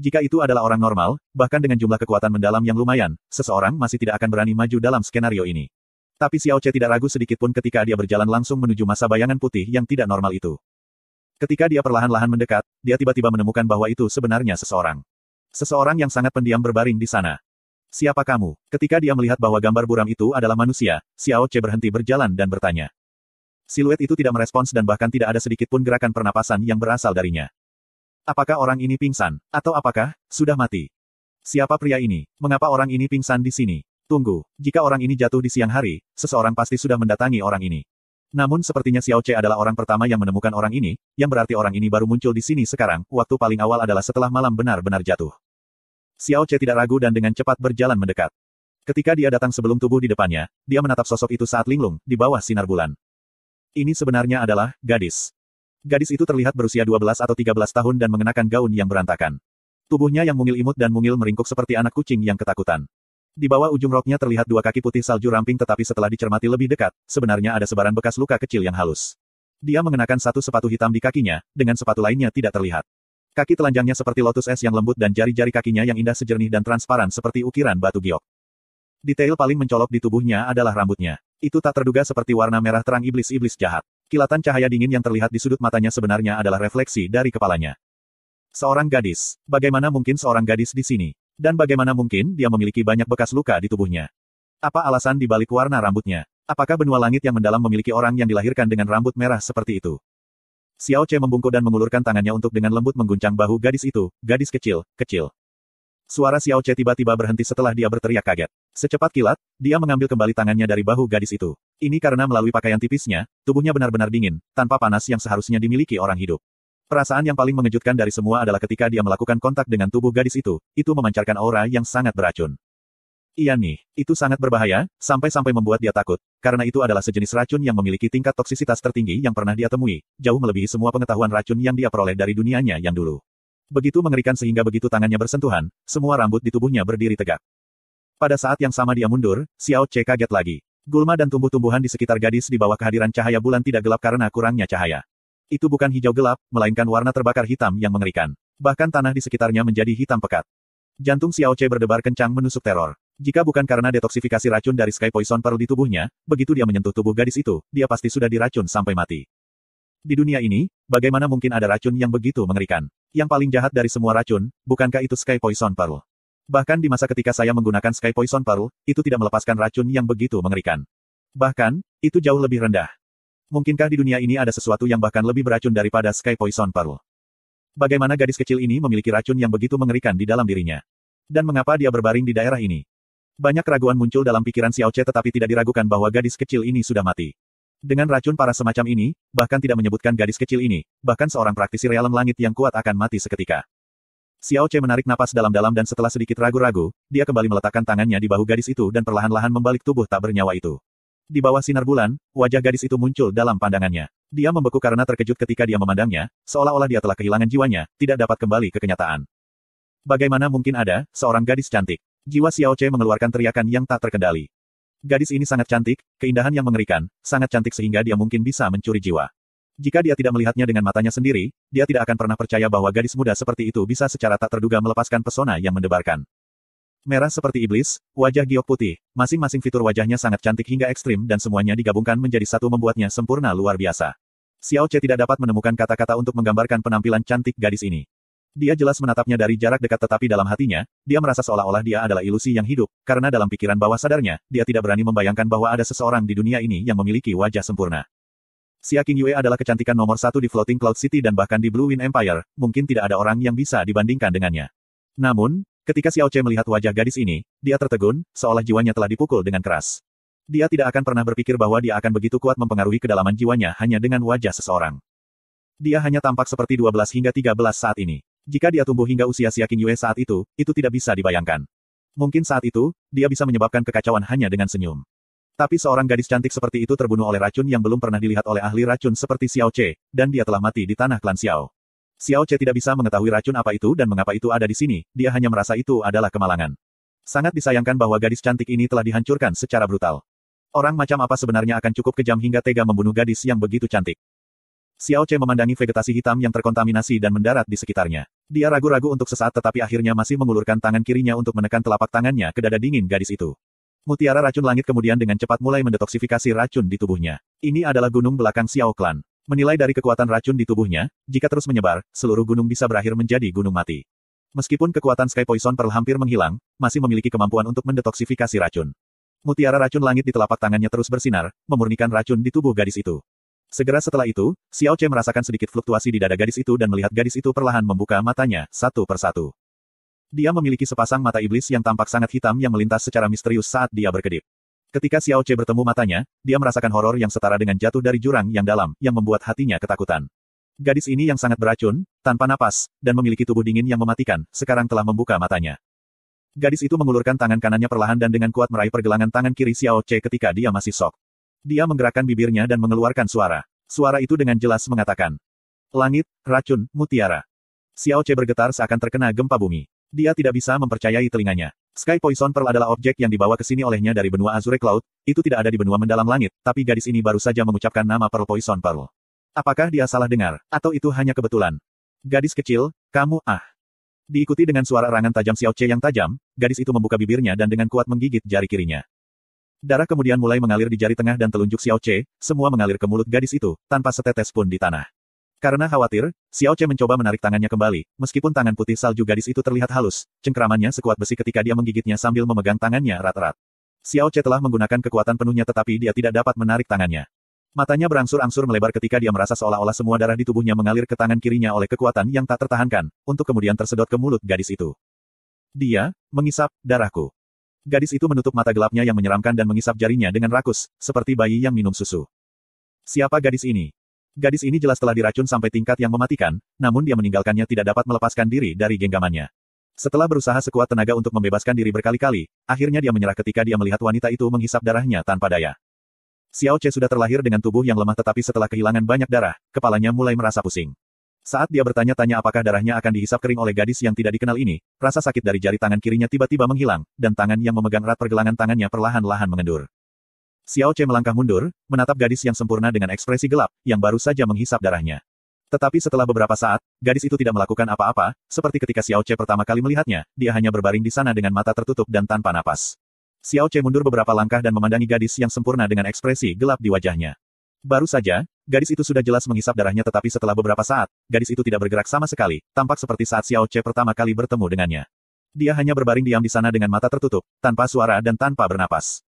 Jika itu adalah orang normal, bahkan dengan jumlah kekuatan mendalam yang lumayan, seseorang masih tidak akan berani maju dalam skenario ini. Tapi Xiao Che tidak ragu sedikit pun ketika dia berjalan langsung menuju masa bayangan putih yang tidak normal itu. Ketika dia perlahan-lahan mendekat, dia tiba-tiba menemukan bahwa itu sebenarnya seseorang. Seseorang yang sangat pendiam berbaring di sana. Siapa kamu? Ketika dia melihat bahwa gambar buram itu adalah manusia, Xiao Che berhenti berjalan dan bertanya. Siluet itu tidak merespons dan bahkan tidak ada sedikit pun gerakan pernapasan yang berasal darinya. Apakah orang ini pingsan, atau apakah sudah mati? Siapa pria ini? Mengapa orang ini pingsan di sini? Tunggu, jika orang ini jatuh di siang hari, seseorang pasti sudah mendatangi orang ini. Namun sepertinya Xiao Che adalah orang pertama yang menemukan orang ini, yang berarti orang ini baru muncul di sini sekarang, waktu paling awal adalah setelah malam benar-benar jatuh. Xiao Che tidak ragu dan dengan cepat berjalan mendekat. Ketika dia datang sebelum tubuh di depannya, dia menatap sosok itu saat linglung, di bawah sinar bulan. Ini sebenarnya adalah gadis. Gadis itu terlihat berusia 12 atau 13 tahun dan mengenakan gaun yang berantakan. Tubuhnya yang mungil imut dan mungil meringkuk seperti anak kucing yang ketakutan. Di bawah ujung roknya terlihat dua kaki putih salju ramping tetapi setelah dicermati lebih dekat, sebenarnya ada sebaran bekas luka kecil yang halus. Dia mengenakan satu sepatu hitam di kakinya, dengan sepatu lainnya tidak terlihat. Kaki telanjangnya seperti lotus es yang lembut dan jari-jari kakinya yang indah sejernih dan transparan seperti ukiran batu giok. Detail paling mencolok di tubuhnya adalah rambutnya. Itu tak terduga seperti warna merah terang iblis-iblis jahat. Kilatan cahaya dingin yang terlihat di sudut matanya sebenarnya adalah refleksi dari kepalanya. Seorang gadis. Bagaimana mungkin seorang gadis di sini? Dan bagaimana mungkin dia memiliki banyak bekas luka di tubuhnya? Apa alasan di balik warna rambutnya? Apakah benua langit yang mendalam memiliki orang yang dilahirkan dengan rambut merah seperti itu? Xiao Che membungkuk dan mengulurkan tangannya untuk dengan lembut mengguncang bahu gadis itu, gadis kecil, kecil. Suara Xiao Che tiba-tiba berhenti setelah dia berteriak kaget. Secepat kilat, dia mengambil kembali tangannya dari bahu gadis itu. Ini karena melalui pakaian tipisnya, tubuhnya benar-benar dingin, tanpa panas yang seharusnya dimiliki orang hidup. Perasaan yang paling mengejutkan dari semua adalah ketika dia melakukan kontak dengan tubuh gadis itu, itu memancarkan aura yang sangat beracun. Iya nih, itu sangat berbahaya, sampai-sampai membuat dia takut, karena itu adalah sejenis racun yang memiliki tingkat toksisitas tertinggi yang pernah dia temui, jauh melebihi semua pengetahuan racun yang dia peroleh dari dunianya yang dulu. Begitu mengerikan sehingga begitu tangannya bersentuhan, semua rambut di tubuhnya berdiri tegak. Pada saat yang sama dia mundur, Xiao Che kaget lagi. Gulma dan tumbuh-tumbuhan di sekitar gadis di bawah kehadiran cahaya bulan tidak gelap karena kurangnya cahaya. Itu bukan hijau gelap, melainkan warna terbakar hitam yang mengerikan. Bahkan tanah di sekitarnya menjadi hitam pekat. Jantung Xiao Che berdebar kencang menusuk teror. Jika bukan karena detoksifikasi racun dari Sky Poison Pearl di tubuhnya, begitu dia menyentuh tubuh gadis itu, dia pasti sudah diracun sampai mati. Di dunia ini, bagaimana mungkin ada racun yang begitu mengerikan? Yang paling jahat dari semua racun, bukankah itu Sky Poison Pearl? Bahkan di masa ketika saya menggunakan Sky Poison Paru, itu tidak melepaskan racun yang begitu mengerikan. Bahkan, itu jauh lebih rendah. Mungkinkah di dunia ini ada sesuatu yang bahkan lebih beracun daripada Sky Poison Paru? Bagaimana gadis kecil ini memiliki racun yang begitu mengerikan di dalam dirinya? Dan mengapa dia berbaring di daerah ini? Banyak keraguan muncul dalam pikiran Xiao Che tetapi tidak diragukan bahwa gadis kecil ini sudah mati. Dengan racun para semacam ini, bahkan tidak menyebutkan gadis kecil ini, bahkan seorang praktisi realem langit yang kuat akan mati seketika. Xiao Che menarik napas dalam-dalam dan setelah sedikit ragu-ragu, dia kembali meletakkan tangannya di bahu gadis itu dan perlahan-lahan membalik tubuh tak bernyawa itu. Di bawah sinar bulan, wajah gadis itu muncul dalam pandangannya. Dia membeku karena terkejut ketika dia memandangnya, seolah-olah dia telah kehilangan jiwanya, tidak dapat kembali ke kenyataan. Bagaimana mungkin ada, seorang gadis cantik? Jiwa Xiao Che mengeluarkan teriakan yang tak terkendali. Gadis ini sangat cantik, keindahan yang mengerikan, sangat cantik sehingga dia mungkin bisa mencuri jiwa. Jika dia tidak melihatnya dengan matanya sendiri, dia tidak akan pernah percaya bahwa gadis muda seperti itu bisa secara tak terduga melepaskan pesona yang mendebarkan. Merah seperti iblis, wajah giok putih, masing-masing fitur wajahnya sangat cantik hingga ekstrim dan semuanya digabungkan menjadi satu membuatnya sempurna luar biasa. Xiao Che tidak dapat menemukan kata-kata untuk menggambarkan penampilan cantik gadis ini. Dia jelas menatapnya dari jarak dekat tetapi dalam hatinya, dia merasa seolah-olah dia adalah ilusi yang hidup, karena dalam pikiran bawah sadarnya, dia tidak berani membayangkan bahwa ada seseorang di dunia ini yang memiliki wajah sempurna. Xia Qingyue adalah kecantikan nomor satu di Floating Cloud City dan bahkan di Blue Wind Empire, mungkin tidak ada orang yang bisa dibandingkan dengannya. Namun, ketika Xiao Che melihat wajah gadis ini, dia tertegun, seolah jiwanya telah dipukul dengan keras. Dia tidak akan pernah berpikir bahwa dia akan begitu kuat mempengaruhi kedalaman jiwanya hanya dengan wajah seseorang. Dia hanya tampak seperti 12 hingga 13 saat ini. Jika dia tumbuh hingga usia Xia Qingyue saat itu, itu tidak bisa dibayangkan. Mungkin saat itu, dia bisa menyebabkan kekacauan hanya dengan senyum. Tapi seorang gadis cantik seperti itu terbunuh oleh racun yang belum pernah dilihat oleh ahli racun seperti Xiao Che, dan dia telah mati di tanah klan Xiao. Xiao Che tidak bisa mengetahui racun apa itu dan mengapa itu ada di sini, dia hanya merasa itu adalah kemalangan. Sangat disayangkan bahwa gadis cantik ini telah dihancurkan secara brutal. Orang macam apa sebenarnya akan cukup kejam hingga tega membunuh gadis yang begitu cantik. Xiao Che memandangi vegetasi hitam yang terkontaminasi dan mendarat di sekitarnya. Dia ragu-ragu untuk sesaat tetapi akhirnya masih mengulurkan tangan kirinya untuk menekan telapak tangannya ke dada dingin gadis itu. Mutiara racun langit kemudian dengan cepat mulai mendetoksifikasi racun di tubuhnya. Ini adalah gunung belakang Xiao Clan. Menilai dari kekuatan racun di tubuhnya, jika terus menyebar, seluruh gunung bisa berakhir menjadi gunung mati. Meskipun kekuatan Sky Poison Pearl hampir menghilang, masih memiliki kemampuan untuk mendetoksifikasi racun. Mutiara racun langit di telapak tangannya terus bersinar, memurnikan racun di tubuh gadis itu. Segera setelah itu, Xiao Che merasakan sedikit fluktuasi di dada gadis itu dan melihat gadis itu perlahan membuka matanya, satu persatu. Dia memiliki sepasang mata iblis yang tampak sangat hitam yang melintas secara misterius saat dia berkedip. Ketika Xiao Che bertemu matanya, dia merasakan horor yang setara dengan jatuh dari jurang yang dalam, yang membuat hatinya ketakutan. Gadis ini yang sangat beracun, tanpa napas, dan memiliki tubuh dingin yang mematikan, sekarang telah membuka matanya. Gadis itu mengulurkan tangan kanannya perlahan dan dengan kuat meraih pergelangan tangan kiri Xiao Che ketika dia masih sok. Dia menggerakkan bibirnya dan mengeluarkan suara. Suara itu dengan jelas mengatakan, Langit, racun, mutiara. Xiao Che bergetar seakan terkena gempa bumi. Dia tidak bisa mempercayai telinganya. Sky Poison Pearl adalah objek yang dibawa ke sini olehnya dari benua Azure Cloud, itu tidak ada di benua mendalam langit, tapi gadis ini baru saja mengucapkan nama Pearl Poison Pearl. Apakah dia salah dengar, atau itu hanya kebetulan? Gadis kecil, kamu ah. Diikuti dengan suara erangan tajam Xiao Che yang tajam, gadis itu membuka bibirnya dan dengan kuat menggigit jari kirinya. Darah kemudian mulai mengalir di jari tengah dan telunjuk Xiao Che, semua mengalir ke mulut gadis itu, tanpa setetes pun di tanah. Karena khawatir, Xiao Che mencoba menarik tangannya kembali, meskipun tangan putih salju gadis itu terlihat halus, Cengkramannya sekuat besi ketika dia menggigitnya sambil memegang tangannya erat-erat. Xiao Che telah menggunakan kekuatan penuhnya tetapi dia tidak dapat menarik tangannya. Matanya berangsur-angsur melebar ketika dia merasa seolah-olah semua darah di tubuhnya mengalir ke tangan kirinya oleh kekuatan yang tak tertahankan, untuk kemudian tersedot ke mulut gadis itu. Dia, mengisap, darahku. Gadis itu menutup mata gelapnya yang menyeramkan dan mengisap jarinya dengan rakus, seperti bayi yang minum susu. Siapa gadis ini? Gadis ini jelas telah diracun sampai tingkat yang mematikan, namun dia meninggalkannya tidak dapat melepaskan diri dari genggamannya. Setelah berusaha sekuat tenaga untuk membebaskan diri berkali-kali, akhirnya dia menyerah ketika dia melihat wanita itu menghisap darahnya tanpa daya. Xiao Che sudah terlahir dengan tubuh yang lemah tetapi setelah kehilangan banyak darah, kepalanya mulai merasa pusing. Saat dia bertanya-tanya apakah darahnya akan dihisap kering oleh gadis yang tidak dikenal ini, rasa sakit dari jari tangan kirinya tiba-tiba menghilang, dan tangan yang memegang erat pergelangan tangannya perlahan-lahan mengendur. Xiao Che melangkah mundur, menatap gadis yang sempurna dengan ekspresi gelap, yang baru saja menghisap darahnya. Tetapi setelah beberapa saat, gadis itu tidak melakukan apa-apa, seperti ketika Xiao Che pertama kali melihatnya, dia hanya berbaring di sana dengan mata tertutup dan tanpa napas. Xiao Che mundur beberapa langkah dan memandangi gadis yang sempurna dengan ekspresi gelap di wajahnya. Baru saja, gadis itu sudah jelas menghisap darahnya tetapi setelah beberapa saat, gadis itu tidak bergerak sama sekali, tampak seperti saat Xiao Che pertama kali bertemu dengannya. Dia hanya berbaring diam di sana dengan mata tertutup, tanpa suara dan tanpa bernapas.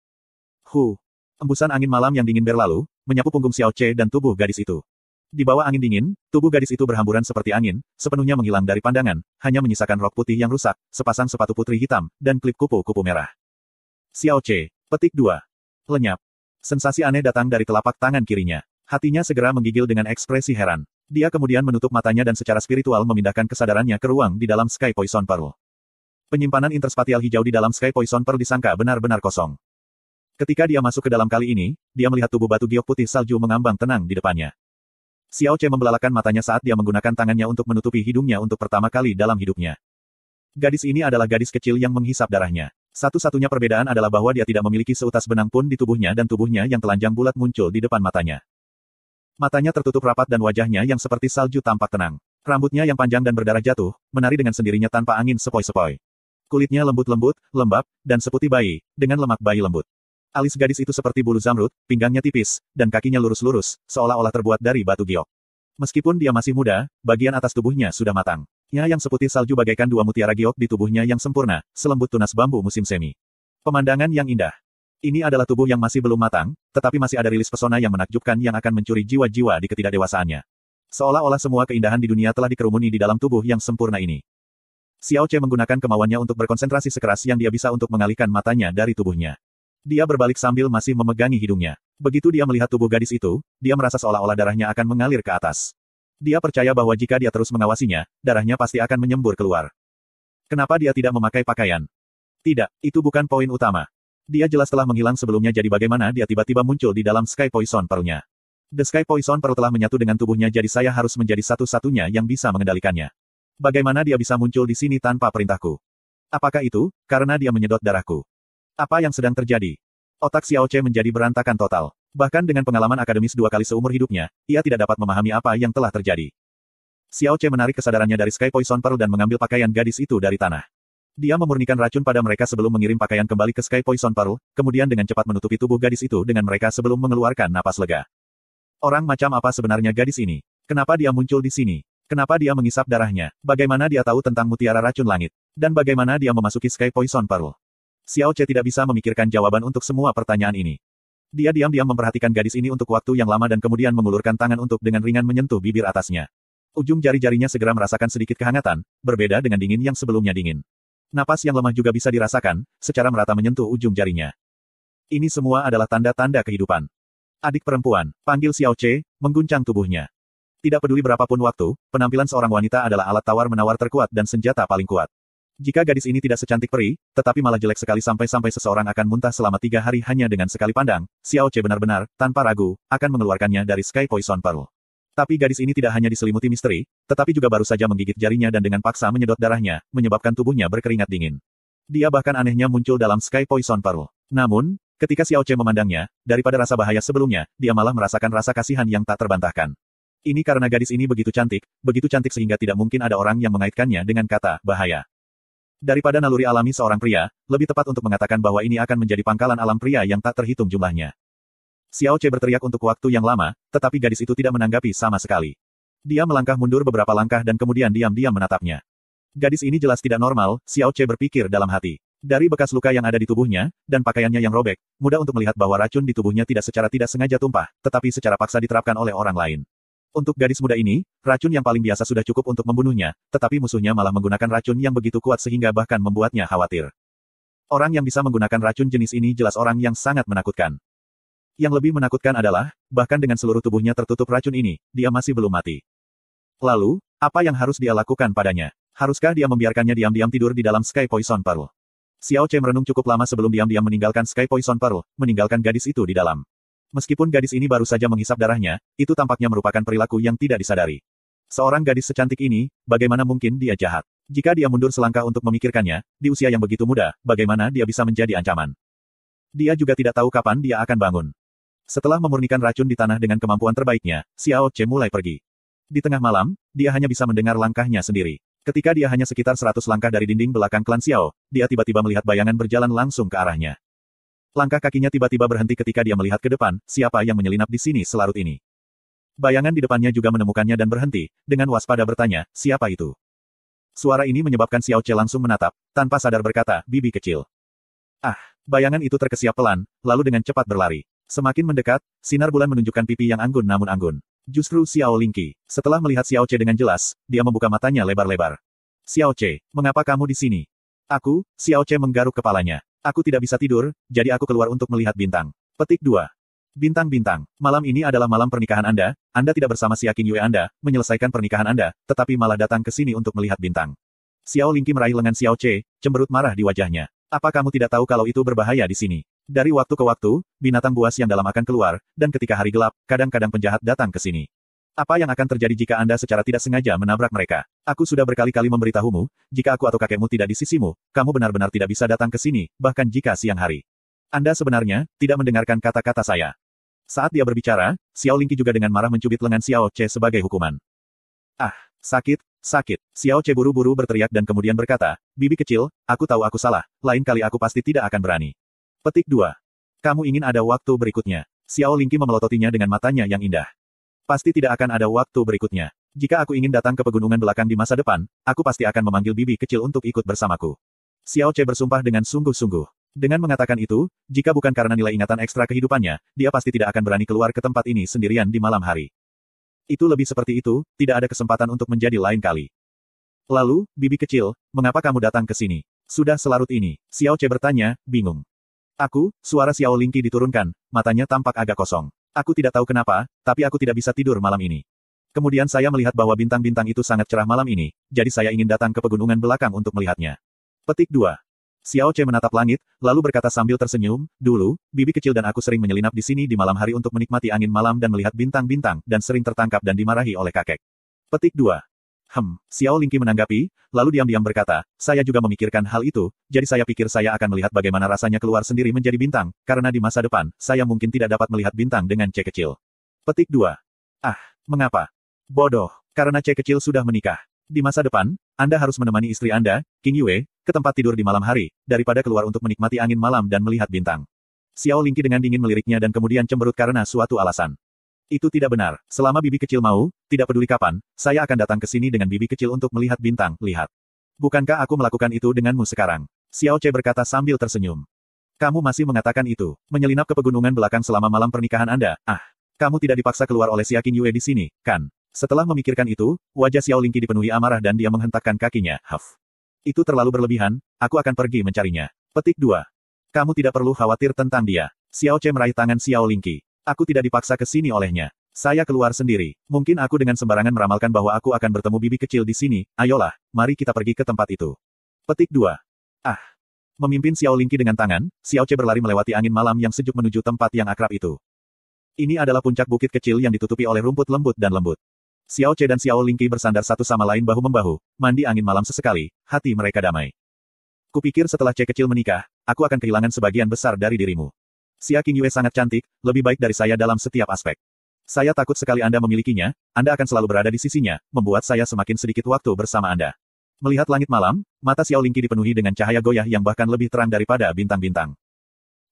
Hu, Embusan angin malam yang dingin berlalu, menyapu punggung Xiao Che dan tubuh gadis itu. Di bawah angin dingin, tubuh gadis itu berhamburan seperti angin, sepenuhnya menghilang dari pandangan, hanya menyisakan rok putih yang rusak, sepasang sepatu putri hitam, dan klip kupu-kupu merah. Xiao Che, petik dua, Lenyap. Sensasi aneh datang dari telapak tangan kirinya. Hatinya segera menggigil dengan ekspresi heran. Dia kemudian menutup matanya dan secara spiritual memindahkan kesadarannya ke ruang di dalam Sky Poison Pearl. Penyimpanan interspatial hijau di dalam Sky Poison Pearl disangka benar-benar kosong. Ketika dia masuk ke dalam kali ini, dia melihat tubuh batu giok putih salju mengambang tenang di depannya. Xiao Che membelalakan matanya saat dia menggunakan tangannya untuk menutupi hidungnya untuk pertama kali dalam hidupnya. Gadis ini adalah gadis kecil yang menghisap darahnya. Satu-satunya perbedaan adalah bahwa dia tidak memiliki seutas benang pun di tubuhnya dan tubuhnya yang telanjang bulat muncul di depan matanya. Matanya tertutup rapat dan wajahnya yang seperti salju tampak tenang. Rambutnya yang panjang dan berdarah jatuh, menari dengan sendirinya tanpa angin sepoi-sepoi. Kulitnya lembut-lembut, lembab, dan seputih bayi, dengan lemak bayi lembut. Alis gadis itu seperti bulu zamrud, pinggangnya tipis, dan kakinya lurus-lurus, seolah-olah terbuat dari batu giok. Meskipun dia masih muda, bagian atas tubuhnya sudah matang. Nya yang seputih salju bagaikan dua mutiara giok di tubuhnya yang sempurna, selembut tunas bambu musim semi. Pemandangan yang indah. Ini adalah tubuh yang masih belum matang, tetapi masih ada rilis pesona yang menakjubkan yang akan mencuri jiwa-jiwa di ketidakdewasaannya. Seolah-olah semua keindahan di dunia telah dikerumuni di dalam tubuh yang sempurna ini. Xiao Che menggunakan kemauannya untuk berkonsentrasi sekeras yang dia bisa untuk mengalihkan matanya dari tubuhnya. Dia berbalik sambil masih memegangi hidungnya. Begitu dia melihat tubuh gadis itu, dia merasa seolah-olah darahnya akan mengalir ke atas. Dia percaya bahwa jika dia terus mengawasinya, darahnya pasti akan menyembur keluar. Kenapa dia tidak memakai pakaian? Tidak, itu bukan poin utama. Dia jelas telah menghilang sebelumnya jadi bagaimana dia tiba-tiba muncul di dalam Sky Poison Pearl-nya. The Sky Poison Pearl telah menyatu dengan tubuhnya jadi saya harus menjadi satu-satunya yang bisa mengendalikannya. Bagaimana dia bisa muncul di sini tanpa perintahku? Apakah itu, karena dia menyedot darahku? Apa yang sedang terjadi? Otak Xiao Che menjadi berantakan total. Bahkan dengan pengalaman akademis dua kali seumur hidupnya, ia tidak dapat memahami apa yang telah terjadi. Xiao Che menarik kesadarannya dari Sky Poison Pearl dan mengambil pakaian gadis itu dari tanah. Dia memurnikan racun pada mereka sebelum mengirim pakaian kembali ke Sky Poison Pearl, kemudian dengan cepat menutupi tubuh gadis itu dengan mereka sebelum mengeluarkan napas lega. Orang macam apa sebenarnya gadis ini? Kenapa dia muncul di sini? Kenapa dia mengisap darahnya? Bagaimana dia tahu tentang mutiara racun langit? Dan bagaimana dia memasuki Sky Poison Pearl? Xiao Che tidak bisa memikirkan jawaban untuk semua pertanyaan ini. Dia diam-diam memperhatikan gadis ini untuk waktu yang lama dan kemudian mengulurkan tangan untuk dengan ringan menyentuh bibir atasnya. Ujung jari-jarinya segera merasakan sedikit kehangatan, berbeda dengan dingin yang sebelumnya dingin. Napas yang lemah juga bisa dirasakan, secara merata menyentuh ujung jarinya. Ini semua adalah tanda-tanda kehidupan. Adik perempuan, panggil Xiao Che, mengguncang tubuhnya. Tidak peduli berapapun waktu, penampilan seorang wanita adalah alat tawar-menawar terkuat dan senjata paling kuat. Jika gadis ini tidak secantik peri, tetapi malah jelek sekali sampai-sampai seseorang akan muntah selama tiga hari hanya dengan sekali pandang, Xiao Che benar-benar, tanpa ragu, akan mengeluarkannya dari Sky Poison Pearl. Tapi gadis ini tidak hanya diselimuti misteri, tetapi juga baru saja menggigit jarinya dan dengan paksa menyedot darahnya, menyebabkan tubuhnya berkeringat dingin. Dia bahkan anehnya muncul dalam Sky Poison Pearl. Namun, ketika Xiao Che memandangnya, daripada rasa bahaya sebelumnya, dia malah merasakan rasa kasihan yang tak terbantahkan. Ini karena gadis ini begitu cantik, begitu cantik sehingga tidak mungkin ada orang yang mengaitkannya dengan kata bahaya. Daripada naluri alami seorang pria, lebih tepat untuk mengatakan bahwa ini akan menjadi pangkalan alam pria yang tak terhitung jumlahnya. Xiao Che berteriak untuk waktu yang lama, tetapi gadis itu tidak menanggapi sama sekali. Dia melangkah mundur beberapa langkah dan kemudian diam-diam menatapnya. Gadis ini jelas tidak normal, Xiao Che berpikir dalam hati. Dari bekas luka yang ada di tubuhnya, dan pakaiannya yang robek, mudah untuk melihat bahwa racun di tubuhnya tidak secara tidak sengaja tumpah, tetapi secara paksa diterapkan oleh orang lain. Untuk gadis muda ini, racun yang paling biasa sudah cukup untuk membunuhnya, tetapi musuhnya malah menggunakan racun yang begitu kuat sehingga bahkan membuatnya khawatir. Orang yang bisa menggunakan racun jenis ini jelas orang yang sangat menakutkan. Yang lebih menakutkan adalah, bahkan dengan seluruh tubuhnya tertutup racun ini, dia masih belum mati. Lalu, apa yang harus dia lakukan padanya? Haruskah dia membiarkannya diam-diam tidur di dalam Sky Poison Pearl? Xiao Che merenung cukup lama sebelum diam-diam meninggalkan Sky Poison Pearl, meninggalkan gadis itu di dalam. Meskipun gadis ini baru saja menghisap darahnya, itu tampaknya merupakan perilaku yang tidak disadari. Seorang gadis secantik ini, bagaimana mungkin dia jahat? Jika dia mundur selangkah untuk memikirkannya, di usia yang begitu muda, bagaimana dia bisa menjadi ancaman? Dia juga tidak tahu kapan dia akan bangun. Setelah memurnikan racun di tanah dengan kemampuan terbaiknya, Xiao Che mulai pergi. Di tengah malam, dia hanya bisa mendengar langkahnya sendiri. Ketika dia hanya sekitar 100 langkah dari dinding belakang klan Xiao, dia tiba-tiba melihat bayangan berjalan langsung ke arahnya. Langkah kakinya tiba-tiba berhenti ketika dia melihat ke depan, siapa yang menyelinap di sini selarut ini. Bayangan di depannya juga menemukannya dan berhenti, dengan waspada bertanya, siapa itu? Suara ini menyebabkan Xiao Che langsung menatap, tanpa sadar berkata, bibi kecil. Ah, bayangan itu terkesiap pelan, lalu dengan cepat berlari. Semakin mendekat, sinar bulan menunjukkan pipi yang anggun namun anggun. Justru Xiao Lingqi, setelah melihat Xiao Che dengan jelas, dia membuka matanya lebar-lebar. Xiao Che, mengapa kamu di sini? Aku, Xiao Che menggaruk kepalanya. Aku tidak bisa tidur, jadi aku keluar untuk melihat bintang. Petik 2. Bintang-bintang. Malam ini adalah malam pernikahan Anda, Anda tidak bersama Siaking Yue Anda, menyelesaikan pernikahan Anda, tetapi malah datang ke sini untuk melihat bintang. Xiao Lingqi meraih lengan Xiao Che, cemberut marah di wajahnya. Apa kamu tidak tahu kalau itu berbahaya di sini? Dari waktu ke waktu, binatang buas yang dalam akan keluar, dan ketika hari gelap, kadang-kadang penjahat datang ke sini. Apa yang akan terjadi jika Anda secara tidak sengaja menabrak mereka? Aku sudah berkali-kali memberitahumu, jika aku atau kakekmu tidak di sisimu, kamu benar-benar tidak bisa datang ke sini, bahkan jika siang hari. Anda sebenarnya, tidak mendengarkan kata-kata saya. Saat dia berbicara, Xiao Lingqi juga dengan marah mencubit lengan Xiao Che sebagai hukuman. Ah, sakit, sakit. Xiao Che buru-buru berteriak dan kemudian berkata, Bibi kecil, aku tahu aku salah, lain kali aku pasti tidak akan berani. Petik 2. Kamu ingin ada waktu berikutnya. Xiao Lingqi memelototinya dengan matanya yang indah. Pasti tidak akan ada waktu berikutnya. Jika aku ingin datang ke pegunungan belakang di masa depan, aku pasti akan memanggil bibi kecil untuk ikut bersamaku. Xiao Che bersumpah dengan sungguh-sungguh. Dengan mengatakan itu, jika bukan karena nilai ingatan ekstra kehidupannya, dia pasti tidak akan berani keluar ke tempat ini sendirian di malam hari. Itu lebih seperti itu, tidak ada kesempatan untuk menjadi lain kali. Lalu, bibi kecil, mengapa kamu datang ke sini? Sudah selarut ini, Xiao Che bertanya, bingung. Aku, suara Xiao Lingqi diturunkan, matanya tampak agak kosong. Aku tidak tahu kenapa, tapi aku tidak bisa tidur malam ini. Kemudian saya melihat bahwa bintang-bintang itu sangat cerah malam ini, jadi saya ingin datang ke pegunungan belakang untuk melihatnya. Petik 2. Xiao Che menatap langit, lalu berkata sambil tersenyum, Dulu, bibi kecil dan aku sering menyelinap di sini di malam hari untuk menikmati angin malam dan melihat bintang-bintang, dan sering tertangkap dan dimarahi oleh kakek. Petik 2. Hem, Xiao Lingqi menanggapi, lalu diam-diam berkata, saya juga memikirkan hal itu, jadi saya pikir saya akan melihat bagaimana rasanya keluar sendiri menjadi bintang, karena di masa depan, saya mungkin tidak dapat melihat bintang dengan C kecil. Petik 2. Ah, mengapa? Bodoh, karena C kecil sudah menikah. Di masa depan, Anda harus menemani istri Anda, King Yue, ke tempat tidur di malam hari, daripada keluar untuk menikmati angin malam dan melihat bintang. Xiao Lingqi dengan dingin meliriknya dan kemudian cemberut karena suatu alasan. Itu tidak benar. Selama bibi kecil mau, tidak peduli kapan, saya akan datang ke sini dengan bibi kecil untuk melihat bintang, lihat. Bukankah aku melakukan itu denganmu sekarang? Xiao Che berkata sambil tersenyum. Kamu masih mengatakan itu. Menyelinap ke pegunungan belakang selama malam pernikahan Anda. Ah, kamu tidak dipaksa keluar oleh Xia Yue di sini, kan? Setelah memikirkan itu, wajah Xiao Lingqi dipenuhi amarah dan dia menghentakkan kakinya. Haf, Itu terlalu berlebihan, aku akan pergi mencarinya. Petik 2. Kamu tidak perlu khawatir tentang dia. Xiao Che meraih tangan Xiao Lingqi. Aku tidak dipaksa ke sini olehnya. Saya keluar sendiri. Mungkin aku dengan sembarangan meramalkan bahwa aku akan bertemu bibi kecil di sini. Ayolah, mari kita pergi ke tempat itu. Petik 2. Ah. Memimpin Xiao Lingqi dengan tangan, Xiao Che berlari melewati angin malam yang sejuk menuju tempat yang akrab itu. Ini adalah puncak bukit kecil yang ditutupi oleh rumput lembut dan lembut. Xiao Che dan Xiao Lingqi bersandar satu sama lain bahu-membahu, mandi angin malam sesekali, hati mereka damai. Kupikir setelah Che kecil menikah, aku akan kehilangan sebagian besar dari dirimu. Xia Qingyue sangat cantik, lebih baik dari saya dalam setiap aspek. Saya takut sekali Anda memilikinya, Anda akan selalu berada di sisinya, membuat saya semakin sedikit waktu bersama Anda. Melihat langit malam, mata Xiao Lingqi dipenuhi dengan cahaya goyah yang bahkan lebih terang daripada bintang-bintang.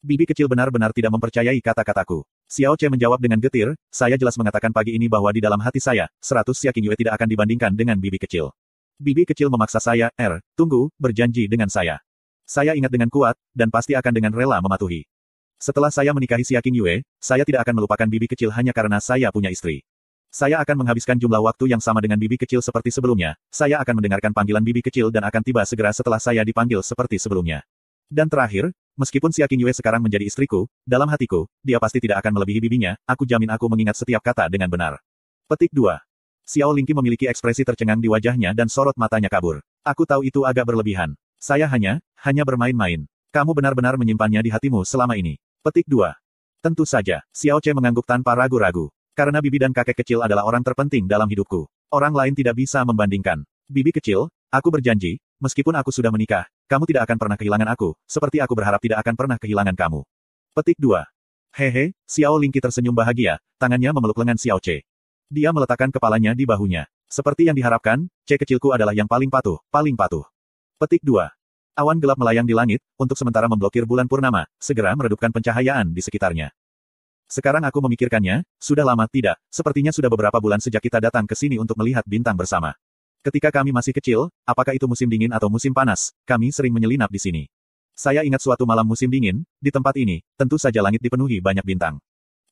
Bibi kecil benar-benar tidak mempercayai kata-kataku. Xiao Che menjawab dengan getir, saya jelas mengatakan pagi ini bahwa di dalam hati saya, seratus Xia Qingyue tidak akan dibandingkan dengan bibi kecil. Bibi kecil memaksa saya, Er, tunggu, berjanji dengan saya. Saya ingat dengan kuat, dan pasti akan dengan rela mematuhi. Setelah saya menikahi Xia Yue, saya tidak akan melupakan bibi kecil hanya karena saya punya istri. Saya akan menghabiskan jumlah waktu yang sama dengan bibi kecil seperti sebelumnya, saya akan mendengarkan panggilan bibi kecil dan akan tiba segera setelah saya dipanggil seperti sebelumnya. Dan terakhir, meskipun Xia Yue sekarang menjadi istriku, dalam hatiku, dia pasti tidak akan melebihi bibinya, aku jamin aku mengingat setiap kata dengan benar. Petik 2. Xiao Lingqi memiliki ekspresi tercengang di wajahnya dan sorot matanya kabur. Aku tahu itu agak berlebihan. Saya hanya, hanya bermain-main. Kamu benar-benar menyimpannya di hatimu selama ini. Petik 2. Tentu saja, Xiao Che mengangguk tanpa ragu-ragu. Karena bibi dan kakek kecil adalah orang terpenting dalam hidupku. Orang lain tidak bisa membandingkan. Bibi kecil, aku berjanji, meskipun aku sudah menikah, kamu tidak akan pernah kehilangan aku, seperti aku berharap tidak akan pernah kehilangan kamu. Petik 2. Hehe, Xiao Lingqi tersenyum bahagia, tangannya memeluk lengan Xiao Che. Dia meletakkan kepalanya di bahunya. Seperti yang diharapkan, C kecilku adalah yang paling patuh, paling patuh. Petik 2. Awan gelap melayang di langit, untuk sementara memblokir bulan purnama, segera meredupkan pencahayaan di sekitarnya. Sekarang aku memikirkannya, sudah lama tidak, sepertinya sudah beberapa bulan sejak kita datang ke sini untuk melihat bintang bersama. Ketika kami masih kecil, apakah itu musim dingin atau musim panas, kami sering menyelinap di sini. Saya ingat suatu malam musim dingin, di tempat ini, tentu saja langit dipenuhi banyak bintang.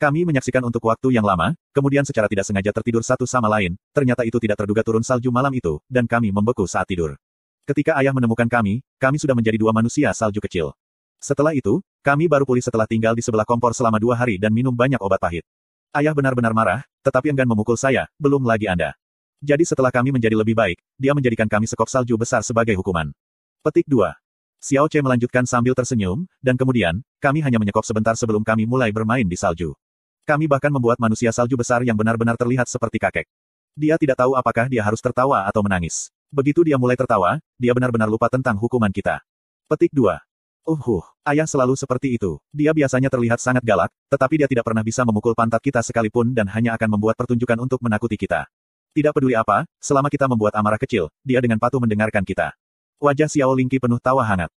Kami menyaksikan untuk waktu yang lama, kemudian secara tidak sengaja tertidur satu sama lain, ternyata itu tidak terduga turun salju malam itu, dan kami membeku saat tidur. Ketika ayah menemukan kami, kami sudah menjadi dua manusia salju kecil. Setelah itu, kami baru pulih setelah tinggal di sebelah kompor selama dua hari dan minum banyak obat pahit. Ayah benar-benar marah, tetapi enggan memukul saya, belum lagi Anda. Jadi setelah kami menjadi lebih baik, dia menjadikan kami sekop salju besar sebagai hukuman. Petik 2. Xiao Che melanjutkan sambil tersenyum, dan kemudian, kami hanya menyekop sebentar sebelum kami mulai bermain di salju. Kami bahkan membuat manusia salju besar yang benar-benar terlihat seperti kakek. Dia tidak tahu apakah dia harus tertawa atau menangis. Begitu dia mulai tertawa, dia benar-benar lupa tentang hukuman kita. Petik 2. Uhuh, ayah selalu seperti itu. Dia biasanya terlihat sangat galak, tetapi dia tidak pernah bisa memukul pantat kita sekalipun dan hanya akan membuat pertunjukan untuk menakuti kita. Tidak peduli apa, selama kita membuat amarah kecil, dia dengan patuh mendengarkan kita. Wajah Xiao Lingqi penuh tawa hangat.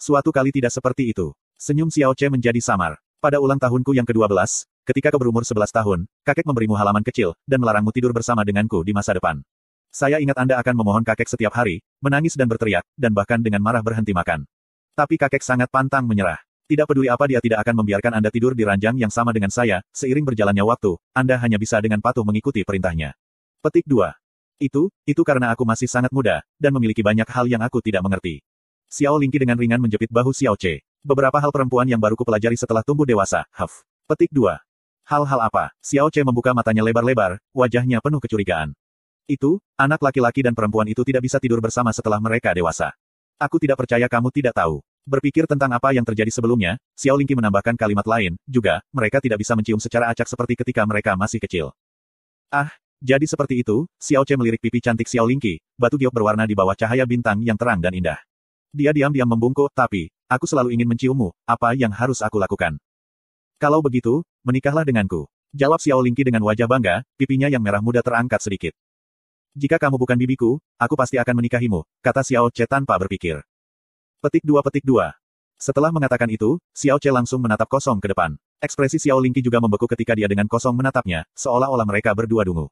Suatu kali tidak seperti itu. Senyum Xiao Che menjadi samar. Pada ulang tahunku yang ke-12, ketika kau berumur 11 tahun, kakek memberimu halaman kecil, dan melarangmu tidur bersama denganku di masa depan. Saya ingat Anda akan memohon kakek setiap hari, menangis dan berteriak, dan bahkan dengan marah berhenti makan. Tapi kakek sangat pantang menyerah. Tidak peduli apa dia tidak akan membiarkan Anda tidur di ranjang yang sama dengan saya, seiring berjalannya waktu, Anda hanya bisa dengan patuh mengikuti perintahnya. Petik 2. Itu, itu karena aku masih sangat muda, dan memiliki banyak hal yang aku tidak mengerti. Xiao Lingqi dengan ringan menjepit bahu Xiao Che. Beberapa hal perempuan yang baru ku pelajari setelah tumbuh dewasa, Huff. Petik 2. Hal-hal apa? Xiao Che membuka matanya lebar-lebar, wajahnya penuh kecurigaan. Itu, anak laki-laki dan perempuan itu tidak bisa tidur bersama setelah mereka dewasa. Aku tidak percaya kamu tidak tahu. Berpikir tentang apa yang terjadi sebelumnya, Xiao Lingqi menambahkan kalimat lain, juga, mereka tidak bisa mencium secara acak seperti ketika mereka masih kecil. Ah, jadi seperti itu, Xiao Che melirik pipi cantik Xiao Lingqi, batu giok berwarna di bawah cahaya bintang yang terang dan indah. Dia diam-diam membungkuk, tapi, aku selalu ingin menciummu, apa yang harus aku lakukan? Kalau begitu, menikahlah denganku. Jawab Xiao Lingqi dengan wajah bangga, pipinya yang merah muda terangkat sedikit. Jika kamu bukan bibiku, aku pasti akan menikahimu, kata Xiao Che tanpa berpikir. Petik dua petik dua. Setelah mengatakan itu, Xiao Che langsung menatap kosong ke depan. Ekspresi Xiao Lingqi juga membeku ketika dia dengan kosong menatapnya, seolah-olah mereka berdua dungu.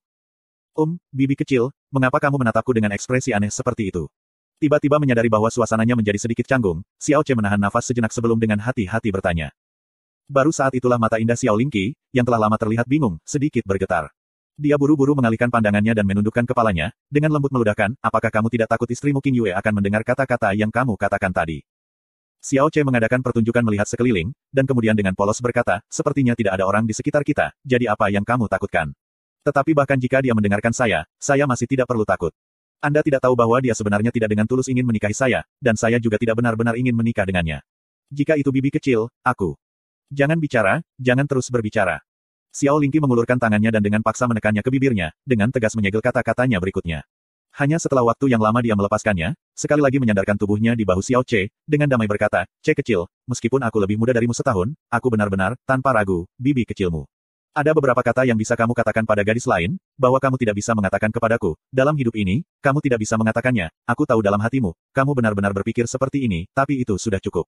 Um, bibi kecil, mengapa kamu menatapku dengan ekspresi aneh seperti itu? Tiba-tiba menyadari bahwa suasananya menjadi sedikit canggung, Xiao Che menahan nafas sejenak sebelum dengan hati-hati bertanya. Baru saat itulah mata indah Xiao Lingqi, yang telah lama terlihat bingung, sedikit bergetar. Dia buru-buru mengalihkan pandangannya dan menundukkan kepalanya, dengan lembut meludahkan, apakah kamu tidak takut istrimu King Yue akan mendengar kata-kata yang kamu katakan tadi? Xiao Che mengadakan pertunjukan melihat sekeliling, dan kemudian dengan polos berkata, sepertinya tidak ada orang di sekitar kita, jadi apa yang kamu takutkan? Tetapi bahkan jika dia mendengarkan saya, saya masih tidak perlu takut. Anda tidak tahu bahwa dia sebenarnya tidak dengan tulus ingin menikahi saya, dan saya juga tidak benar-benar ingin menikah dengannya. Jika itu bibi kecil, aku. Jangan bicara, jangan terus berbicara. Xiao Lingqi mengulurkan tangannya dan dengan paksa menekannya ke bibirnya, dengan tegas menyegel kata-katanya berikutnya. Hanya setelah waktu yang lama dia melepaskannya, sekali lagi menyandarkan tubuhnya di bahu Xiao Che, dengan damai berkata, Che kecil, meskipun aku lebih muda darimu setahun, aku benar-benar, tanpa ragu, bibi kecilmu. Ada beberapa kata yang bisa kamu katakan pada gadis lain, bahwa kamu tidak bisa mengatakan kepadaku, dalam hidup ini, kamu tidak bisa mengatakannya, aku tahu dalam hatimu, kamu benar-benar berpikir seperti ini, tapi itu sudah cukup.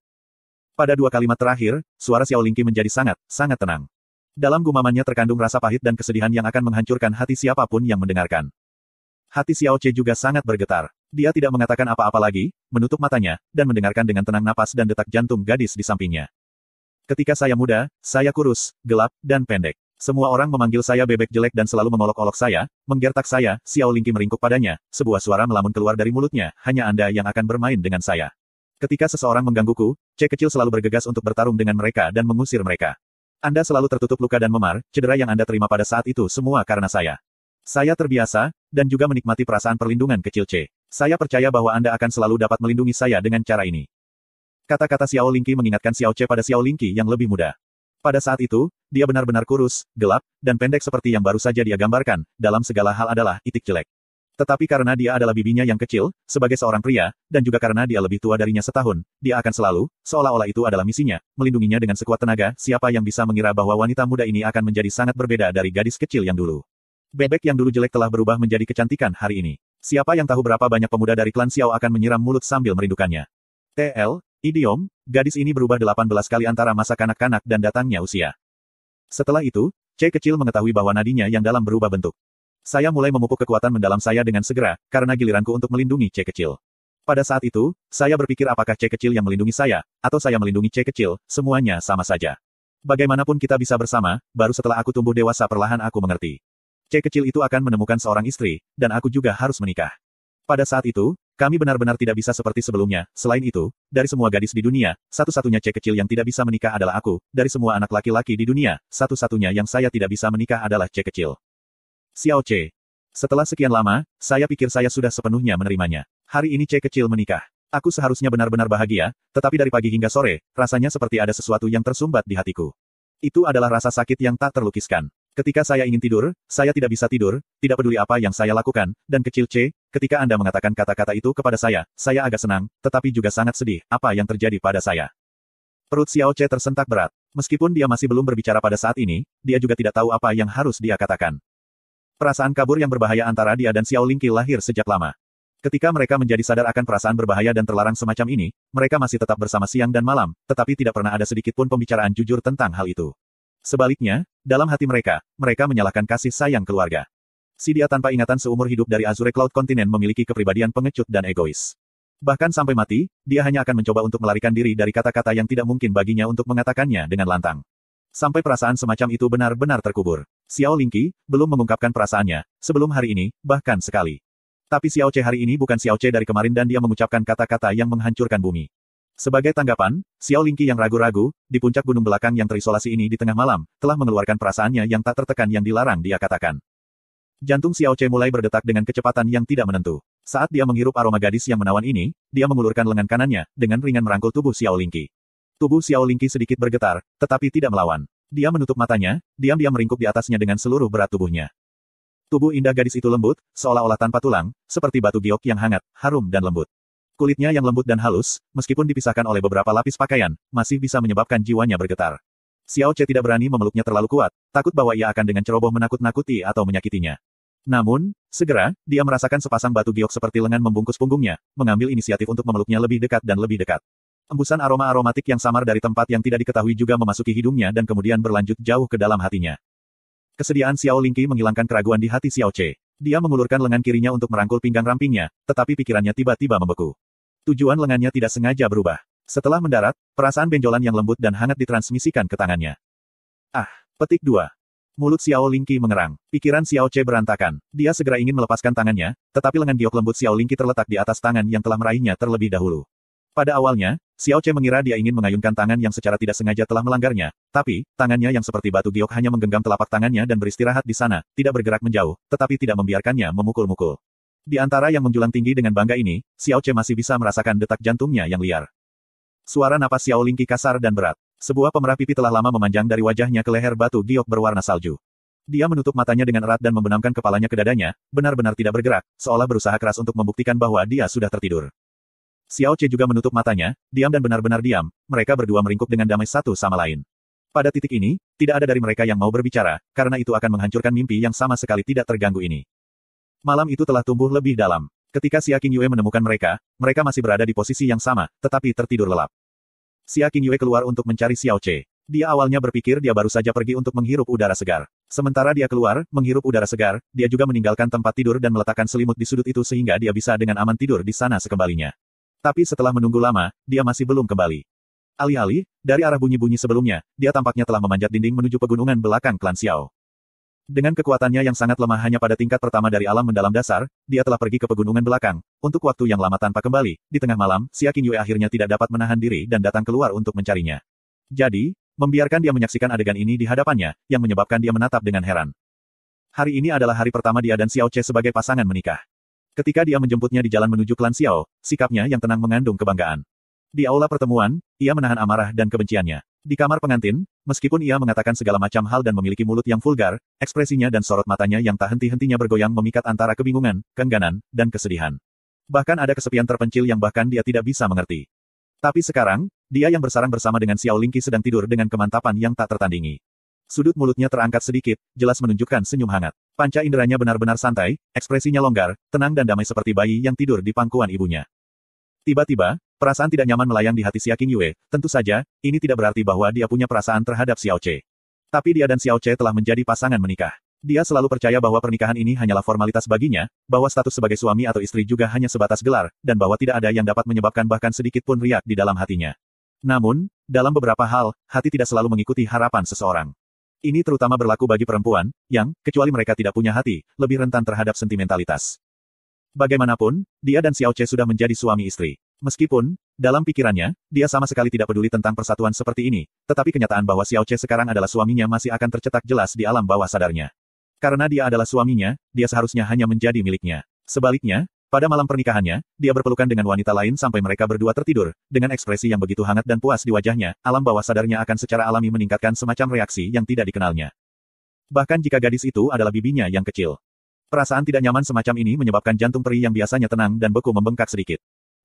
Pada dua kalimat terakhir, suara Xiao Lingqi menjadi sangat, sangat tenang. Dalam gumamannya terkandung rasa pahit dan kesedihan yang akan menghancurkan hati siapapun yang mendengarkan. Hati Xiao Che juga sangat bergetar. Dia tidak mengatakan apa-apa lagi, menutup matanya, dan mendengarkan dengan tenang napas dan detak jantung gadis di sampingnya. Ketika saya muda, saya kurus, gelap, dan pendek. Semua orang memanggil saya bebek jelek dan selalu mengolok-olok saya, menggertak saya, Xiao Lingqi meringkuk padanya, sebuah suara melamun keluar dari mulutnya, hanya Anda yang akan bermain dengan saya. Ketika seseorang menggangguku, Che kecil selalu bergegas untuk bertarung dengan mereka dan mengusir mereka. Anda selalu tertutup luka dan memar, cedera yang Anda terima pada saat itu semua karena saya. Saya terbiasa, dan juga menikmati perasaan perlindungan kecil C. Saya percaya bahwa Anda akan selalu dapat melindungi saya dengan cara ini. Kata-kata Xiao Lingqi mengingatkan Xiao C pada Xiao Lingqi yang lebih muda. Pada saat itu, dia benar-benar kurus, gelap, dan pendek seperti yang baru saja dia gambarkan, dalam segala hal adalah itik jelek. Tetapi karena dia adalah bibinya yang kecil, sebagai seorang pria, dan juga karena dia lebih tua darinya setahun, dia akan selalu, seolah-olah itu adalah misinya, melindunginya dengan sekuat tenaga, siapa yang bisa mengira bahwa wanita muda ini akan menjadi sangat berbeda dari gadis kecil yang dulu. Bebek yang dulu jelek telah berubah menjadi kecantikan hari ini. Siapa yang tahu berapa banyak pemuda dari klan Xiao akan menyiram mulut sambil merindukannya. TL, idiom, gadis ini berubah 18 kali antara masa kanak-kanak dan datangnya usia. Setelah itu, C kecil mengetahui bahwa nadinya yang dalam berubah bentuk. Saya mulai memupuk kekuatan mendalam saya dengan segera, karena giliranku untuk melindungi C kecil. Pada saat itu, saya berpikir apakah C kecil yang melindungi saya, atau saya melindungi C kecil, semuanya sama saja. Bagaimanapun kita bisa bersama, baru setelah aku tumbuh dewasa perlahan aku mengerti. C kecil itu akan menemukan seorang istri, dan aku juga harus menikah. Pada saat itu, kami benar-benar tidak bisa seperti sebelumnya. Selain itu, dari semua gadis di dunia, satu-satunya C kecil yang tidak bisa menikah adalah aku. Dari semua anak laki-laki di dunia, satu-satunya yang saya tidak bisa menikah adalah C kecil. Xiao Che. Setelah sekian lama, saya pikir saya sudah sepenuhnya menerimanya. Hari ini Che kecil menikah. Aku seharusnya benar-benar bahagia, tetapi dari pagi hingga sore, rasanya seperti ada sesuatu yang tersumbat di hatiku. Itu adalah rasa sakit yang tak terlukiskan. Ketika saya ingin tidur, saya tidak bisa tidur, tidak peduli apa yang saya lakukan, dan kecil C, ketika Anda mengatakan kata-kata itu kepada saya, saya agak senang, tetapi juga sangat sedih, apa yang terjadi pada saya. Perut Xiao C tersentak berat. Meskipun dia masih belum berbicara pada saat ini, dia juga tidak tahu apa yang harus dia katakan. Perasaan kabur yang berbahaya antara dia dan Xiao Lingqi lahir sejak lama. Ketika mereka menjadi sadar akan perasaan berbahaya dan terlarang semacam ini, mereka masih tetap bersama siang dan malam, tetapi tidak pernah ada sedikit pun pembicaraan jujur tentang hal itu. Sebaliknya, dalam hati mereka, mereka menyalahkan kasih sayang keluarga. Si dia tanpa ingatan seumur hidup dari Azure Cloud Continent memiliki kepribadian pengecut dan egois. Bahkan sampai mati, dia hanya akan mencoba untuk melarikan diri dari kata-kata yang tidak mungkin baginya untuk mengatakannya dengan lantang. Sampai perasaan semacam itu benar-benar terkubur. Xiao Lingqi belum mengungkapkan perasaannya, sebelum hari ini, bahkan sekali. Tapi Xiao Che hari ini bukan Xiao Che dari kemarin dan dia mengucapkan kata-kata yang menghancurkan bumi. Sebagai tanggapan, Xiao Lingqi yang ragu-ragu, di puncak gunung belakang yang terisolasi ini di tengah malam, telah mengeluarkan perasaannya yang tak tertekan yang dilarang dia katakan. Jantung Xiao Che mulai berdetak dengan kecepatan yang tidak menentu. Saat dia menghirup aroma gadis yang menawan ini, dia mengulurkan lengan kanannya, dengan ringan merangkul tubuh Xiao Lingqi. Tubuh Xiao Lingqi sedikit bergetar, tetapi tidak melawan. Dia menutup matanya, diam-diam meringkuk di atasnya dengan seluruh berat tubuhnya. Tubuh indah gadis itu lembut, seolah-olah tanpa tulang, seperti batu giok yang hangat, harum dan lembut. Kulitnya yang lembut dan halus, meskipun dipisahkan oleh beberapa lapis pakaian, masih bisa menyebabkan jiwanya bergetar. Xiao Che tidak berani memeluknya terlalu kuat, takut bahwa ia akan dengan ceroboh menakut-nakuti atau menyakitinya. Namun, segera, dia merasakan sepasang batu giok seperti lengan membungkus punggungnya, mengambil inisiatif untuk memeluknya lebih dekat dan lebih dekat. Embusan aroma aromatik yang samar dari tempat yang tidak diketahui juga memasuki hidungnya dan kemudian berlanjut jauh ke dalam hatinya. Kesediaan Xiao Lingqi menghilangkan keraguan di hati Xiao Che. Dia mengulurkan lengan kirinya untuk merangkul pinggang rampingnya, tetapi pikirannya tiba-tiba membeku. Tujuan lengannya tidak sengaja berubah. Setelah mendarat, perasaan benjolan yang lembut dan hangat ditransmisikan ke tangannya. Ah, petik dua. Mulut Xiao Lingqi mengerang. Pikiran Xiao Che berantakan. Dia segera ingin melepaskan tangannya, tetapi lengan giok lembut Xiao Lingqi terletak di atas tangan yang telah meraihnya terlebih dahulu. Pada awalnya, Xiao Che mengira dia ingin mengayunkan tangan yang secara tidak sengaja telah melanggarnya, tapi, tangannya yang seperti batu giok hanya menggenggam telapak tangannya dan beristirahat di sana, tidak bergerak menjauh, tetapi tidak membiarkannya memukul-mukul. Di antara yang menjulang tinggi dengan bangga ini, Xiao Che masih bisa merasakan detak jantungnya yang liar. Suara napas Xiao Lingqi kasar dan berat. Sebuah pemerah pipi telah lama memanjang dari wajahnya ke leher batu giok berwarna salju. Dia menutup matanya dengan erat dan membenamkan kepalanya ke dadanya, benar-benar tidak bergerak, seolah berusaha keras untuk membuktikan bahwa dia sudah tertidur. Xiao Che juga menutup matanya, diam dan benar-benar diam, mereka berdua meringkuk dengan damai satu sama lain. Pada titik ini, tidak ada dari mereka yang mau berbicara, karena itu akan menghancurkan mimpi yang sama sekali tidak terganggu ini. Malam itu telah tumbuh lebih dalam. Ketika Xia Qingyue Yue menemukan mereka, mereka masih berada di posisi yang sama, tetapi tertidur lelap. Xia Qingyue Yue keluar untuk mencari Xiao Che. Dia awalnya berpikir dia baru saja pergi untuk menghirup udara segar. Sementara dia keluar, menghirup udara segar, dia juga meninggalkan tempat tidur dan meletakkan selimut di sudut itu sehingga dia bisa dengan aman tidur di sana sekembalinya. Tapi setelah menunggu lama, dia masih belum kembali. Alih-alih, dari arah bunyi-bunyi sebelumnya, dia tampaknya telah memanjat dinding menuju pegunungan belakang klan Xiao. Dengan kekuatannya yang sangat lemah hanya pada tingkat pertama dari alam mendalam dasar, dia telah pergi ke pegunungan belakang. Untuk waktu yang lama tanpa kembali, di tengah malam, Xia Yue akhirnya tidak dapat menahan diri dan datang keluar untuk mencarinya. Jadi, membiarkan dia menyaksikan adegan ini di hadapannya, yang menyebabkan dia menatap dengan heran. Hari ini adalah hari pertama dia dan Xiao Che sebagai pasangan menikah. Ketika dia menjemputnya di jalan menuju klan Xiao, sikapnya yang tenang mengandung kebanggaan. Di aula pertemuan, ia menahan amarah dan kebenciannya. Di kamar pengantin, meskipun ia mengatakan segala macam hal dan memiliki mulut yang vulgar, ekspresinya dan sorot matanya yang tak henti-hentinya bergoyang memikat antara kebingungan, keengganan, dan kesedihan. Bahkan ada kesepian terpencil yang bahkan dia tidak bisa mengerti. Tapi sekarang, dia yang bersarang bersama dengan Xiao Lingqi sedang tidur dengan kemantapan yang tak tertandingi. Sudut mulutnya terangkat sedikit, jelas menunjukkan senyum hangat. Panca inderanya benar-benar santai, ekspresinya longgar, tenang dan damai seperti bayi yang tidur di pangkuan ibunya. Tiba-tiba, perasaan tidak nyaman melayang di hati Xiaqing Yue, tentu saja, ini tidak berarti bahwa dia punya perasaan terhadap Xiao Che. Tapi dia dan Xiao Che telah menjadi pasangan menikah. Dia selalu percaya bahwa pernikahan ini hanyalah formalitas baginya, bahwa status sebagai suami atau istri juga hanya sebatas gelar, dan bahwa tidak ada yang dapat menyebabkan bahkan sedikit pun riak di dalam hatinya. Namun, dalam beberapa hal, hati tidak selalu mengikuti harapan seseorang. Ini terutama berlaku bagi perempuan, yang, kecuali mereka tidak punya hati, lebih rentan terhadap sentimentalitas. Bagaimanapun, dia dan Xiao Che sudah menjadi suami istri. Meskipun, dalam pikirannya, dia sama sekali tidak peduli tentang persatuan seperti ini, tetapi kenyataan bahwa Xiao Che sekarang adalah suaminya masih akan tercetak jelas di alam bawah sadarnya. Karena dia adalah suaminya, dia seharusnya hanya menjadi miliknya. Sebaliknya, pada malam pernikahannya, dia berpelukan dengan wanita lain sampai mereka berdua tertidur, dengan ekspresi yang begitu hangat dan puas di wajahnya, alam bawah sadarnya akan secara alami meningkatkan semacam reaksi yang tidak dikenalnya. Bahkan jika gadis itu adalah bibinya yang kecil. Perasaan tidak nyaman semacam ini menyebabkan jantung peri yang biasanya tenang dan beku membengkak sedikit.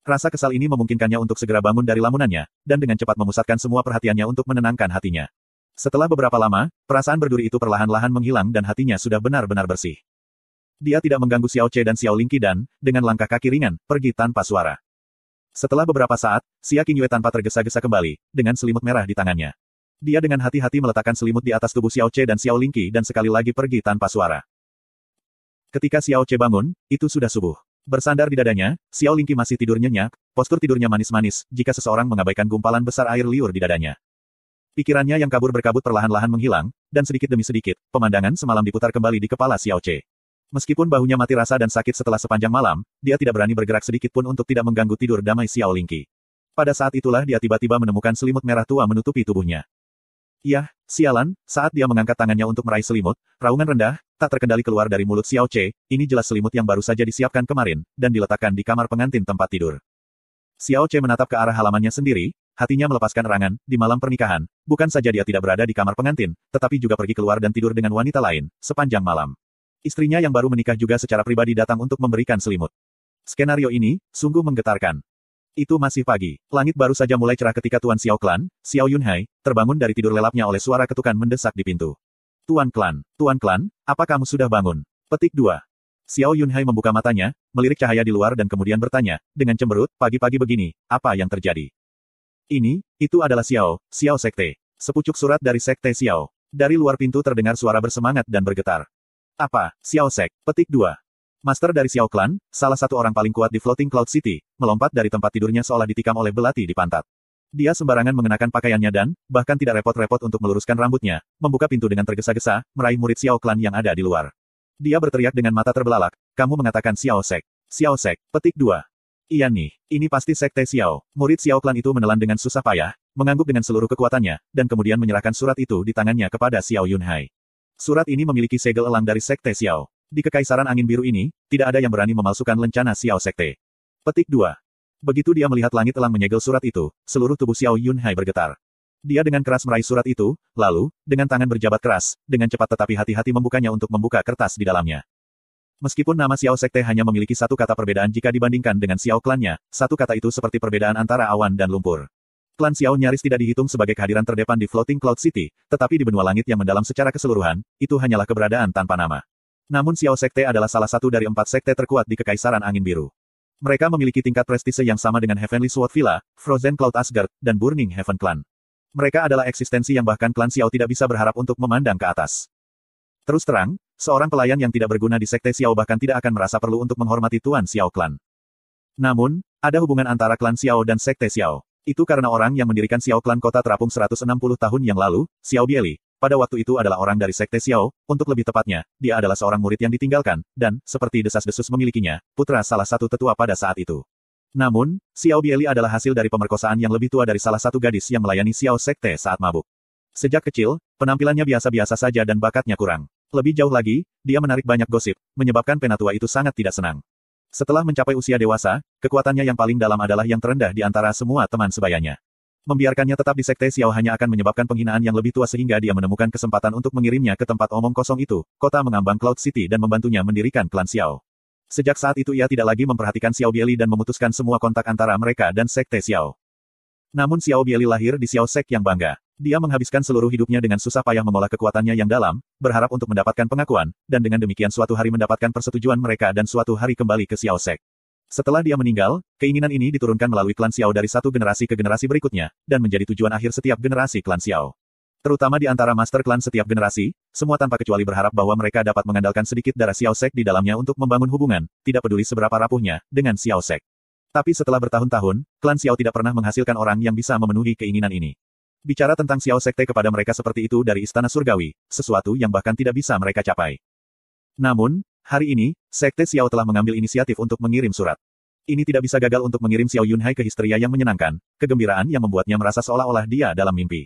Rasa kesal ini memungkinkannya untuk segera bangun dari lamunannya, dan dengan cepat memusatkan semua perhatiannya untuk menenangkan hatinya. Setelah beberapa lama, perasaan berduri itu perlahan-lahan menghilang dan hatinya sudah benar-benar bersih. Dia tidak mengganggu Xiao Che dan Xiao Lingqi dan, dengan langkah kaki ringan, pergi tanpa suara. Setelah beberapa saat, Xia Qingyue tanpa tergesa-gesa kembali, dengan selimut merah di tangannya. Dia dengan hati-hati meletakkan selimut di atas tubuh Xiao Che dan Xiao Lingqi dan sekali lagi pergi tanpa suara. Ketika Xiao Che bangun, itu sudah subuh. Bersandar di dadanya, Xiao Lingqi masih tidur nyenyak, postur tidurnya manis-manis, jika seseorang mengabaikan gumpalan besar air liur di dadanya. Pikirannya yang kabur berkabut perlahan-lahan menghilang, dan sedikit demi sedikit, pemandangan semalam diputar kembali di kepala Xiao Che. Meskipun bahunya mati rasa dan sakit setelah sepanjang malam, dia tidak berani bergerak sedikit pun untuk tidak mengganggu tidur damai Xiao Lingqi. Pada saat itulah dia tiba-tiba menemukan selimut merah tua menutupi tubuhnya. Yah, sialan, saat dia mengangkat tangannya untuk meraih selimut, raungan rendah, tak terkendali keluar dari mulut Xiao Che, ini jelas selimut yang baru saja disiapkan kemarin, dan diletakkan di kamar pengantin tempat tidur. Xiao Che menatap ke arah halamannya sendiri, hatinya melepaskan erangan, di malam pernikahan, bukan saja dia tidak berada di kamar pengantin, tetapi juga pergi keluar dan tidur dengan wanita lain, sepanjang malam. Istrinya yang baru menikah juga secara pribadi datang untuk memberikan selimut. Skenario ini, sungguh menggetarkan. Itu masih pagi. Langit baru saja mulai cerah ketika Tuan Xiao Klan, Xiao Yunhai, terbangun dari tidur lelapnya oleh suara ketukan mendesak di pintu. Tuan Klan, Tuan Klan, apa kamu sudah bangun? Petik 2. Xiao Yunhai membuka matanya, melirik cahaya di luar dan kemudian bertanya, dengan cemberut, pagi-pagi begini, apa yang terjadi? Ini, itu adalah Xiao, Xiao Sekte. Sepucuk surat dari Sekte Xiao. Dari luar pintu terdengar suara bersemangat dan bergetar. Apa? Xiao Sek, petik 2. Master dari Xiao Clan, salah satu orang paling kuat di Floating Cloud City, melompat dari tempat tidurnya seolah ditikam oleh belati di pantat. Dia sembarangan mengenakan pakaiannya dan, bahkan tidak repot-repot untuk meluruskan rambutnya, membuka pintu dengan tergesa-gesa, meraih murid Xiao Clan yang ada di luar. Dia berteriak dengan mata terbelalak, kamu mengatakan Xiao Sek. Xiao Sek, petik 2. Iya nih, ini pasti Sekte Xiao. Murid Xiao Clan itu menelan dengan susah payah, mengangguk dengan seluruh kekuatannya, dan kemudian menyerahkan surat itu di tangannya kepada Xiao Yunhai. Surat ini memiliki segel elang dari Sekte Xiao. Di Kekaisaran Angin Biru ini, tidak ada yang berani memalsukan lencana Xiao Sekte. Petik 2. Begitu dia melihat langit elang menyegel surat itu, seluruh tubuh Xiao Yunhai bergetar. Dia dengan keras meraih surat itu, lalu, dengan tangan berjabat keras, dengan cepat tetapi hati-hati membukanya untuk membuka kertas di dalamnya. Meskipun nama Xiao Sekte hanya memiliki satu kata perbedaan jika dibandingkan dengan Xiao klannya, satu kata itu seperti perbedaan antara awan dan lumpur. Klan Xiao nyaris tidak dihitung sebagai kehadiran terdepan di Floating Cloud City, tetapi di benua langit yang mendalam secara keseluruhan, itu hanyalah keberadaan tanpa nama. Namun Xiao Sekte adalah salah satu dari empat sekte terkuat di Kekaisaran Angin Biru. Mereka memiliki tingkat prestise yang sama dengan Heavenly Sword Villa, Frozen Cloud Asgard, dan Burning Heaven Clan. Mereka adalah eksistensi yang bahkan klan Xiao tidak bisa berharap untuk memandang ke atas. Terus terang, seorang pelayan yang tidak berguna di sekte Xiao bahkan tidak akan merasa perlu untuk menghormati Tuan Xiao Clan. Namun, ada hubungan antara klan Xiao dan sekte Xiao. Itu karena orang yang mendirikan Xiao Clan kota terapung 160 tahun yang lalu, Xiao Bieli, pada waktu itu adalah orang dari sekte Xiao, untuk lebih tepatnya, dia adalah seorang murid yang ditinggalkan, dan, seperti desas-desus memilikinya, putra salah satu tetua pada saat itu. Namun, Xiao Bieli adalah hasil dari pemerkosaan yang lebih tua dari salah satu gadis yang melayani Xiao sekte saat mabuk. Sejak kecil, penampilannya biasa-biasa saja dan bakatnya kurang. Lebih jauh lagi, dia menarik banyak gosip, menyebabkan penatua itu sangat tidak senang. Setelah mencapai usia dewasa, kekuatannya yang paling dalam adalah yang terendah di antara semua teman sebayanya. Membiarkannya tetap di sekte Xiao hanya akan menyebabkan penghinaan yang lebih tua sehingga dia menemukan kesempatan untuk mengirimnya ke tempat omong kosong itu, kota mengambang Cloud City dan membantunya mendirikan klan Xiao. Sejak saat itu ia tidak lagi memperhatikan Xiao Bieli dan memutuskan semua kontak antara mereka dan sekte Xiao. Namun Xiao Bieli lahir di Xiao Sek yang bangga. Dia menghabiskan seluruh hidupnya dengan susah payah mengolah kekuatannya yang dalam, berharap untuk mendapatkan pengakuan, dan dengan demikian suatu hari mendapatkan persetujuan mereka dan suatu hari kembali ke Xiao Sek. Setelah dia meninggal, keinginan ini diturunkan melalui klan Xiao dari satu generasi ke generasi berikutnya, dan menjadi tujuan akhir setiap generasi klan Xiao. Terutama di antara master klan setiap generasi, semua tanpa kecuali berharap bahwa mereka dapat mengandalkan sedikit darah Xiao Sek di dalamnya untuk membangun hubungan, tidak peduli seberapa rapuhnya, dengan Xiao Sek. Tapi setelah bertahun-tahun, klan Xiao tidak pernah menghasilkan orang yang bisa memenuhi keinginan ini. Bicara tentang Xiao Sekte kepada mereka seperti itu dari Istana Surgawi, sesuatu yang bahkan tidak bisa mereka capai. Namun, hari ini, Sekte Xiao telah mengambil inisiatif untuk mengirim surat. Ini tidak bisa gagal untuk mengirim Xiao Yunhai ke histeria yang menyenangkan, kegembiraan yang membuatnya merasa seolah-olah dia dalam mimpi.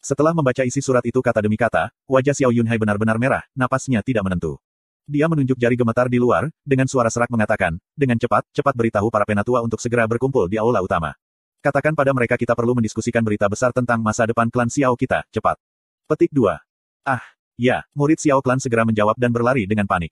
Setelah membaca isi surat itu kata demi kata, wajah Xiao Yunhai benar-benar merah, napasnya tidak menentu. Dia menunjuk jari gemetar di luar, dengan suara serak mengatakan, dengan cepat, cepat beritahu para penatua untuk segera berkumpul di aula utama. Katakan pada mereka kita perlu mendiskusikan berita besar tentang masa depan klan Xiao kita, cepat. Petik 2. Ah, ya, murid Xiao klan segera menjawab dan berlari dengan panik.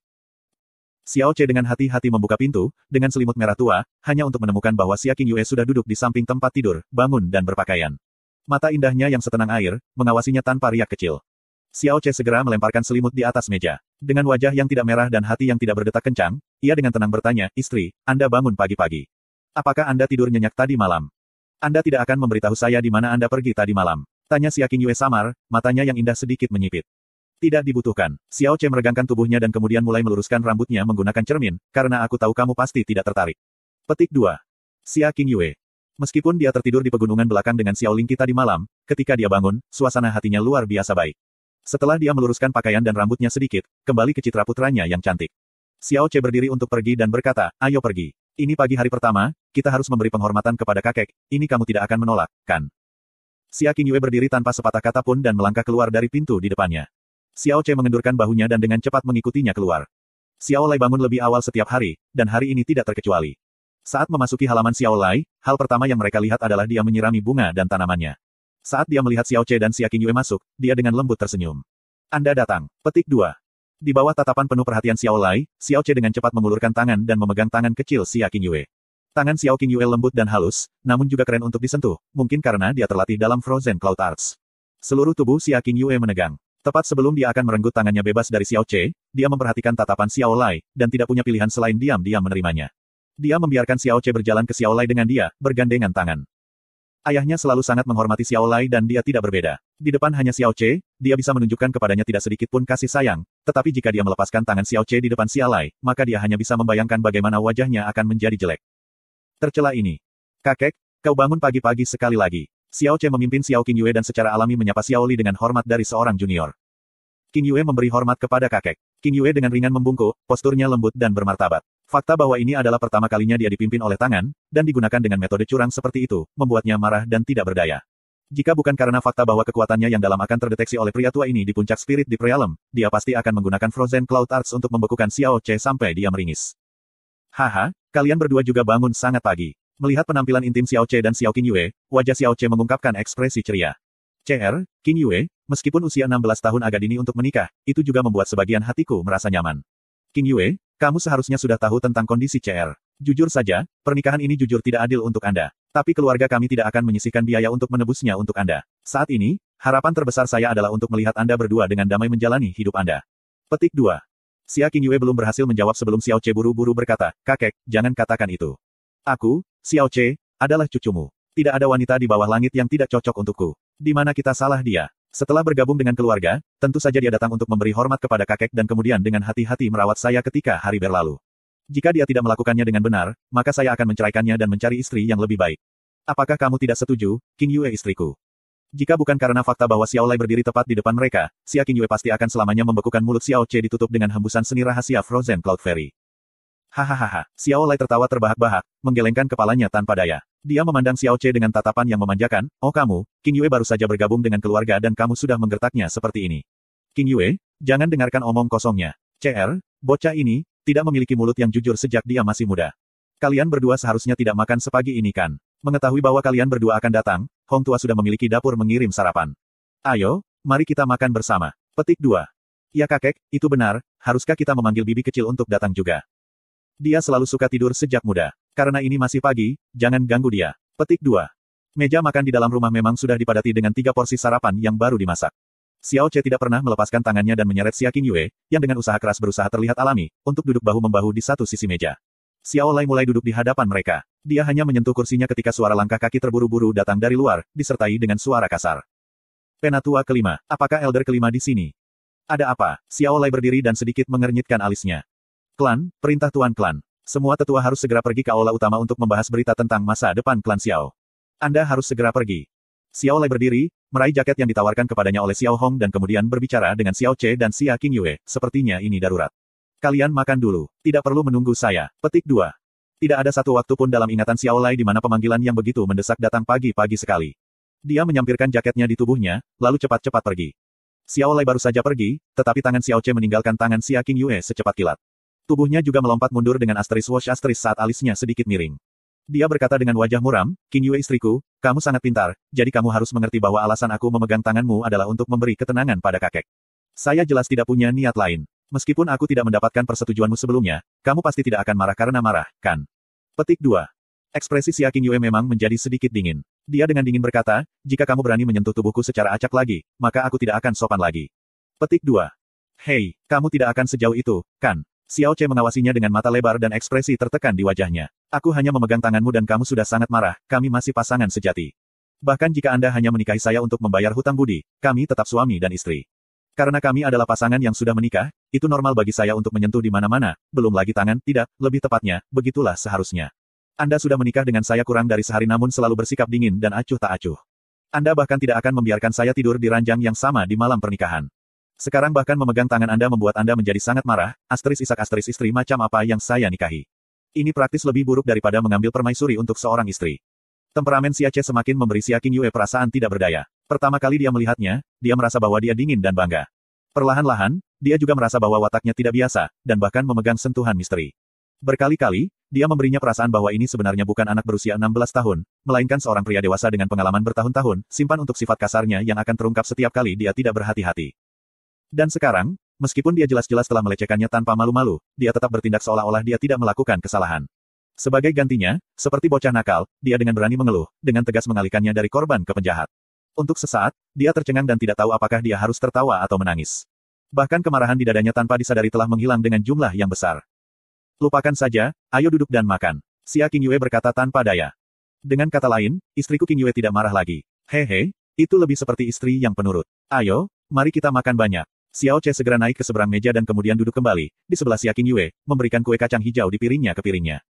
Xiao Che dengan hati-hati membuka pintu, dengan selimut merah tua, hanya untuk menemukan bahwa Xia King Yue sudah duduk di samping tempat tidur, bangun dan berpakaian. Mata indahnya yang setenang air, mengawasinya tanpa riak kecil. Xiao Che segera melemparkan selimut di atas meja. Dengan wajah yang tidak merah dan hati yang tidak berdetak kencang, ia dengan tenang bertanya, Istri, Anda bangun pagi-pagi. Apakah Anda tidur nyenyak tadi malam? Anda tidak akan memberitahu saya di mana Anda pergi tadi malam. Tanya Siaking Yue samar, matanya yang indah sedikit menyipit. Tidak dibutuhkan. Xiao Che meregangkan tubuhnya dan kemudian mulai meluruskan rambutnya menggunakan cermin, karena aku tahu kamu pasti tidak tertarik. Petik 2. Xia King Yue. Meskipun dia tertidur di pegunungan belakang dengan Xiao Lingqi tadi malam, ketika dia bangun, suasana hatinya luar biasa baik. Setelah dia meluruskan pakaian dan rambutnya sedikit, kembali ke citra putranya yang cantik. Xiao Che berdiri untuk pergi dan berkata, ayo pergi. Ini pagi hari pertama, kita harus memberi penghormatan kepada kakek, ini kamu tidak akan menolak, kan? Xia Qingyue berdiri tanpa sepatah kata pun dan melangkah keluar dari pintu di depannya. Xiao Che mengendurkan bahunya dan dengan cepat mengikutinya keluar. Xiao Lai bangun lebih awal setiap hari, dan hari ini tidak terkecuali. Saat memasuki halaman Xiao Lai, hal pertama yang mereka lihat adalah dia menyirami bunga dan tanamannya. Saat dia melihat Xiao Che dan Xia Qingyue masuk, dia dengan lembut tersenyum. Anda datang. Petik 2. Di bawah tatapan penuh perhatian Xiao Lai, Xiao Che dengan cepat mengulurkan tangan dan memegang tangan kecil Xia Yue. Tangan Xiao Yue lembut dan halus, namun juga keren untuk disentuh, mungkin karena dia terlatih dalam Frozen Cloud Arts. Seluruh tubuh Xia Yue menegang. Tepat sebelum dia akan merenggut tangannya bebas dari Xiao Che, dia memperhatikan tatapan Xiao Lai, dan tidak punya pilihan selain diam-diam menerimanya. Dia membiarkan Xiao Che berjalan ke Xiao Lai dengan dia, bergandengan tangan. Ayahnya selalu sangat menghormati Xiao Lai dan dia tidak berbeda. Di depan hanya Xiao Che, dia bisa menunjukkan kepadanya tidak sedikit pun kasih sayang, tetapi jika dia melepaskan tangan Xiao Che di depan Xiao Lai, maka dia hanya bisa membayangkan bagaimana wajahnya akan menjadi jelek. Tercela ini. Kakek, kau bangun pagi-pagi sekali lagi. Xiao Che memimpin Xiao Yue dan secara alami menyapa Xiao Li dengan hormat dari seorang junior. Yue memberi hormat kepada kakek. Yue dengan ringan membungkuk, posturnya lembut dan bermartabat. Fakta bahwa ini adalah pertama kalinya dia dipimpin oleh tangan, dan digunakan dengan metode curang seperti itu, membuatnya marah dan tidak berdaya. Jika bukan karena fakta bahwa kekuatannya yang dalam akan terdeteksi oleh pria tua ini di puncak spirit di Prealem, dia pasti akan menggunakan Frozen Cloud Arts untuk membekukan Xiao Che sampai dia meringis. Haha, kalian berdua juga bangun sangat pagi. Melihat penampilan intim Xiao Che dan Xiao Qingyue, wajah Xiao Che mengungkapkan ekspresi ceria. CR, Qingyue, meskipun usia 16 tahun agak dini untuk menikah, itu juga membuat sebagian hatiku merasa nyaman. Qingyue, kamu seharusnya sudah tahu tentang kondisi CR. Jujur saja, pernikahan ini jujur tidak adil untuk Anda. Tapi keluarga kami tidak akan menyisihkan biaya untuk menebusnya untuk Anda. Saat ini, harapan terbesar saya adalah untuk melihat Anda berdua dengan damai menjalani hidup Anda. Petik 2. Xia Qingyue belum berhasil menjawab sebelum Xiao Che buru-buru berkata, Kakek, jangan katakan itu. Aku, Xiao Che, adalah cucumu. Tidak ada wanita di bawah langit yang tidak cocok untukku. Di mana kita salah dia? Setelah bergabung dengan keluarga, tentu saja dia datang untuk memberi hormat kepada kakek dan kemudian dengan hati-hati merawat saya ketika hari berlalu. Jika dia tidak melakukannya dengan benar, maka saya akan menceraikannya dan mencari istri yang lebih baik. Apakah kamu tidak setuju, King Yue istriku? Jika bukan karena fakta bahwa Xiao Lai berdiri tepat di depan mereka, King Yue pasti akan selamanya membekukan mulut Xiao Che ditutup dengan hembusan seni rahasia Frozen Cloud Fairy. Hahaha, Xiao Lai tertawa terbahak-bahak, menggelengkan kepalanya tanpa daya. Dia memandang Xiao Che dengan tatapan yang memanjakan, Oh kamu, King Yue baru saja bergabung dengan keluarga dan kamu sudah menggertaknya seperti ini. King Yue, jangan dengarkan omong kosongnya. CR, bocah ini, tidak memiliki mulut yang jujur sejak dia masih muda. Kalian berdua seharusnya tidak makan sepagi ini kan. Mengetahui bahwa kalian berdua akan datang, Hong Tua sudah memiliki dapur mengirim sarapan. Ayo, mari kita makan bersama. Petik 2. Ya kakek, itu benar, haruskah kita memanggil bibi kecil untuk datang juga? Dia selalu suka tidur sejak muda. Karena ini masih pagi, jangan ganggu dia. Petik 2. Meja makan di dalam rumah memang sudah dipadati dengan tiga porsi sarapan yang baru dimasak. Xiao Che tidak pernah melepaskan tangannya dan menyeret Xia King Yue, yang dengan usaha keras berusaha terlihat alami, untuk duduk bahu-membahu di satu sisi meja. Xiao Lai mulai duduk di hadapan mereka. Dia hanya menyentuh kursinya ketika suara langkah kaki terburu-buru datang dari luar, disertai dengan suara kasar. Penatua kelima, apakah elder kelima di sini? Ada apa? Xiao Lai berdiri dan sedikit mengernyitkan alisnya. Klan, perintah Tuan Klan. Semua tetua harus segera pergi ke aula utama untuk membahas berita tentang masa depan klan Xiao. Anda harus segera pergi. Xiao Lei berdiri, meraih jaket yang ditawarkan kepadanya oleh Xiao Hong dan kemudian berbicara dengan Xiao Che dan Xia King Yue, sepertinya ini darurat. Kalian makan dulu, tidak perlu menunggu saya. Petik 2. Tidak ada satu waktu pun dalam ingatan Xiao Lei di mana pemanggilan yang begitu mendesak datang pagi-pagi sekali. Dia menyampirkan jaketnya di tubuhnya, lalu cepat-cepat pergi. Xiao Lei baru saja pergi, tetapi tangan Xiao Che meninggalkan tangan Xia King Yue secepat kilat. Tubuhnya juga melompat mundur dengan asteris wash asteris saat alisnya sedikit miring. Dia berkata dengan wajah muram, King Yue istriku, kamu sangat pintar, jadi kamu harus mengerti bahwa alasan aku memegang tanganmu adalah untuk memberi ketenangan pada kakek. Saya jelas tidak punya niat lain. Meskipun aku tidak mendapatkan persetujuanmu sebelumnya, kamu pasti tidak akan marah karena marah, kan? Petik 2. Ekspresi Xia King Yue memang menjadi sedikit dingin. Dia dengan dingin berkata, jika kamu berani menyentuh tubuhku secara acak lagi, maka aku tidak akan sopan lagi. Petik 2. Hei, kamu tidak akan sejauh itu, kan? Xiao Che mengawasinya dengan mata lebar dan ekspresi tertekan di wajahnya. Aku hanya memegang tanganmu dan kamu sudah sangat marah, kami masih pasangan sejati. Bahkan jika Anda hanya menikahi saya untuk membayar hutang budi, kami tetap suami dan istri. Karena kami adalah pasangan yang sudah menikah, itu normal bagi saya untuk menyentuh di mana-mana, belum lagi tangan, tidak, lebih tepatnya, begitulah seharusnya. Anda sudah menikah dengan saya kurang dari sehari namun selalu bersikap dingin dan acuh tak acuh. Anda bahkan tidak akan membiarkan saya tidur di ranjang yang sama di malam pernikahan. Sekarang bahkan memegang tangan Anda membuat Anda menjadi sangat marah, asteris isak asteris istri macam apa yang saya nikahi. Ini praktis lebih buruk daripada mengambil permaisuri untuk seorang istri. Temperamen si Aceh semakin memberi si Aking Yue perasaan tidak berdaya. Pertama kali dia melihatnya, dia merasa bahwa dia dingin dan bangga. Perlahan-lahan, dia juga merasa bahwa wataknya tidak biasa, dan bahkan memegang sentuhan misteri. Berkali-kali, dia memberinya perasaan bahwa ini sebenarnya bukan anak berusia 16 tahun, melainkan seorang pria dewasa dengan pengalaman bertahun-tahun, simpan untuk sifat kasarnya yang akan terungkap setiap kali dia tidak berhati-hati. Dan sekarang, meskipun dia jelas-jelas telah melecehkannya tanpa malu-malu, dia tetap bertindak seolah-olah dia tidak melakukan kesalahan. Sebagai gantinya, seperti bocah nakal, dia dengan berani mengeluh, dengan tegas mengalihkannya dari korban ke penjahat. Untuk sesaat, dia tercengang dan tidak tahu apakah dia harus tertawa atau menangis. Bahkan kemarahan di dadanya tanpa disadari telah menghilang dengan jumlah yang besar. Lupakan saja, ayo duduk dan makan. King Yue berkata tanpa daya. Dengan kata lain, istriku King Yue tidak marah lagi. Hehe, itu lebih seperti istri yang penurut. Ayo, mari kita makan banyak. Xiao Che segera naik ke seberang meja dan kemudian duduk kembali, di sebelah Xia Qing Yue, memberikan kue kacang hijau di piringnya ke piringnya.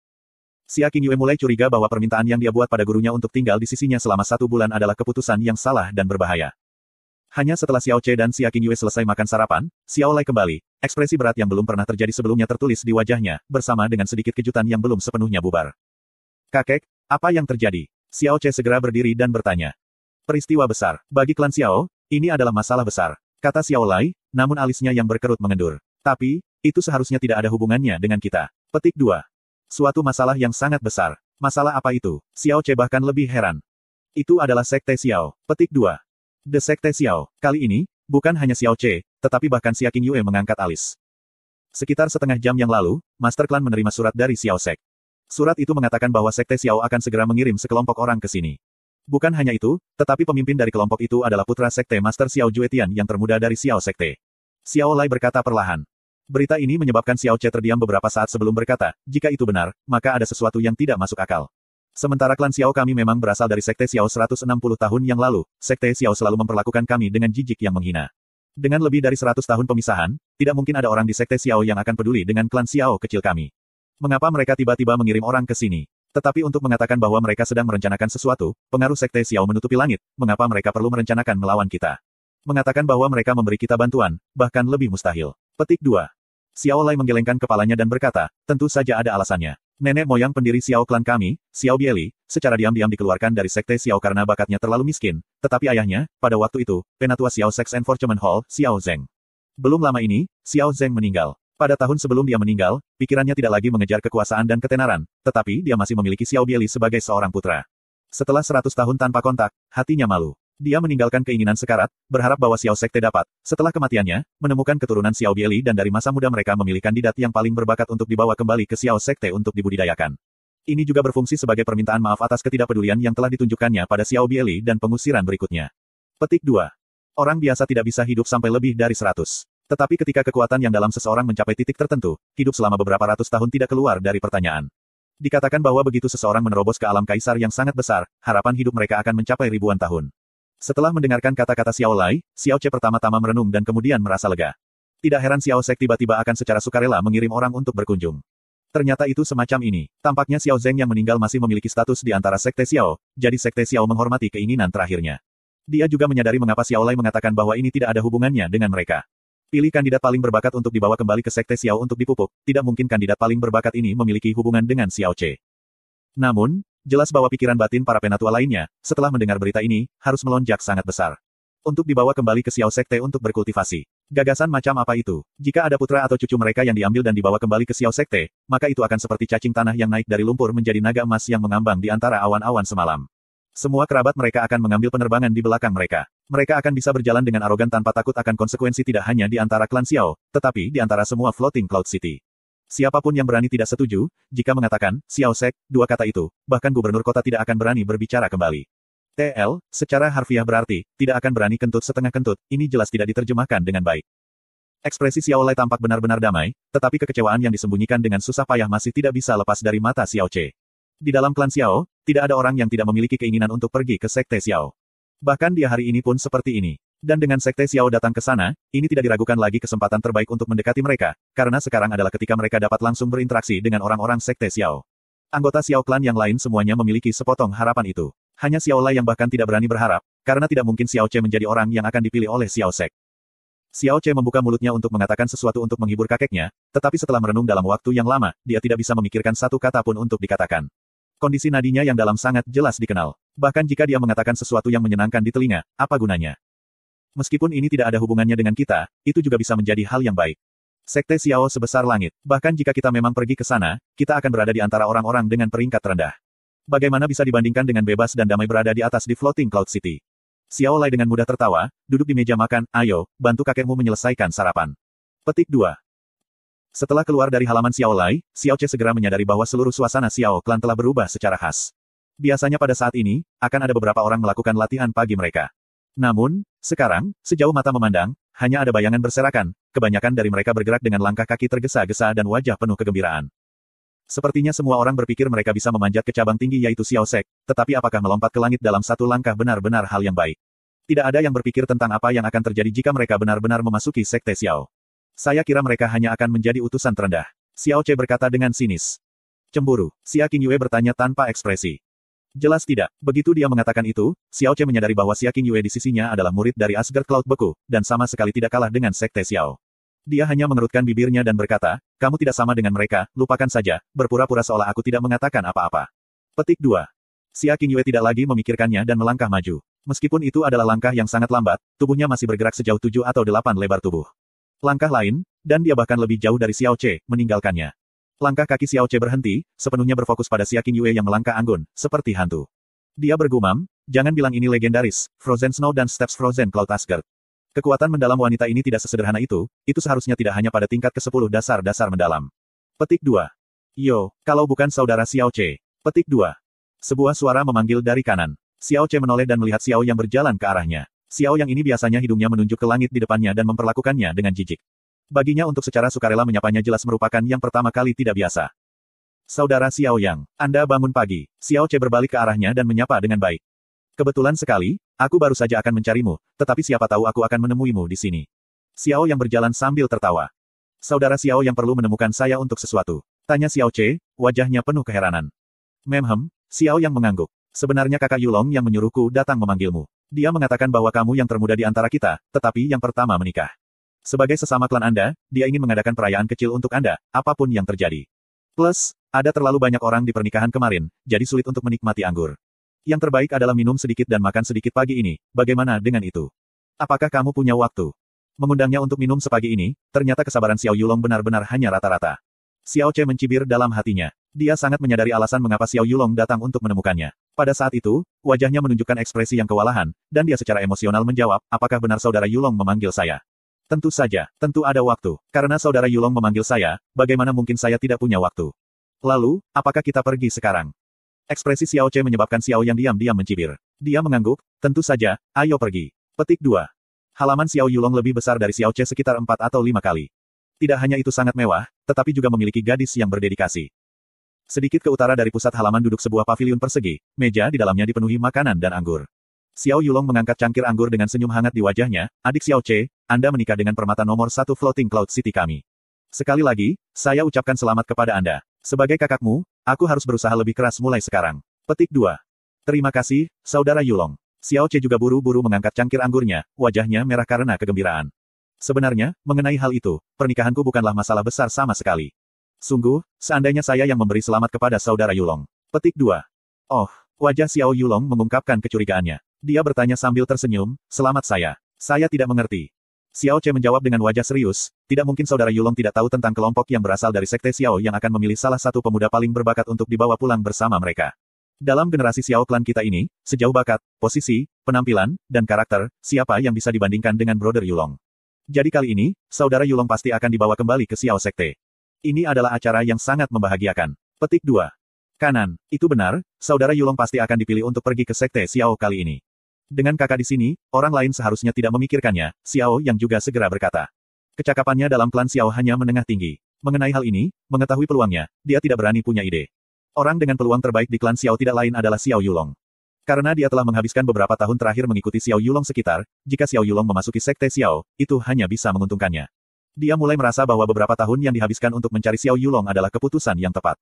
Xia Qing Yue mulai curiga bahwa permintaan yang dia buat pada gurunya untuk tinggal di sisinya selama satu bulan adalah keputusan yang salah dan berbahaya. Hanya setelah Xiao Che dan Xia Qing Yue selesai makan sarapan, Xiao Lai kembali, ekspresi berat yang belum pernah terjadi sebelumnya tertulis di wajahnya, bersama dengan sedikit kejutan yang belum sepenuhnya bubar. Kakek, apa yang terjadi? Xiao Che segera berdiri dan bertanya. Peristiwa besar. Bagi klan Xiao, ini adalah masalah besar. Kata Xiao Lai, namun alisnya yang berkerut mengendur. Tapi, itu seharusnya tidak ada hubungannya dengan kita. Petik 2. Suatu masalah yang sangat besar. Masalah apa itu? Xiao Che bahkan lebih heran. Itu adalah Sekte Xiao. Petik 2. The Sekte Xiao. Kali ini, bukan hanya Xiao Che, tetapi bahkan Xia King Yue mengangkat alis. Sekitar setengah jam yang lalu, Master Clan menerima surat dari Xiao Sek. Surat itu mengatakan bahwa Sekte Xiao akan segera mengirim sekelompok orang ke sini. Bukan hanya itu, tetapi pemimpin dari kelompok itu adalah putra Sekte Master Xiao Juetian yang termuda dari Xiao Sekte. Xiao Lai berkata perlahan. Berita ini menyebabkan Xiao Che terdiam beberapa saat sebelum berkata, jika itu benar, maka ada sesuatu yang tidak masuk akal. Sementara klan Xiao kami memang berasal dari Sekte Xiao 160 tahun yang lalu, Sekte Xiao selalu memperlakukan kami dengan jijik yang menghina. Dengan lebih dari 100 tahun pemisahan, tidak mungkin ada orang di Sekte Xiao yang akan peduli dengan klan Xiao kecil kami. Mengapa mereka tiba-tiba mengirim orang ke sini? Tetapi untuk mengatakan bahwa mereka sedang merencanakan sesuatu, pengaruh Sekte Xiao menutupi langit, mengapa mereka perlu merencanakan melawan kita? Mengatakan bahwa mereka memberi kita bantuan, bahkan lebih mustahil. Petik 2. Xiao Lai menggelengkan kepalanya dan berkata, tentu saja ada alasannya. Nenek moyang pendiri Xiao klan kami, Xiao Bieli, secara diam-diam dikeluarkan dari sekte Xiao karena bakatnya terlalu miskin, tetapi ayahnya, pada waktu itu, penatua Xiao Sex Enforcement Hall, Xiao Zeng. Belum lama ini, Xiao Zeng meninggal. Pada tahun sebelum dia meninggal, pikirannya tidak lagi mengejar kekuasaan dan ketenaran, tetapi dia masih memiliki Xiao Bieli sebagai seorang putra. Setelah seratus tahun tanpa kontak, hatinya malu. Dia meninggalkan keinginan sekarat, berharap bahwa Xiao Sekte dapat, setelah kematiannya, menemukan keturunan Xiao Bieli dan dari masa muda mereka memilih kandidat yang paling berbakat untuk dibawa kembali ke Xiao Sekte untuk dibudidayakan. Ini juga berfungsi sebagai permintaan maaf atas ketidakpedulian yang telah ditunjukkannya pada Xiao Bieli dan pengusiran berikutnya. Petik 2. Orang biasa tidak bisa hidup sampai lebih dari seratus. Tetapi ketika kekuatan yang dalam seseorang mencapai titik tertentu, hidup selama beberapa ratus tahun tidak keluar dari pertanyaan. Dikatakan bahwa begitu seseorang menerobos ke alam kaisar yang sangat besar, harapan hidup mereka akan mencapai ribuan tahun. Setelah mendengarkan kata-kata Xiao Lai, Xiao Che pertama-tama merenung dan kemudian merasa lega. Tidak heran Xiao Sek tiba-tiba akan secara sukarela mengirim orang untuk berkunjung. Ternyata itu semacam ini. Tampaknya Xiao Zeng yang meninggal masih memiliki status di antara sekte Xiao, jadi sekte Xiao menghormati keinginan terakhirnya. Dia juga menyadari mengapa Xiao Lai mengatakan bahwa ini tidak ada hubungannya dengan mereka. Pilih kandidat paling berbakat untuk dibawa kembali ke Sekte Xiao untuk dipupuk, tidak mungkin kandidat paling berbakat ini memiliki hubungan dengan Xiao Che. Namun, jelas bahwa pikiran batin para penatua lainnya, setelah mendengar berita ini, harus melonjak sangat besar. Untuk dibawa kembali ke Xiao Sekte untuk berkultivasi. Gagasan macam apa itu? Jika ada putra atau cucu mereka yang diambil dan dibawa kembali ke Xiao Sekte, maka itu akan seperti cacing tanah yang naik dari lumpur menjadi naga emas yang mengambang di antara awan-awan semalam. Semua kerabat mereka akan mengambil penerbangan di belakang mereka. Mereka akan bisa berjalan dengan arogan tanpa takut akan konsekuensi tidak hanya di antara klan Xiao, tetapi di antara semua floating cloud city. Siapapun yang berani tidak setuju, jika mengatakan, Xiao Sek, dua kata itu, bahkan gubernur kota tidak akan berani berbicara kembali. TL, secara harfiah berarti, tidak akan berani kentut setengah kentut, ini jelas tidak diterjemahkan dengan baik. Ekspresi Xiao Lai tampak benar-benar damai, tetapi kekecewaan yang disembunyikan dengan susah payah masih tidak bisa lepas dari mata Xiao Che. Di dalam klan Xiao, tidak ada orang yang tidak memiliki keinginan untuk pergi ke sekte Xiao. Bahkan dia hari ini pun seperti ini. Dan dengan Sekte Xiao datang ke sana, ini tidak diragukan lagi kesempatan terbaik untuk mendekati mereka, karena sekarang adalah ketika mereka dapat langsung berinteraksi dengan orang-orang Sekte Xiao. Anggota Xiao Clan yang lain semuanya memiliki sepotong harapan itu. Hanya Xiao Lai yang bahkan tidak berani berharap, karena tidak mungkin Xiao Che menjadi orang yang akan dipilih oleh Xiao Sek. Xiao Che membuka mulutnya untuk mengatakan sesuatu untuk menghibur kakeknya, tetapi setelah merenung dalam waktu yang lama, dia tidak bisa memikirkan satu kata pun untuk dikatakan. Kondisi nadinya yang dalam sangat jelas dikenal. Bahkan jika dia mengatakan sesuatu yang menyenangkan di telinga, apa gunanya? Meskipun ini tidak ada hubungannya dengan kita, itu juga bisa menjadi hal yang baik. Sekte Xiao sebesar langit. Bahkan jika kita memang pergi ke sana, kita akan berada di antara orang-orang dengan peringkat terendah. Bagaimana bisa dibandingkan dengan bebas dan damai berada di atas di Floating Cloud City? Xiao Lai dengan mudah tertawa, duduk di meja makan, ayo, bantu kakekmu menyelesaikan sarapan. Petik 2. Setelah keluar dari halaman Xiao Lai, Xiao Che segera menyadari bahwa seluruh suasana Xiao Clan telah berubah secara khas. Biasanya pada saat ini, akan ada beberapa orang melakukan latihan pagi mereka. Namun, sekarang, sejauh mata memandang, hanya ada bayangan berserakan, kebanyakan dari mereka bergerak dengan langkah kaki tergesa-gesa dan wajah penuh kegembiraan. Sepertinya semua orang berpikir mereka bisa memanjat ke cabang tinggi yaitu Xiao Sek, tetapi apakah melompat ke langit dalam satu langkah benar-benar hal yang baik? Tidak ada yang berpikir tentang apa yang akan terjadi jika mereka benar-benar memasuki Sekte Xiao. Saya kira mereka hanya akan menjadi utusan terendah. Xiao Che berkata dengan sinis. Cemburu, Xia Qingyue bertanya tanpa ekspresi. Jelas tidak. Begitu dia mengatakan itu, Xiao Che menyadari bahwa Xia King Yue di sisinya adalah murid dari Asgard Cloud Beku, dan sama sekali tidak kalah dengan Sekte Xiao. Dia hanya mengerutkan bibirnya dan berkata, kamu tidak sama dengan mereka, lupakan saja, berpura-pura seolah aku tidak mengatakan apa-apa. Petik 2. Xia King Yue tidak lagi memikirkannya dan melangkah maju. Meskipun itu adalah langkah yang sangat lambat, tubuhnya masih bergerak sejauh tujuh atau delapan lebar tubuh. Langkah lain, dan dia bahkan lebih jauh dari Xiao Che, meninggalkannya. Langkah kaki Xiao Che berhenti, sepenuhnya berfokus pada Xia Qingyue yang melangkah anggun, seperti hantu. Dia bergumam, jangan bilang ini legendaris, Frozen Snow dan Steps Frozen Cloud Asgard. Kekuatan mendalam wanita ini tidak sesederhana itu, itu seharusnya tidak hanya pada tingkat ke-10 dasar-dasar mendalam. Petik 2. Yo, kalau bukan saudara Xiao Che. Petik 2. Sebuah suara memanggil dari kanan. Xiao Che menoleh dan melihat Xiao yang berjalan ke arahnya. Xiao yang ini biasanya hidungnya menunjuk ke langit di depannya dan memperlakukannya dengan jijik. Baginya untuk secara sukarela menyapanya jelas merupakan yang pertama kali tidak biasa. Saudara Xiao Yang, Anda bangun pagi. Xiao Che berbalik ke arahnya dan menyapa dengan baik. Kebetulan sekali, aku baru saja akan mencarimu, tetapi siapa tahu aku akan menemuimu di sini. Xiao Yang berjalan sambil tertawa. Saudara Xiao Yang perlu menemukan saya untuk sesuatu. Tanya Xiao Che, wajahnya penuh keheranan. Memhem, Xiao Yang mengangguk. Sebenarnya kakak Yulong yang menyuruhku datang memanggilmu. Dia mengatakan bahwa kamu yang termuda di antara kita, tetapi yang pertama menikah. Sebagai sesama klan Anda, dia ingin mengadakan perayaan kecil untuk Anda, apapun yang terjadi. Plus, ada terlalu banyak orang di pernikahan kemarin, jadi sulit untuk menikmati anggur. Yang terbaik adalah minum sedikit dan makan sedikit pagi ini, bagaimana dengan itu? Apakah kamu punya waktu? Mengundangnya untuk minum sepagi ini, ternyata kesabaran Xiao Yulong benar-benar hanya rata-rata. Xiao Che mencibir dalam hatinya. Dia sangat menyadari alasan mengapa Xiao Yulong datang untuk menemukannya. Pada saat itu, wajahnya menunjukkan ekspresi yang kewalahan, dan dia secara emosional menjawab, apakah benar saudara Yulong memanggil saya? Tentu saja, tentu ada waktu. Karena saudara Yulong memanggil saya, bagaimana mungkin saya tidak punya waktu? Lalu, apakah kita pergi sekarang? Ekspresi Xiao Che menyebabkan Xiao yang diam-diam mencibir. Dia mengangguk, tentu saja, ayo pergi. Petik 2. Halaman Xiao Yulong lebih besar dari Xiao Che sekitar 4 atau 5 kali. Tidak hanya itu sangat mewah, tetapi juga memiliki gadis yang berdedikasi. Sedikit ke utara dari pusat halaman duduk sebuah pavilion persegi, meja di dalamnya dipenuhi makanan dan anggur. Xiao Yulong mengangkat cangkir anggur dengan senyum hangat di wajahnya, adik Xiao Che, Anda menikah dengan permata nomor satu Floating Cloud City kami. Sekali lagi, saya ucapkan selamat kepada Anda. Sebagai kakakmu, aku harus berusaha lebih keras mulai sekarang. Petik 2. Terima kasih, Saudara Yulong. Xiao Che juga buru-buru mengangkat cangkir anggurnya, wajahnya merah karena kegembiraan. Sebenarnya, mengenai hal itu, pernikahanku bukanlah masalah besar sama sekali. Sungguh, seandainya saya yang memberi selamat kepada Saudara Yulong. Petik 2. Oh, wajah Xiao Yulong mengungkapkan kecurigaannya. Dia bertanya sambil tersenyum, selamat saya. Saya tidak mengerti. Xiao Che menjawab dengan wajah serius, tidak mungkin saudara Yulong tidak tahu tentang kelompok yang berasal dari sekte Xiao yang akan memilih salah satu pemuda paling berbakat untuk dibawa pulang bersama mereka. Dalam generasi Xiao Clan kita ini, sejauh bakat, posisi, penampilan, dan karakter, siapa yang bisa dibandingkan dengan brother Yulong. Jadi kali ini, saudara Yulong pasti akan dibawa kembali ke Xiao sekte. Ini adalah acara yang sangat membahagiakan. Petik 2. Kanan, itu benar, saudara Yulong pasti akan dipilih untuk pergi ke sekte Xiao kali ini. Dengan kakak di sini, orang lain seharusnya tidak memikirkannya, Xiao yang juga segera berkata. Kecakapannya dalam klan Xiao hanya menengah tinggi. Mengenai hal ini, mengetahui peluangnya, dia tidak berani punya ide. Orang dengan peluang terbaik di klan Xiao tidak lain adalah Xiao Yulong. Karena dia telah menghabiskan beberapa tahun terakhir mengikuti Xiao Yulong sekitar, jika Xiao Yulong memasuki sekte Xiao, itu hanya bisa menguntungkannya. Dia mulai merasa bahwa beberapa tahun yang dihabiskan untuk mencari Xiao Yulong adalah keputusan yang tepat.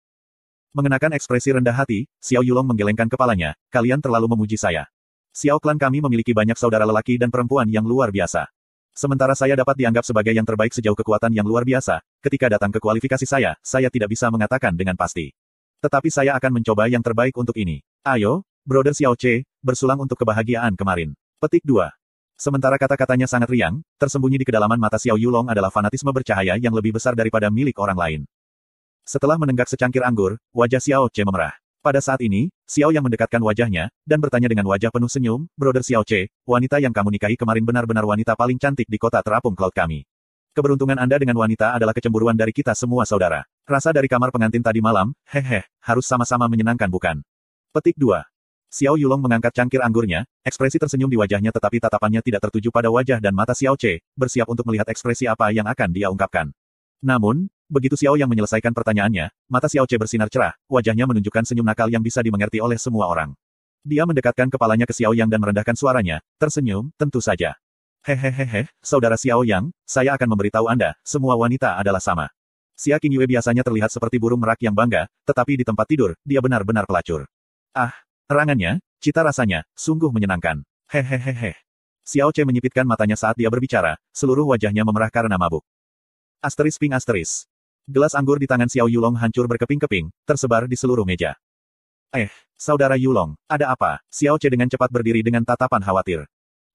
Mengenakan ekspresi rendah hati, Xiao Yulong menggelengkan kepalanya, kalian terlalu memuji saya. Xiao Clan kami memiliki banyak saudara lelaki dan perempuan yang luar biasa. Sementara saya dapat dianggap sebagai yang terbaik sejauh kekuatan yang luar biasa, ketika datang ke kualifikasi saya, saya tidak bisa mengatakan dengan pasti. Tetapi saya akan mencoba yang terbaik untuk ini. Ayo, Brother Xiao Che, bersulang untuk kebahagiaan kemarin. Petik 2. Sementara kata-katanya sangat riang, tersembunyi di kedalaman mata Xiao Yulong adalah fanatisme bercahaya yang lebih besar daripada milik orang lain. Setelah menenggak secangkir anggur, wajah Xiao Che memerah. Pada saat ini, Xiao yang mendekatkan wajahnya, dan bertanya dengan wajah penuh senyum, Brother Xiao Che, wanita yang kamu nikahi kemarin benar-benar wanita paling cantik di kota terapung cloud kami. Keberuntungan Anda dengan wanita adalah kecemburuan dari kita semua saudara. Rasa dari kamar pengantin tadi malam, hehe, harus sama-sama menyenangkan bukan? Petik 2. Xiao Yulong mengangkat cangkir anggurnya, ekspresi tersenyum di wajahnya tetapi tatapannya tidak tertuju pada wajah dan mata Xiao Che, bersiap untuk melihat ekspresi apa yang akan dia ungkapkan. Namun, Begitu Xiao yang menyelesaikan pertanyaannya, mata Xiao Che bersinar cerah, wajahnya menunjukkan senyum nakal yang bisa dimengerti oleh semua orang. Dia mendekatkan kepalanya ke Xiao Yang dan merendahkan suaranya, tersenyum, tentu saja. Hehehehe, saudara Xiao Yang, saya akan memberitahu Anda, semua wanita adalah sama. Xia Yue biasanya terlihat seperti burung merak yang bangga, tetapi di tempat tidur, dia benar-benar pelacur. Ah, rangannya, cita rasanya, sungguh menyenangkan. Hehehehe. Xiao Che menyipitkan matanya saat dia berbicara, seluruh wajahnya memerah karena mabuk. Asteris ping asteris. Gelas anggur di tangan Xiao Yulong hancur berkeping-keping, tersebar di seluruh meja. Eh, saudara Yulong, ada apa? Xiao Che dengan cepat berdiri dengan tatapan khawatir.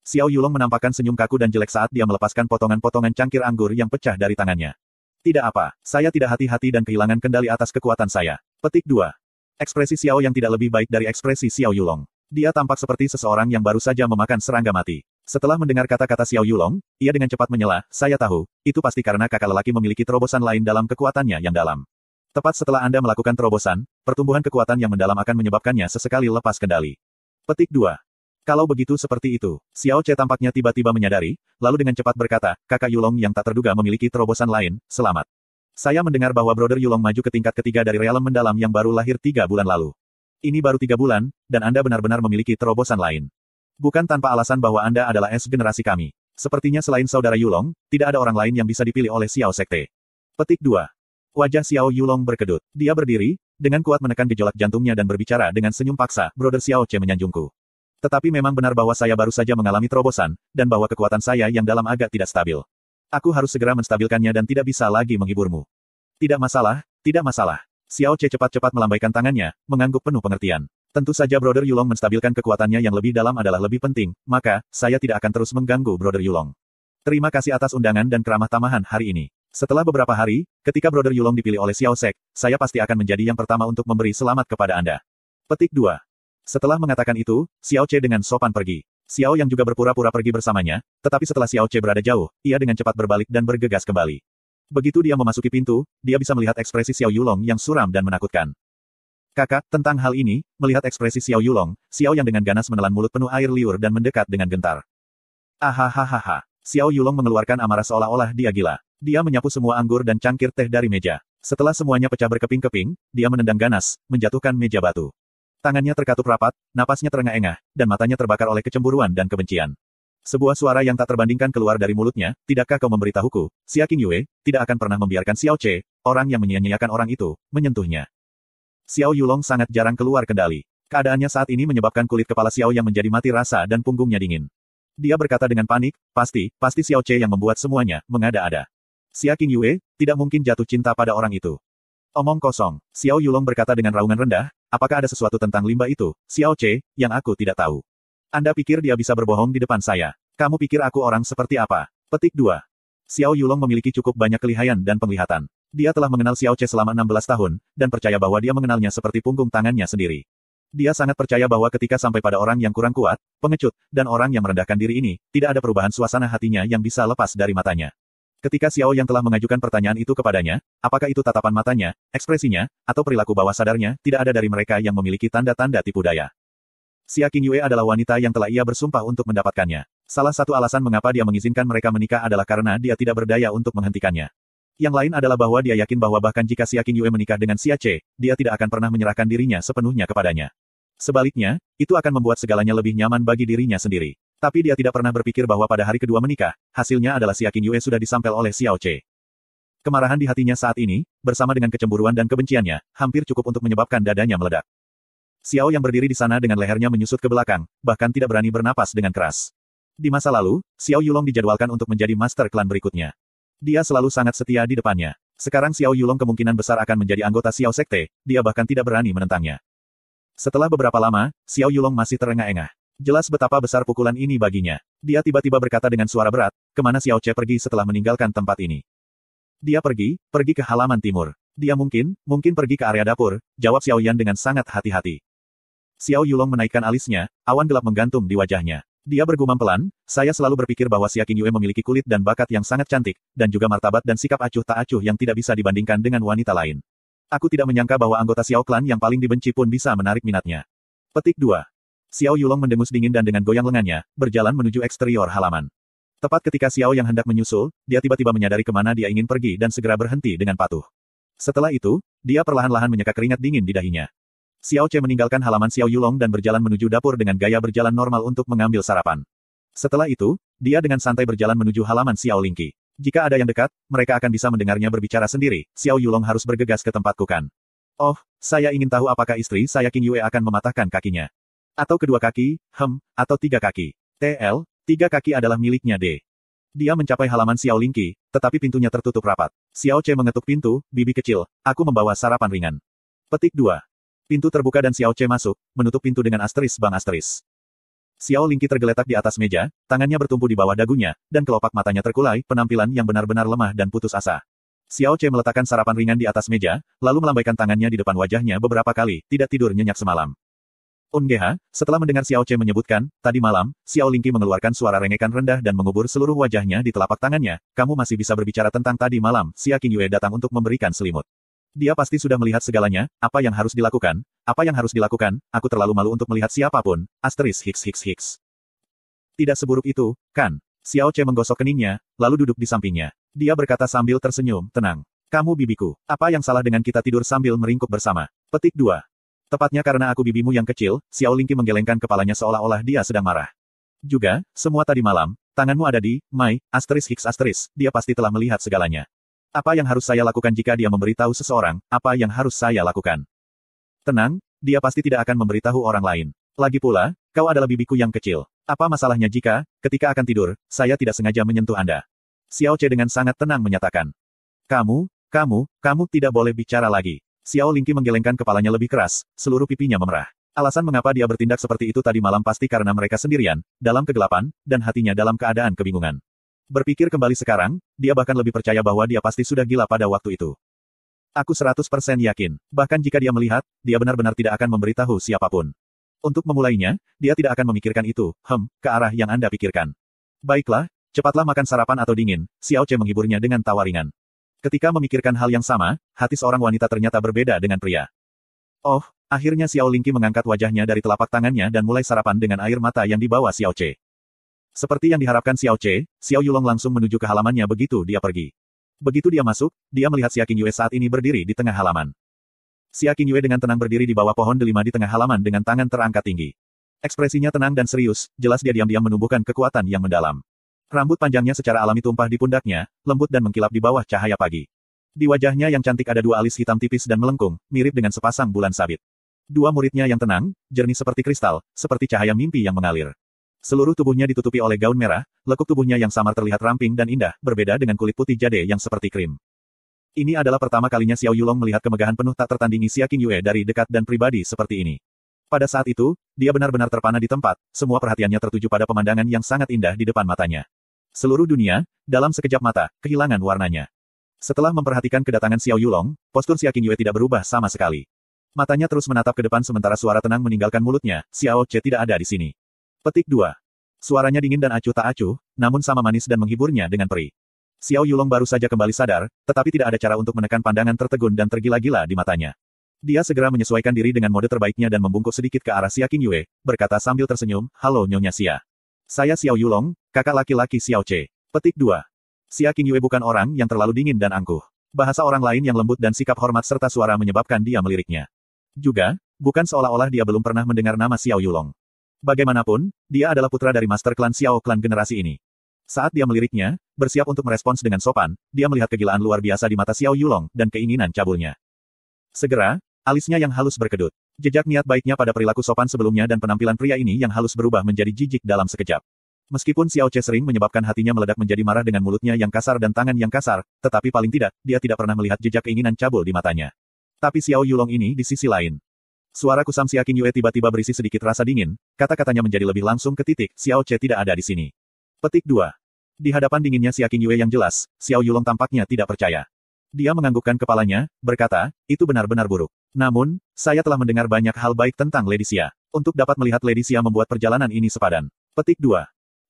Xiao Yulong menampakkan senyum kaku dan jelek saat dia melepaskan potongan-potongan cangkir anggur yang pecah dari tangannya. Tidak apa, saya tidak hati-hati dan kehilangan kendali atas kekuatan saya. Petik 2. Ekspresi Xiao yang tidak lebih baik dari ekspresi Xiao Yulong. Dia tampak seperti seseorang yang baru saja memakan serangga mati. Setelah mendengar kata-kata Xiao Yulong, ia dengan cepat menyela, saya tahu, itu pasti karena kakak lelaki memiliki terobosan lain dalam kekuatannya yang dalam. Tepat setelah Anda melakukan terobosan, pertumbuhan kekuatan yang mendalam akan menyebabkannya sesekali lepas kendali. Petik 2. Kalau begitu seperti itu, Xiao Che tampaknya tiba-tiba menyadari, lalu dengan cepat berkata, kakak Yulong yang tak terduga memiliki terobosan lain, selamat. Saya mendengar bahwa Brother Yulong maju ke tingkat ketiga dari realem mendalam yang baru lahir tiga bulan lalu. Ini baru tiga bulan, dan Anda benar-benar memiliki terobosan lain. Bukan tanpa alasan bahwa Anda adalah es generasi kami. Sepertinya selain saudara Yulong, tidak ada orang lain yang bisa dipilih oleh Xiao Sekte. Petik 2. Wajah Xiao Yulong berkedut. Dia berdiri, dengan kuat menekan gejolak jantungnya dan berbicara dengan senyum paksa, Brother Xiao Che menyanjungku. Tetapi memang benar bahwa saya baru saja mengalami terobosan, dan bahwa kekuatan saya yang dalam agak tidak stabil. Aku harus segera menstabilkannya dan tidak bisa lagi menghiburmu. Tidak masalah, tidak masalah. Xiao Che cepat-cepat melambaikan tangannya, mengangguk penuh pengertian. Tentu saja Brother Yulong menstabilkan kekuatannya yang lebih dalam adalah lebih penting, maka, saya tidak akan terus mengganggu Brother Yulong. Terima kasih atas undangan dan keramah tamahan hari ini. Setelah beberapa hari, ketika Brother Yulong dipilih oleh Xiao Sek, saya pasti akan menjadi yang pertama untuk memberi selamat kepada Anda. Petik 2. Setelah mengatakan itu, Xiao Che dengan sopan pergi. Xiao yang juga berpura-pura pergi bersamanya, tetapi setelah Xiao Che berada jauh, ia dengan cepat berbalik dan bergegas kembali. Begitu dia memasuki pintu, dia bisa melihat ekspresi Xiao Yulong yang suram dan menakutkan. Kakak, tentang hal ini, melihat ekspresi Xiao Yulong, Xiao yang dengan ganas menelan mulut penuh air liur dan mendekat dengan gentar. Ahahaha. Xiao Yulong mengeluarkan amarah seolah-olah dia gila. Dia menyapu semua anggur dan cangkir teh dari meja. Setelah semuanya pecah berkeping-keping, dia menendang ganas, menjatuhkan meja batu. Tangannya terkatup rapat, napasnya terengah-engah, dan matanya terbakar oleh kecemburuan dan kebencian. Sebuah suara yang tak terbandingkan keluar dari mulutnya, tidakkah kau memberitahuku, Xia King Yue, tidak akan pernah membiarkan Xiao Che, orang yang menyia-nyiakan orang itu, menyentuhnya. Xiao Yulong sangat jarang keluar kendali. Keadaannya saat ini menyebabkan kulit kepala Xiao yang menjadi mati rasa dan punggungnya dingin. Dia berkata dengan panik, pasti, pasti Xiao Che yang membuat semuanya, mengada-ada. Xia King Yue, tidak mungkin jatuh cinta pada orang itu. Omong kosong, Xiao Yulong berkata dengan raungan rendah, apakah ada sesuatu tentang limbah itu, Xiao Che, yang aku tidak tahu. Anda pikir dia bisa berbohong di depan saya? Kamu pikir aku orang seperti apa? Petik 2. Xiao Yulong memiliki cukup banyak kelihaian dan penglihatan. Dia telah mengenal Xiao Che selama 16 tahun, dan percaya bahwa dia mengenalnya seperti punggung tangannya sendiri. Dia sangat percaya bahwa ketika sampai pada orang yang kurang kuat, pengecut, dan orang yang merendahkan diri ini, tidak ada perubahan suasana hatinya yang bisa lepas dari matanya. Ketika Xiao yang telah mengajukan pertanyaan itu kepadanya, apakah itu tatapan matanya, ekspresinya, atau perilaku bawah sadarnya, tidak ada dari mereka yang memiliki tanda-tanda tipu daya. Xia Qing Yue adalah wanita yang telah ia bersumpah untuk mendapatkannya. Salah satu alasan mengapa dia mengizinkan mereka menikah adalah karena dia tidak berdaya untuk menghentikannya. Yang lain adalah bahwa dia yakin bahwa bahkan jika Xia Qing Yue menikah dengan Xia C, dia tidak akan pernah menyerahkan dirinya sepenuhnya kepadanya. Sebaliknya, itu akan membuat segalanya lebih nyaman bagi dirinya sendiri. Tapi dia tidak pernah berpikir bahwa pada hari kedua menikah, hasilnya adalah Xia Qing Yue sudah disampel oleh Xiao C. Kemarahan di hatinya saat ini, bersama dengan kecemburuan dan kebenciannya, hampir cukup untuk menyebabkan dadanya meledak. Xiao yang berdiri di sana dengan lehernya menyusut ke belakang, bahkan tidak berani bernapas dengan keras. Di masa lalu, Xiao Yulong dijadwalkan untuk menjadi master klan berikutnya. Dia selalu sangat setia di depannya. Sekarang Xiao Yulong kemungkinan besar akan menjadi anggota Xiao Sekte, dia bahkan tidak berani menentangnya. Setelah beberapa lama, Xiao Yulong masih terengah-engah. Jelas betapa besar pukulan ini baginya. Dia tiba-tiba berkata dengan suara berat, kemana Xiao Che pergi setelah meninggalkan tempat ini. Dia pergi, pergi ke halaman timur. Dia mungkin, mungkin pergi ke area dapur, jawab Xiao Yan dengan sangat hati-hati. Xiao Yulong menaikkan alisnya, awan gelap menggantung di wajahnya. Dia bergumam pelan, saya selalu berpikir bahwa Xia Qingyue memiliki kulit dan bakat yang sangat cantik, dan juga martabat dan sikap acuh tak acuh yang tidak bisa dibandingkan dengan wanita lain. Aku tidak menyangka bahwa anggota Xiao Clan yang paling dibenci pun bisa menarik minatnya. Petik 2. Xiao Yulong mendengus dingin dan dengan goyang lengannya, berjalan menuju eksterior halaman. Tepat ketika Xiao yang hendak menyusul, dia tiba-tiba menyadari kemana dia ingin pergi dan segera berhenti dengan patuh. Setelah itu, dia perlahan-lahan menyeka keringat dingin di dahinya. Xiao Che meninggalkan halaman Xiao Yulong dan berjalan menuju dapur dengan gaya berjalan normal untuk mengambil sarapan. Setelah itu, dia dengan santai berjalan menuju halaman Xiao Lingqi. Jika ada yang dekat, mereka akan bisa mendengarnya berbicara sendiri. Xiao Yulong harus bergegas ke tempat kukan. Oh, saya ingin tahu apakah istri saya King Yue akan mematahkan kakinya. Atau kedua kaki, hem, atau tiga kaki. TL, tiga kaki adalah miliknya D. Dia mencapai halaman Xiao Lingqi, tetapi pintunya tertutup rapat. Xiao Che mengetuk pintu, bibi kecil, aku membawa sarapan ringan. Petik 2. Pintu terbuka dan Xiao Che masuk, menutup pintu dengan asteris bang asteris. Xiao Lingqi tergeletak di atas meja, tangannya bertumpu di bawah dagunya, dan kelopak matanya terkulai, penampilan yang benar-benar lemah dan putus asa. Xiao Che meletakkan sarapan ringan di atas meja, lalu melambaikan tangannya di depan wajahnya beberapa kali, tidak tidur nyenyak semalam. Ongeha, setelah mendengar Xiao Che menyebutkan, tadi malam, Xiao Lingqi mengeluarkan suara rengekan rendah dan mengubur seluruh wajahnya di telapak tangannya, kamu masih bisa berbicara tentang tadi malam, Xia Qingyue datang untuk memberikan selimut. Dia pasti sudah melihat segalanya, apa yang harus dilakukan, apa yang harus dilakukan, aku terlalu malu untuk melihat siapapun, asteris hiks hiks hiks. Tidak seburuk itu, kan? Xiao Che menggosok keningnya, lalu duduk di sampingnya. Dia berkata sambil tersenyum, tenang. Kamu bibiku, apa yang salah dengan kita tidur sambil meringkuk bersama? Petik 2. Tepatnya karena aku bibimu yang kecil, Xiao Lingqi menggelengkan kepalanya seolah-olah dia sedang marah. Juga, semua tadi malam, tanganmu ada di, Mai, asteris hiks asteris, dia pasti telah melihat segalanya. Apa yang harus saya lakukan jika dia memberitahu seseorang, apa yang harus saya lakukan? Tenang, dia pasti tidak akan memberitahu orang lain. Lagi pula, kau adalah bibiku yang kecil. Apa masalahnya jika, ketika akan tidur, saya tidak sengaja menyentuh Anda? Xiao Che dengan sangat tenang menyatakan. Kamu, kamu, kamu tidak boleh bicara lagi. Xiao Lingqi menggelengkan kepalanya lebih keras, seluruh pipinya memerah. Alasan mengapa dia bertindak seperti itu tadi malam pasti karena mereka sendirian, dalam kegelapan, dan hatinya dalam keadaan kebingungan. Berpikir kembali sekarang, dia bahkan lebih percaya bahwa dia pasti sudah gila pada waktu itu. Aku 100% yakin, bahkan jika dia melihat, dia benar-benar tidak akan memberitahu siapapun. Untuk memulainya, dia tidak akan memikirkan itu, hem, ke arah yang Anda pikirkan. Baiklah, cepatlah makan sarapan atau dingin, Xiao Che menghiburnya dengan tawa ringan. Ketika memikirkan hal yang sama, hati seorang wanita ternyata berbeda dengan pria. Oh, akhirnya Xiao Lingqi mengangkat wajahnya dari telapak tangannya dan mulai sarapan dengan air mata yang dibawa Xiao Che. Seperti yang diharapkan Xiao Che, Xiao Yulong langsung menuju ke halamannya begitu dia pergi. Begitu dia masuk, dia melihat Xia Qingyue saat ini berdiri di tengah halaman. Xia Qingyue dengan tenang berdiri di bawah pohon delima di tengah halaman dengan tangan terangkat tinggi. Ekspresinya tenang dan serius, jelas dia diam-diam menumbuhkan kekuatan yang mendalam. Rambut panjangnya secara alami tumpah di pundaknya, lembut dan mengkilap di bawah cahaya pagi. Di wajahnya yang cantik ada dua alis hitam tipis dan melengkung, mirip dengan sepasang bulan sabit. Dua muridnya yang tenang, jernih seperti kristal, seperti cahaya mimpi yang mengalir. Seluruh tubuhnya ditutupi oleh gaun merah, lekuk tubuhnya yang samar terlihat ramping dan indah, berbeda dengan kulit putih jade yang seperti krim. Ini adalah pertama kalinya Xiao Yulong melihat kemegahan penuh tak tertandingi Xia Yue dari dekat dan pribadi seperti ini. Pada saat itu, dia benar-benar terpana di tempat, semua perhatiannya tertuju pada pemandangan yang sangat indah di depan matanya. Seluruh dunia, dalam sekejap mata, kehilangan warnanya. Setelah memperhatikan kedatangan Xiao Yulong, postur Xia Yue tidak berubah sama sekali. Matanya terus menatap ke depan sementara suara tenang meninggalkan mulutnya, Xiao Che tidak ada di sini. Petik 2. Suaranya dingin dan acuh tak acuh, namun sama manis dan menghiburnya dengan peri. Xiao Yulong baru saja kembali sadar, tetapi tidak ada cara untuk menekan pandangan tertegun dan tergila-gila di matanya. Dia segera menyesuaikan diri dengan mode terbaiknya dan membungkuk sedikit ke arah Xia King Yue, berkata sambil tersenyum, Halo Nyonya Xia. Saya Xiao Yulong, kakak laki-laki Xiao Che. Petik 2. Xia King Yue bukan orang yang terlalu dingin dan angkuh. Bahasa orang lain yang lembut dan sikap hormat serta suara menyebabkan dia meliriknya. Juga, bukan seolah-olah dia belum pernah mendengar nama Xiao Yulong. Bagaimanapun, dia adalah putra dari Master Klan Xiao Klan generasi ini. Saat dia meliriknya, bersiap untuk merespons dengan sopan, dia melihat kegilaan luar biasa di mata Xiao Yulong dan keinginan cabulnya. Segera, alisnya yang halus berkedut. Jejak niat baiknya pada perilaku sopan sebelumnya dan penampilan pria ini yang halus berubah menjadi jijik dalam sekejap. Meskipun Xiao Che sering menyebabkan hatinya meledak menjadi marah dengan mulutnya yang kasar dan tangan yang kasar, tetapi paling tidak, dia tidak pernah melihat jejak keinginan cabul di matanya. Tapi Xiao Yulong ini di sisi lain. Suara kusam Siaking Yue tiba-tiba berisi sedikit rasa dingin, kata-katanya menjadi lebih langsung ke titik, Xiao Che tidak ada di sini. Petik 2. Di hadapan dinginnya Siaking Yue yang jelas, Xiao Yulong tampaknya tidak percaya. Dia menganggukkan kepalanya, berkata, itu benar-benar buruk. Namun, saya telah mendengar banyak hal baik tentang Lady Xia. Untuk dapat melihat Lady Xia membuat perjalanan ini sepadan. Petik 2.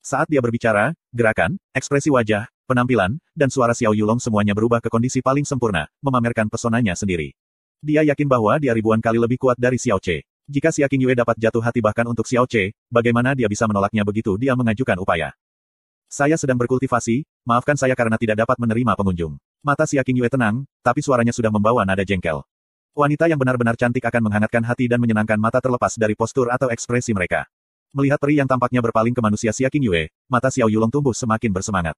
Saat dia berbicara, gerakan, ekspresi wajah, penampilan, dan suara Xiao Yulong semuanya berubah ke kondisi paling sempurna, memamerkan pesonanya sendiri. Dia yakin bahwa dia ribuan kali lebih kuat dari Xiao Che. Jika Xia Qingyue dapat jatuh hati bahkan untuk Xiao Che, bagaimana dia bisa menolaknya begitu dia mengajukan upaya? Saya sedang berkultivasi, maafkan saya karena tidak dapat menerima pengunjung. Mata Xia Qingyue tenang, tapi suaranya sudah membawa nada jengkel. Wanita yang benar-benar cantik akan menghangatkan hati dan menyenangkan mata terlepas dari postur atau ekspresi mereka. Melihat peri yang tampaknya berpaling ke manusia Xia Qingyue, mata Xiao Yulong tumbuh semakin bersemangat.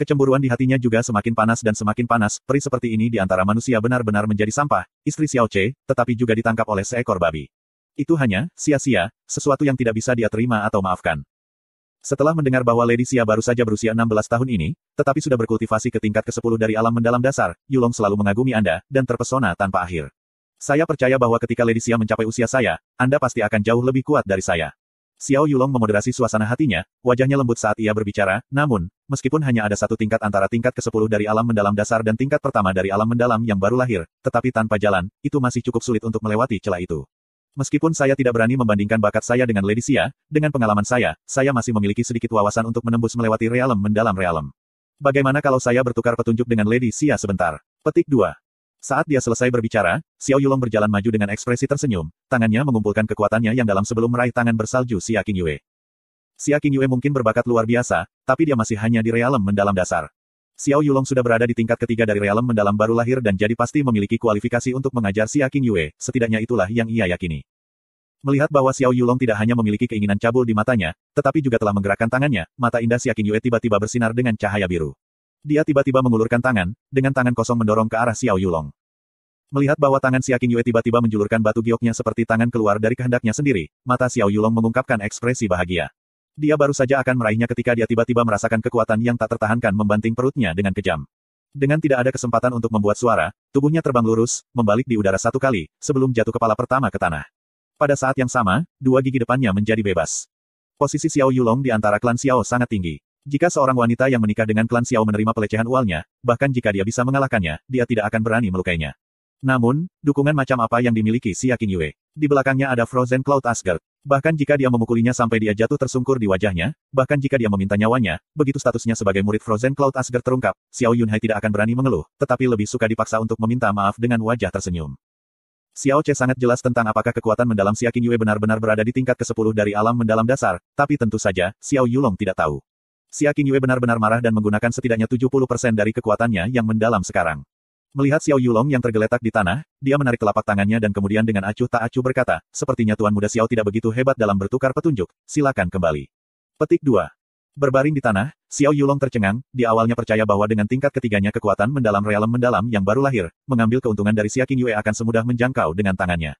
Kecemburuan di hatinya juga semakin panas dan semakin panas, peri seperti ini di antara manusia benar-benar menjadi sampah, istri Xiao Che, tetapi juga ditangkap oleh seekor babi. Itu hanya, sia-sia, sesuatu yang tidak bisa dia terima atau maafkan. Setelah mendengar bahwa Lady Xia baru saja berusia 16 tahun ini, tetapi sudah berkultivasi ke tingkat ke-10 dari alam mendalam dasar, Yulong selalu mengagumi Anda, dan terpesona tanpa akhir. Saya percaya bahwa ketika Lady Xia mencapai usia saya, Anda pasti akan jauh lebih kuat dari saya. Xiao Yulong memoderasi suasana hatinya, wajahnya lembut saat ia berbicara, namun, meskipun hanya ada satu tingkat antara tingkat ke-10 dari alam mendalam dasar dan tingkat pertama dari alam mendalam yang baru lahir, tetapi tanpa jalan, itu masih cukup sulit untuk melewati celah itu. Meskipun saya tidak berani membandingkan bakat saya dengan Lady Xia, dengan pengalaman saya, saya masih memiliki sedikit wawasan untuk menembus melewati realem mendalam realem. Bagaimana kalau saya bertukar petunjuk dengan Lady Xia sebentar? Petik 2. Saat dia selesai berbicara, Xiao Yulong berjalan maju dengan ekspresi tersenyum, tangannya mengumpulkan kekuatannya yang dalam sebelum meraih tangan bersalju Xia King Yue. Xia King Yue mungkin berbakat luar biasa, tapi dia masih hanya di realem mendalam dasar. Xiao Yulong sudah berada di tingkat ketiga dari realem mendalam baru lahir dan jadi pasti memiliki kualifikasi untuk mengajar Xia King Yue, setidaknya itulah yang ia yakini. Melihat bahwa Xiao Yulong tidak hanya memiliki keinginan cabul di matanya, tetapi juga telah menggerakkan tangannya, mata indah Xia King Yue tiba-tiba bersinar dengan cahaya biru. Dia tiba-tiba mengulurkan tangan, dengan tangan kosong mendorong ke arah Xiao Yulong. Melihat bahwa tangan Xia Qingyue tiba-tiba menjulurkan batu gioknya seperti tangan keluar dari kehendaknya sendiri, mata Xiao Yulong mengungkapkan ekspresi bahagia. Dia baru saja akan meraihnya ketika dia tiba-tiba merasakan kekuatan yang tak tertahankan membanting perutnya dengan kejam. Dengan tidak ada kesempatan untuk membuat suara, tubuhnya terbang lurus, membalik di udara satu kali, sebelum jatuh kepala pertama ke tanah. Pada saat yang sama, dua gigi depannya menjadi bebas. Posisi Xiao Yulong di antara klan Xiao sangat tinggi. Jika seorang wanita yang menikah dengan klan Xiao menerima pelecehan ualnya, bahkan jika dia bisa mengalahkannya, dia tidak akan berani melukainya. Namun, dukungan macam apa yang dimiliki si Yakin Yue? Di belakangnya ada Frozen Cloud Asgard. Bahkan jika dia memukulinya sampai dia jatuh tersungkur di wajahnya, bahkan jika dia meminta nyawanya, begitu statusnya sebagai murid Frozen Cloud Asgard terungkap, Xiao Yunhai tidak akan berani mengeluh, tetapi lebih suka dipaksa untuk meminta maaf dengan wajah tersenyum. Xiao Che sangat jelas tentang apakah kekuatan mendalam Siakin Yue benar-benar berada di tingkat ke-10 dari alam mendalam dasar, tapi tentu saja, Xiao Yulong tidak tahu. Xia Qingyue benar-benar marah dan menggunakan setidaknya 70% dari kekuatannya yang mendalam sekarang. Melihat Xiao Yulong yang tergeletak di tanah, dia menarik telapak tangannya dan kemudian dengan acuh tak acuh berkata, sepertinya Tuan Muda Xiao tidak begitu hebat dalam bertukar petunjuk, silakan kembali. Petik 2. Berbaring di tanah, Xiao Yulong tercengang, di awalnya percaya bahwa dengan tingkat ketiganya kekuatan mendalam realem mendalam yang baru lahir, mengambil keuntungan dari Xia Qingyue akan semudah menjangkau dengan tangannya.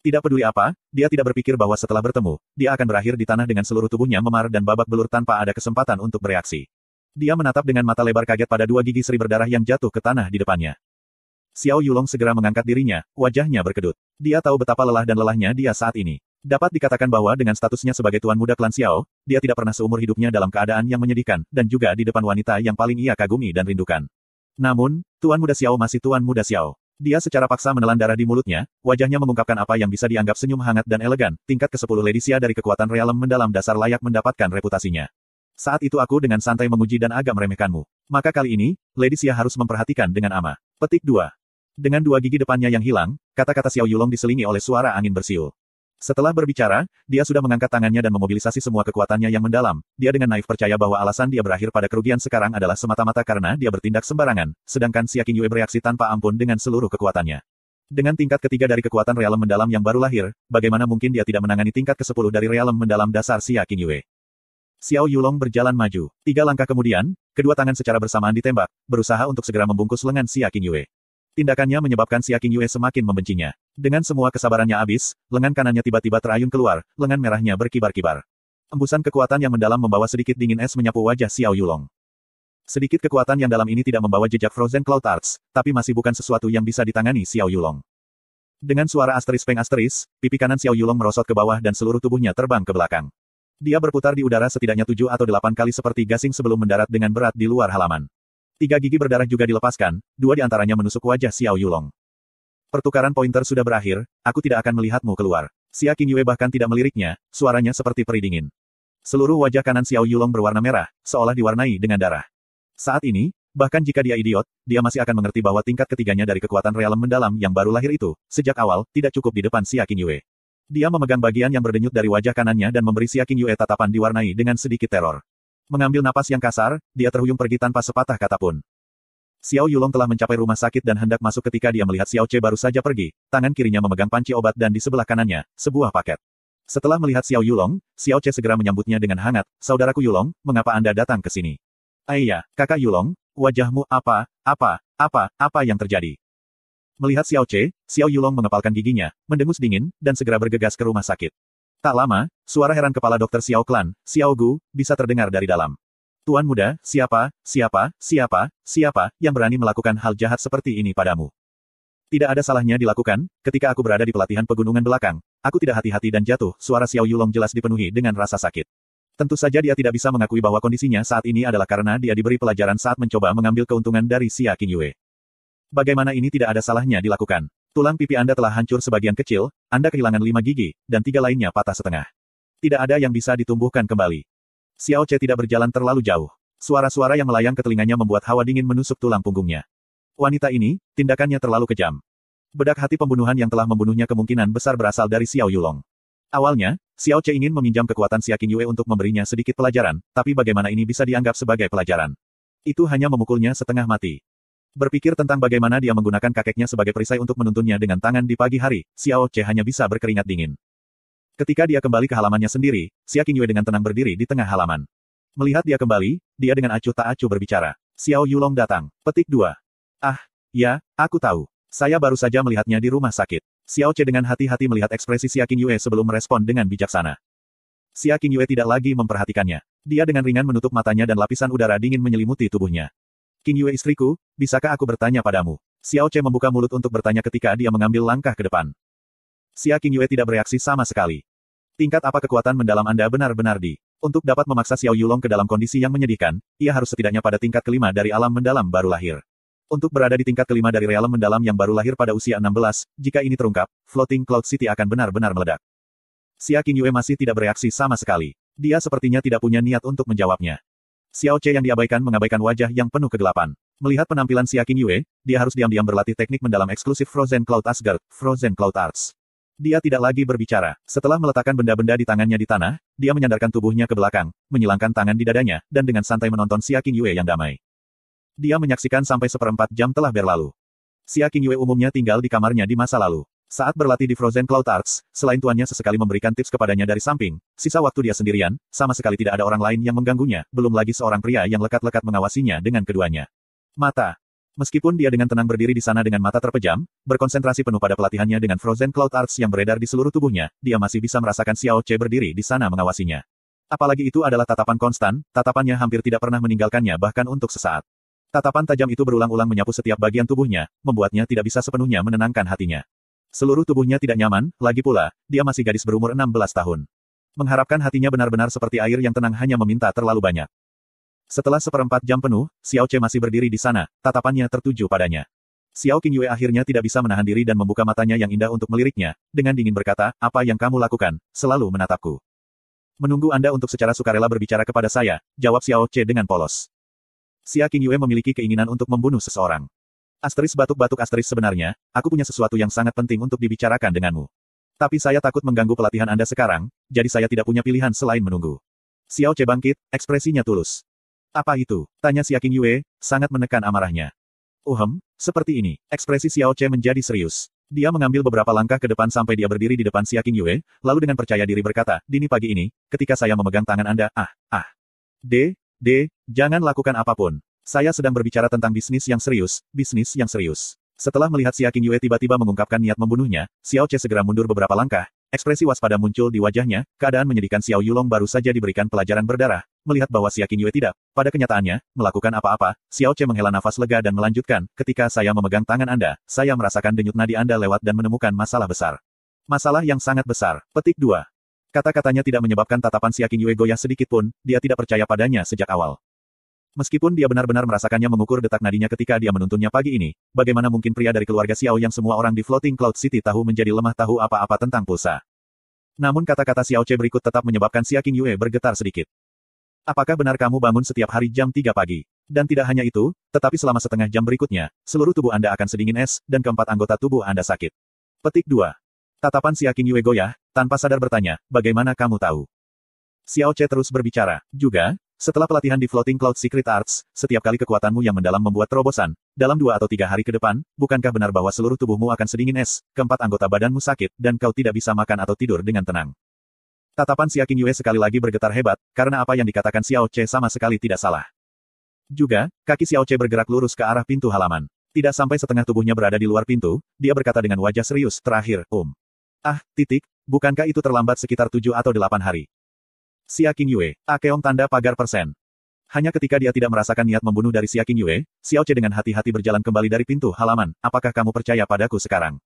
Tidak peduli apa, dia tidak berpikir bahwa setelah bertemu, dia akan berakhir di tanah dengan seluruh tubuhnya memar dan babak belur tanpa ada kesempatan untuk bereaksi. Dia menatap dengan mata lebar kaget pada dua gigi seri berdarah yang jatuh ke tanah di depannya. Xiao Yulong segera mengangkat dirinya, wajahnya berkedut. Dia tahu betapa lelah dan lelahnya dia saat ini. Dapat dikatakan bahwa dengan statusnya sebagai tuan muda klan Xiao, dia tidak pernah seumur hidupnya dalam keadaan yang menyedihkan, dan juga di depan wanita yang paling ia kagumi dan rindukan. Namun, tuan muda Xiao masih tuan muda Xiao. Dia secara paksa menelan darah di mulutnya, wajahnya mengungkapkan apa yang bisa dianggap senyum hangat dan elegan, tingkat ke-10 Xia dari kekuatan realem mendalam dasar layak mendapatkan reputasinya. Saat itu aku dengan santai menguji dan agak meremehkanmu. Maka kali ini, Lady Xia harus memperhatikan dengan ama. Petik 2. Dengan dua gigi depannya yang hilang, kata-kata Xiao Yulong diselingi oleh suara angin bersiul. Setelah berbicara, dia sudah mengangkat tangannya dan memobilisasi semua kekuatannya yang mendalam. Dia dengan naif percaya bahwa alasan dia berakhir pada kerugian sekarang adalah semata-mata karena dia bertindak sembarangan, sedangkan Xia Yue bereaksi tanpa ampun dengan seluruh kekuatannya. Dengan tingkat ketiga dari kekuatan realem mendalam yang baru lahir, bagaimana mungkin dia tidak menangani tingkat ke-10 dari realem mendalam dasar Xia Yue? Xiao Yulong berjalan maju. Tiga langkah kemudian, kedua tangan secara bersamaan ditembak, berusaha untuk segera membungkus lengan Xia Yue. Tindakannya menyebabkan Siaking Yue semakin membencinya. Dengan semua kesabarannya habis, lengan kanannya tiba-tiba terayun keluar, lengan merahnya berkibar-kibar. Embusan kekuatan yang mendalam membawa sedikit dingin es menyapu wajah Xiao Yulong. Sedikit kekuatan yang dalam ini tidak membawa jejak Frozen Cloud Arts, tapi masih bukan sesuatu yang bisa ditangani Xiao Yulong. Dengan suara asteris peng asteris, pipi kanan Xiao Yulong merosot ke bawah dan seluruh tubuhnya terbang ke belakang. Dia berputar di udara setidaknya tujuh atau delapan kali seperti gasing sebelum mendarat dengan berat di luar halaman. Tiga gigi berdarah juga dilepaskan, dua di antaranya menusuk wajah Xiao Yulong. Pertukaran pointer sudah berakhir, aku tidak akan melihatmu keluar. Xia Qingyue bahkan tidak meliriknya, suaranya seperti peri dingin. Seluruh wajah kanan Xiao Yulong berwarna merah, seolah diwarnai dengan darah. Saat ini, bahkan jika dia idiot, dia masih akan mengerti bahwa tingkat ketiganya dari kekuatan realem mendalam yang baru lahir itu, sejak awal, tidak cukup di depan Xia Qingyue. Dia memegang bagian yang berdenyut dari wajah kanannya dan memberi Xia Qingyue tatapan diwarnai dengan sedikit teror. Mengambil napas yang kasar, dia terhuyung pergi tanpa sepatah kata pun. Xiao Yulong telah mencapai rumah sakit dan hendak masuk ketika dia melihat Xiao Che baru saja pergi. Tangan kirinya memegang panci obat dan di sebelah kanannya, sebuah paket. Setelah melihat Xiao Yulong, Xiao Che segera menyambutnya dengan hangat, Saudaraku Yulong, mengapa Anda datang ke sini? Ayah, kakak Yulong, wajahmu apa, apa, apa, apa yang terjadi? Melihat Xiao Che, Xiao Yulong mengepalkan giginya, mendengus dingin, dan segera bergegas ke rumah sakit. Tak lama, suara heran kepala dokter Xiao Klan, Xiao Gu, bisa terdengar dari dalam. Tuan muda, siapa, siapa, siapa, siapa, yang berani melakukan hal jahat seperti ini padamu? Tidak ada salahnya dilakukan, ketika aku berada di pelatihan pegunungan belakang, aku tidak hati-hati dan jatuh, suara Xiao Yulong jelas dipenuhi dengan rasa sakit. Tentu saja dia tidak bisa mengakui bahwa kondisinya saat ini adalah karena dia diberi pelajaran saat mencoba mengambil keuntungan dari Xia Qingyue. Bagaimana ini tidak ada salahnya dilakukan? Tulang pipi Anda telah hancur sebagian kecil, Anda kehilangan lima gigi, dan tiga lainnya patah setengah. Tidak ada yang bisa ditumbuhkan kembali. Xiao Che tidak berjalan terlalu jauh. Suara-suara yang melayang ke telinganya membuat hawa dingin menusuk tulang punggungnya. Wanita ini, tindakannya terlalu kejam. Bedak hati pembunuhan yang telah membunuhnya kemungkinan besar berasal dari Xiao Yulong. Awalnya, Xiao Che ingin meminjam kekuatan Xia Yue untuk memberinya sedikit pelajaran, tapi bagaimana ini bisa dianggap sebagai pelajaran? Itu hanya memukulnya setengah mati. Berpikir tentang bagaimana dia menggunakan kakeknya sebagai perisai untuk menuntunnya dengan tangan di pagi hari, Xiao Che hanya bisa berkeringat dingin. Ketika dia kembali ke halamannya sendiri, Xia Qingyue dengan tenang berdiri di tengah halaman. Melihat dia kembali, dia dengan acuh tak acuh berbicara. Xiao Yulong datang. Petik 2. Ah, ya, aku tahu. Saya baru saja melihatnya di rumah sakit. Xiao Che dengan hati-hati melihat ekspresi Xia Qingyue sebelum merespon dengan bijaksana. Xia Qingyue tidak lagi memperhatikannya. Dia dengan ringan menutup matanya dan lapisan udara dingin menyelimuti tubuhnya. King Yue istriku, bisakah aku bertanya padamu? Xiao Che membuka mulut untuk bertanya ketika dia mengambil langkah ke depan. Xia King Yue tidak bereaksi sama sekali. Tingkat apa kekuatan mendalam Anda benar-benar di. Untuk dapat memaksa Xiao Yulong ke dalam kondisi yang menyedihkan, ia harus setidaknya pada tingkat kelima dari alam mendalam baru lahir. Untuk berada di tingkat kelima dari realem mendalam yang baru lahir pada usia 16, jika ini terungkap, Floating Cloud City akan benar-benar meledak. Xia Yue masih tidak bereaksi sama sekali. Dia sepertinya tidak punya niat untuk menjawabnya. Xiao Che yang diabaikan mengabaikan wajah yang penuh kegelapan. Melihat penampilan Xia King Yue, dia harus diam-diam berlatih teknik mendalam eksklusif Frozen Cloud Asgard, Frozen Cloud Arts. Dia tidak lagi berbicara. Setelah meletakkan benda-benda di tangannya di tanah, dia menyandarkan tubuhnya ke belakang, menyilangkan tangan di dadanya, dan dengan santai menonton Xia King Yue yang damai. Dia menyaksikan sampai seperempat jam telah berlalu. Xia King Yue umumnya tinggal di kamarnya di masa lalu. Saat berlatih di Frozen Cloud Arts, selain tuannya sesekali memberikan tips kepadanya dari samping, sisa waktu dia sendirian, sama sekali tidak ada orang lain yang mengganggunya, belum lagi seorang pria yang lekat-lekat mengawasinya dengan keduanya. Mata. Meskipun dia dengan tenang berdiri di sana dengan mata terpejam, berkonsentrasi penuh pada pelatihannya dengan Frozen Cloud Arts yang beredar di seluruh tubuhnya, dia masih bisa merasakan Xiao Che berdiri di sana mengawasinya. Apalagi itu adalah tatapan konstan, tatapannya hampir tidak pernah meninggalkannya bahkan untuk sesaat. Tatapan tajam itu berulang-ulang menyapu setiap bagian tubuhnya, membuatnya tidak bisa sepenuhnya menenangkan hatinya. Seluruh tubuhnya tidak nyaman, lagi pula, dia masih gadis berumur 16 tahun. Mengharapkan hatinya benar-benar seperti air yang tenang hanya meminta terlalu banyak. Setelah seperempat jam penuh, Xiao Che masih berdiri di sana, tatapannya tertuju padanya. Xiao Qingyue akhirnya tidak bisa menahan diri dan membuka matanya yang indah untuk meliriknya, dengan dingin berkata, apa yang kamu lakukan, selalu menatapku. Menunggu Anda untuk secara sukarela berbicara kepada saya, jawab Xiao Che dengan polos. Xia Qingyue memiliki keinginan untuk membunuh seseorang. Asteris batuk-batuk asteris sebenarnya, aku punya sesuatu yang sangat penting untuk dibicarakan denganmu. Tapi saya takut mengganggu pelatihan Anda sekarang, jadi saya tidak punya pilihan selain menunggu. Xiao Che bangkit, ekspresinya tulus. Apa itu? Tanya Siaking Yue, sangat menekan amarahnya. Uhem, seperti ini, ekspresi Xiao Che menjadi serius. Dia mengambil beberapa langkah ke depan sampai dia berdiri di depan Siaking Yue, lalu dengan percaya diri berkata, Dini pagi ini, ketika saya memegang tangan Anda, ah, ah. D, D, jangan lakukan apapun. Saya sedang berbicara tentang bisnis yang serius, bisnis yang serius. Setelah melihat Xia Yue tiba-tiba mengungkapkan niat membunuhnya, Xiao Che segera mundur beberapa langkah. Ekspresi waspada muncul di wajahnya, keadaan menyedihkan Xiao Yulong baru saja diberikan pelajaran berdarah, melihat bahwa Xia Yue tidak, pada kenyataannya, melakukan apa-apa, Xiao Che menghela nafas lega dan melanjutkan, ketika saya memegang tangan Anda, saya merasakan denyut nadi Anda lewat dan menemukan masalah besar. Masalah yang sangat besar. Petik 2. Kata-katanya tidak menyebabkan tatapan Xia Yue goyah sedikit pun, dia tidak percaya padanya sejak awal. Meskipun dia benar-benar merasakannya mengukur detak nadinya ketika dia menuntunnya pagi ini, bagaimana mungkin pria dari keluarga Xiao yang semua orang di Floating Cloud City tahu menjadi lemah tahu apa-apa tentang pulsa. Namun kata-kata Xiao Che berikut tetap menyebabkan Xia King Yue bergetar sedikit. Apakah benar kamu bangun setiap hari jam 3 pagi? Dan tidak hanya itu, tetapi selama setengah jam berikutnya, seluruh tubuh Anda akan sedingin es, dan keempat anggota tubuh Anda sakit. Petik 2. Tatapan Xia King Yue goyah, tanpa sadar bertanya, bagaimana kamu tahu? Xiao Che terus berbicara. Juga, setelah pelatihan di Floating Cloud Secret Arts, setiap kali kekuatanmu yang mendalam membuat terobosan, dalam dua atau tiga hari ke depan, bukankah benar bahwa seluruh tubuhmu akan sedingin es, keempat anggota badanmu sakit, dan kau tidak bisa makan atau tidur dengan tenang. Tatapan si Aking Yue sekali lagi bergetar hebat, karena apa yang dikatakan Xiao Che sama sekali tidak salah. Juga, kaki Xiao Che bergerak lurus ke arah pintu halaman. Tidak sampai setengah tubuhnya berada di luar pintu, dia berkata dengan wajah serius, terakhir, Um. Ah, titik, bukankah itu terlambat sekitar tujuh atau delapan hari? Xia King Yue, Akeong tanda pagar persen. Hanya ketika dia tidak merasakan niat membunuh dari Xia King Yue, Xiao Che dengan hati-hati berjalan kembali dari pintu halaman, apakah kamu percaya padaku sekarang?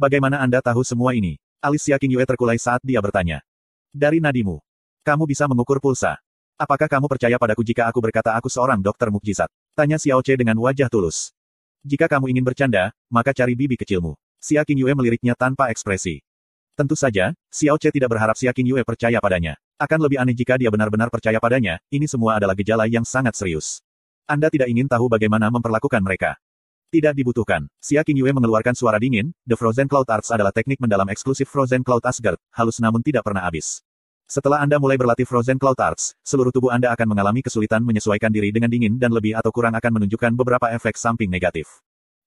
Bagaimana Anda tahu semua ini? Alis Xia King Yue terkulai saat dia bertanya. Dari nadimu. Kamu bisa mengukur pulsa. Apakah kamu percaya padaku jika aku berkata aku seorang dokter mukjizat? Tanya Xiao Che dengan wajah tulus. Jika kamu ingin bercanda, maka cari bibi kecilmu. Xia King Yue meliriknya tanpa ekspresi. Tentu saja, Xiao Che tidak berharap Xia Yue percaya padanya. Akan lebih aneh jika dia benar-benar percaya padanya, ini semua adalah gejala yang sangat serius. Anda tidak ingin tahu bagaimana memperlakukan mereka. Tidak dibutuhkan. Xia Yue mengeluarkan suara dingin, The Frozen Cloud Arts adalah teknik mendalam eksklusif Frozen Cloud Asgard, halus namun tidak pernah habis. Setelah Anda mulai berlatih Frozen Cloud Arts, seluruh tubuh Anda akan mengalami kesulitan menyesuaikan diri dengan dingin dan lebih atau kurang akan menunjukkan beberapa efek samping negatif.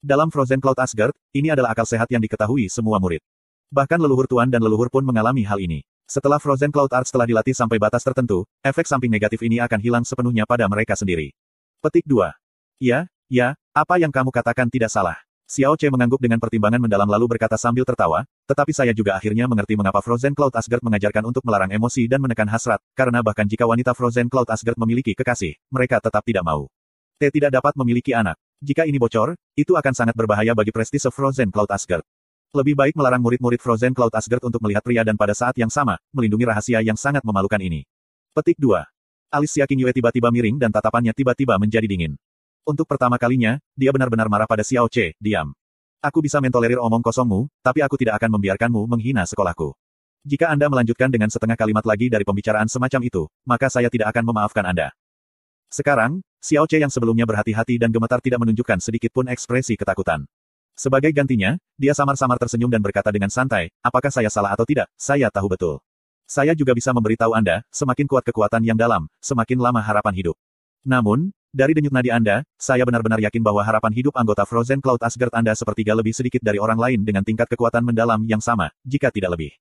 Dalam Frozen Cloud Asgard, ini adalah akal sehat yang diketahui semua murid. Bahkan leluhur tuan dan leluhur pun mengalami hal ini. Setelah Frozen Cloud Arts telah dilatih sampai batas tertentu, efek samping negatif ini akan hilang sepenuhnya pada mereka sendiri. Petik 2. Ya, ya, apa yang kamu katakan tidak salah. Xiao Che mengangguk dengan pertimbangan mendalam lalu berkata sambil tertawa, tetapi saya juga akhirnya mengerti mengapa Frozen Cloud Asgard mengajarkan untuk melarang emosi dan menekan hasrat, karena bahkan jika wanita Frozen Cloud Asgard memiliki kekasih, mereka tetap tidak mau. T tidak dapat memiliki anak. Jika ini bocor, itu akan sangat berbahaya bagi prestise Frozen Cloud Asgard. Lebih baik melarang murid-murid Frozen Cloud Asgard untuk melihat pria dan pada saat yang sama, melindungi rahasia yang sangat memalukan ini. Petik 2. Alis Xia Yue tiba-tiba miring dan tatapannya tiba-tiba menjadi dingin. Untuk pertama kalinya, dia benar-benar marah pada Xiao Che, diam. Aku bisa mentolerir omong kosongmu, tapi aku tidak akan membiarkanmu menghina sekolahku. Jika Anda melanjutkan dengan setengah kalimat lagi dari pembicaraan semacam itu, maka saya tidak akan memaafkan Anda. Sekarang, Xiao Che yang sebelumnya berhati-hati dan gemetar tidak menunjukkan sedikit pun ekspresi ketakutan. Sebagai gantinya, dia samar-samar tersenyum dan berkata dengan santai, apakah saya salah atau tidak, saya tahu betul. Saya juga bisa memberitahu Anda, semakin kuat kekuatan yang dalam, semakin lama harapan hidup. Namun, dari denyut nadi Anda, saya benar-benar yakin bahwa harapan hidup anggota Frozen Cloud Asgard Anda sepertiga lebih sedikit dari orang lain dengan tingkat kekuatan mendalam yang sama, jika tidak lebih.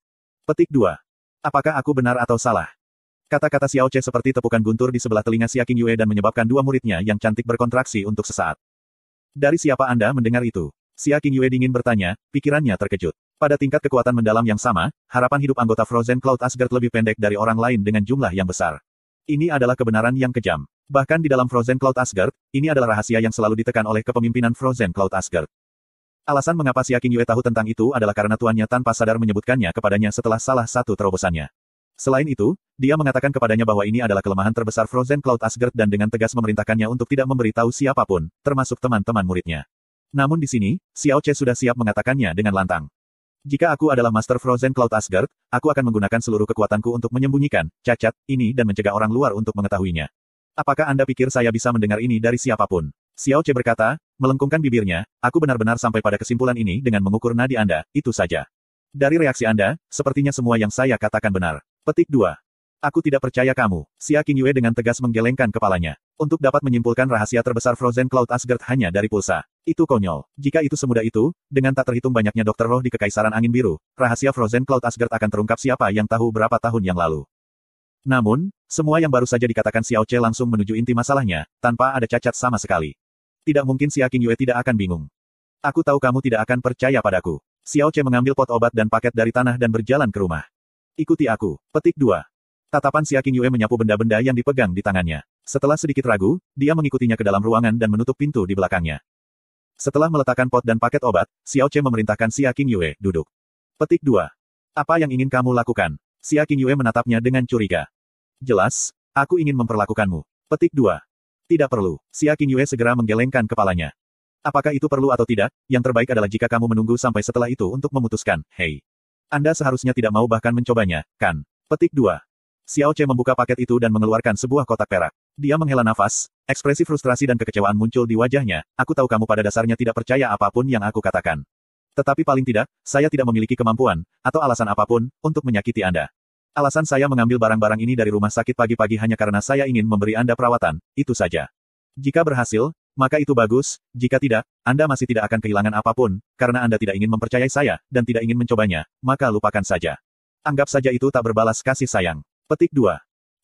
Petik 2. Apakah aku benar atau salah? Kata-kata Xiao Che seperti tepukan guntur di sebelah telinga Xia Yue dan menyebabkan dua muridnya yang cantik berkontraksi untuk sesaat. Dari siapa Anda mendengar itu? Xia Yue dingin bertanya, pikirannya terkejut. Pada tingkat kekuatan mendalam yang sama, harapan hidup anggota Frozen Cloud Asgard lebih pendek dari orang lain dengan jumlah yang besar. Ini adalah kebenaran yang kejam. Bahkan di dalam Frozen Cloud Asgard, ini adalah rahasia yang selalu ditekan oleh kepemimpinan Frozen Cloud Asgard. Alasan mengapa Xia Yue tahu tentang itu adalah karena tuannya tanpa sadar menyebutkannya kepadanya setelah salah satu terobosannya. Selain itu, dia mengatakan kepadanya bahwa ini adalah kelemahan terbesar Frozen Cloud Asgard dan dengan tegas memerintahkannya untuk tidak memberitahu siapapun, termasuk teman-teman muridnya. Namun di sini, Xiao Che sudah siap mengatakannya dengan lantang. Jika aku adalah Master Frozen Cloud Asgard, aku akan menggunakan seluruh kekuatanku untuk menyembunyikan, cacat, ini dan mencegah orang luar untuk mengetahuinya. Apakah Anda pikir saya bisa mendengar ini dari siapapun? Xiao Che berkata, melengkungkan bibirnya, aku benar-benar sampai pada kesimpulan ini dengan mengukur nadi Anda, itu saja. Dari reaksi Anda, sepertinya semua yang saya katakan benar. Petik 2. Aku tidak percaya kamu. Xia Qingyue dengan tegas menggelengkan kepalanya. Untuk dapat menyimpulkan rahasia terbesar Frozen Cloud Asgard hanya dari pulsa. Itu konyol. Jika itu semudah itu, dengan tak terhitung banyaknya dokter roh di Kekaisaran Angin Biru, rahasia Frozen Cloud Asgard akan terungkap siapa yang tahu berapa tahun yang lalu. Namun, semua yang baru saja dikatakan Xiao Che langsung menuju inti masalahnya, tanpa ada cacat sama sekali. Tidak mungkin Xia Aking Yue tidak akan bingung. Aku tahu kamu tidak akan percaya padaku. Xiao Che mengambil pot obat dan paket dari tanah dan berjalan ke rumah. Ikuti aku. Petik 2. Tatapan Xia Aking Yue menyapu benda-benda yang dipegang di tangannya. Setelah sedikit ragu, dia mengikutinya ke dalam ruangan dan menutup pintu di belakangnya. Setelah meletakkan pot dan paket obat, Xiao Che memerintahkan Xia King Yue, duduk. Petik 2. Apa yang ingin kamu lakukan? Xia King Yue menatapnya dengan curiga. Jelas, aku ingin memperlakukanmu. Petik 2. Tidak perlu. Xia King Yue segera menggelengkan kepalanya. Apakah itu perlu atau tidak, yang terbaik adalah jika kamu menunggu sampai setelah itu untuk memutuskan, hei. Anda seharusnya tidak mau bahkan mencobanya, kan? Petik 2. Xiao Che membuka paket itu dan mengeluarkan sebuah kotak perak. Dia menghela nafas, ekspresi frustrasi dan kekecewaan muncul di wajahnya, aku tahu kamu pada dasarnya tidak percaya apapun yang aku katakan. Tetapi paling tidak, saya tidak memiliki kemampuan, atau alasan apapun, untuk menyakiti Anda. Alasan saya mengambil barang-barang ini dari rumah sakit pagi-pagi hanya karena saya ingin memberi Anda perawatan, itu saja. Jika berhasil, maka itu bagus, jika tidak, Anda masih tidak akan kehilangan apapun, karena Anda tidak ingin mempercayai saya, dan tidak ingin mencobanya, maka lupakan saja. Anggap saja itu tak berbalas kasih sayang. Petik 2.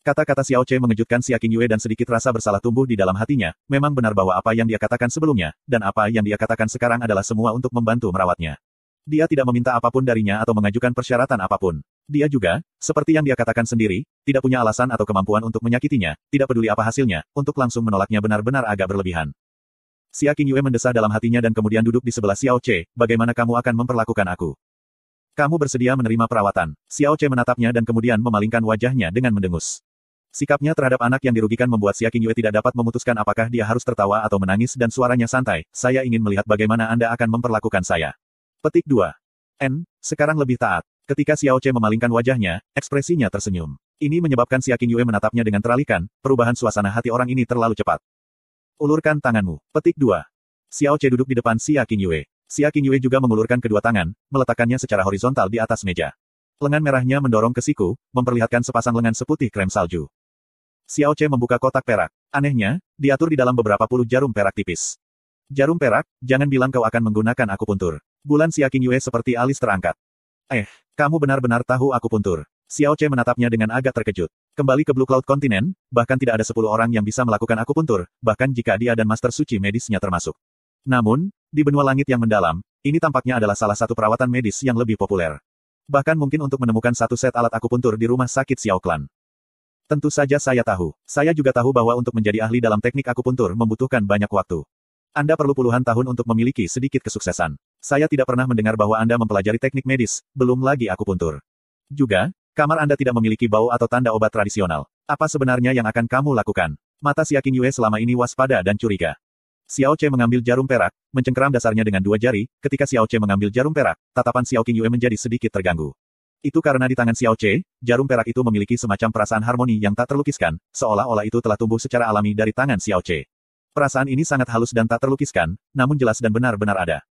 Kata-kata Xiao Che mengejutkan Xia Qingyue dan sedikit rasa bersalah tumbuh di dalam hatinya, memang benar bahwa apa yang dia katakan sebelumnya, dan apa yang dia katakan sekarang adalah semua untuk membantu merawatnya. Dia tidak meminta apapun darinya atau mengajukan persyaratan apapun. Dia juga, seperti yang dia katakan sendiri, tidak punya alasan atau kemampuan untuk menyakitinya, tidak peduli apa hasilnya, untuk langsung menolaknya benar-benar agak berlebihan. Xia Qingyue mendesah dalam hatinya dan kemudian duduk di sebelah Xiao Che, bagaimana kamu akan memperlakukan aku? Kamu bersedia menerima perawatan. Xiao Che menatapnya dan kemudian memalingkan wajahnya dengan mendengus. Sikapnya terhadap anak yang dirugikan membuat Xia Qingyue tidak dapat memutuskan apakah dia harus tertawa atau menangis dan suaranya santai, saya ingin melihat bagaimana Anda akan memperlakukan saya. Petik 2. N, sekarang lebih taat. Ketika Xiao Che memalingkan wajahnya, ekspresinya tersenyum. Ini menyebabkan Xia Qingyue menatapnya dengan teralihkan, perubahan suasana hati orang ini terlalu cepat. Ulurkan tanganmu. Petik 2. Xiao Che duduk di depan Xia Qingyue. Xia Qingyue juga mengulurkan kedua tangan, meletakkannya secara horizontal di atas meja. Lengan merahnya mendorong ke siku, memperlihatkan sepasang lengan seputih krem salju. Xiao Che membuka kotak perak. Anehnya, diatur di dalam beberapa puluh jarum perak tipis. Jarum perak, jangan bilang kau akan menggunakan akupuntur. Bulan Xia Qingyue seperti alis terangkat. Eh, kamu benar-benar tahu akupuntur. Xiao Che menatapnya dengan agak terkejut. Kembali ke Blue Cloud Continent, bahkan tidak ada sepuluh orang yang bisa melakukan akupuntur, bahkan jika dia dan Master Suci medisnya termasuk. Namun, di benua langit yang mendalam, ini tampaknya adalah salah satu perawatan medis yang lebih populer. Bahkan mungkin untuk menemukan satu set alat akupuntur di rumah sakit Xiao Clan. Tentu saja saya tahu. Saya juga tahu bahwa untuk menjadi ahli dalam teknik akupuntur membutuhkan banyak waktu. Anda perlu puluhan tahun untuk memiliki sedikit kesuksesan. Saya tidak pernah mendengar bahwa Anda mempelajari teknik medis, belum lagi akupuntur. Juga, kamar Anda tidak memiliki bau atau tanda obat tradisional. Apa sebenarnya yang akan kamu lakukan? Mata si Yue selama ini waspada dan curiga. Xiao Che mengambil jarum perak, mencengkeram dasarnya dengan dua jari, ketika Xiao Che mengambil jarum perak, tatapan Xiao King Yue menjadi sedikit terganggu. Itu karena di tangan Xiao Che, jarum perak itu memiliki semacam perasaan harmoni yang tak terlukiskan, seolah-olah itu telah tumbuh secara alami dari tangan Xiao Che. Perasaan ini sangat halus dan tak terlukiskan, namun jelas dan benar-benar ada.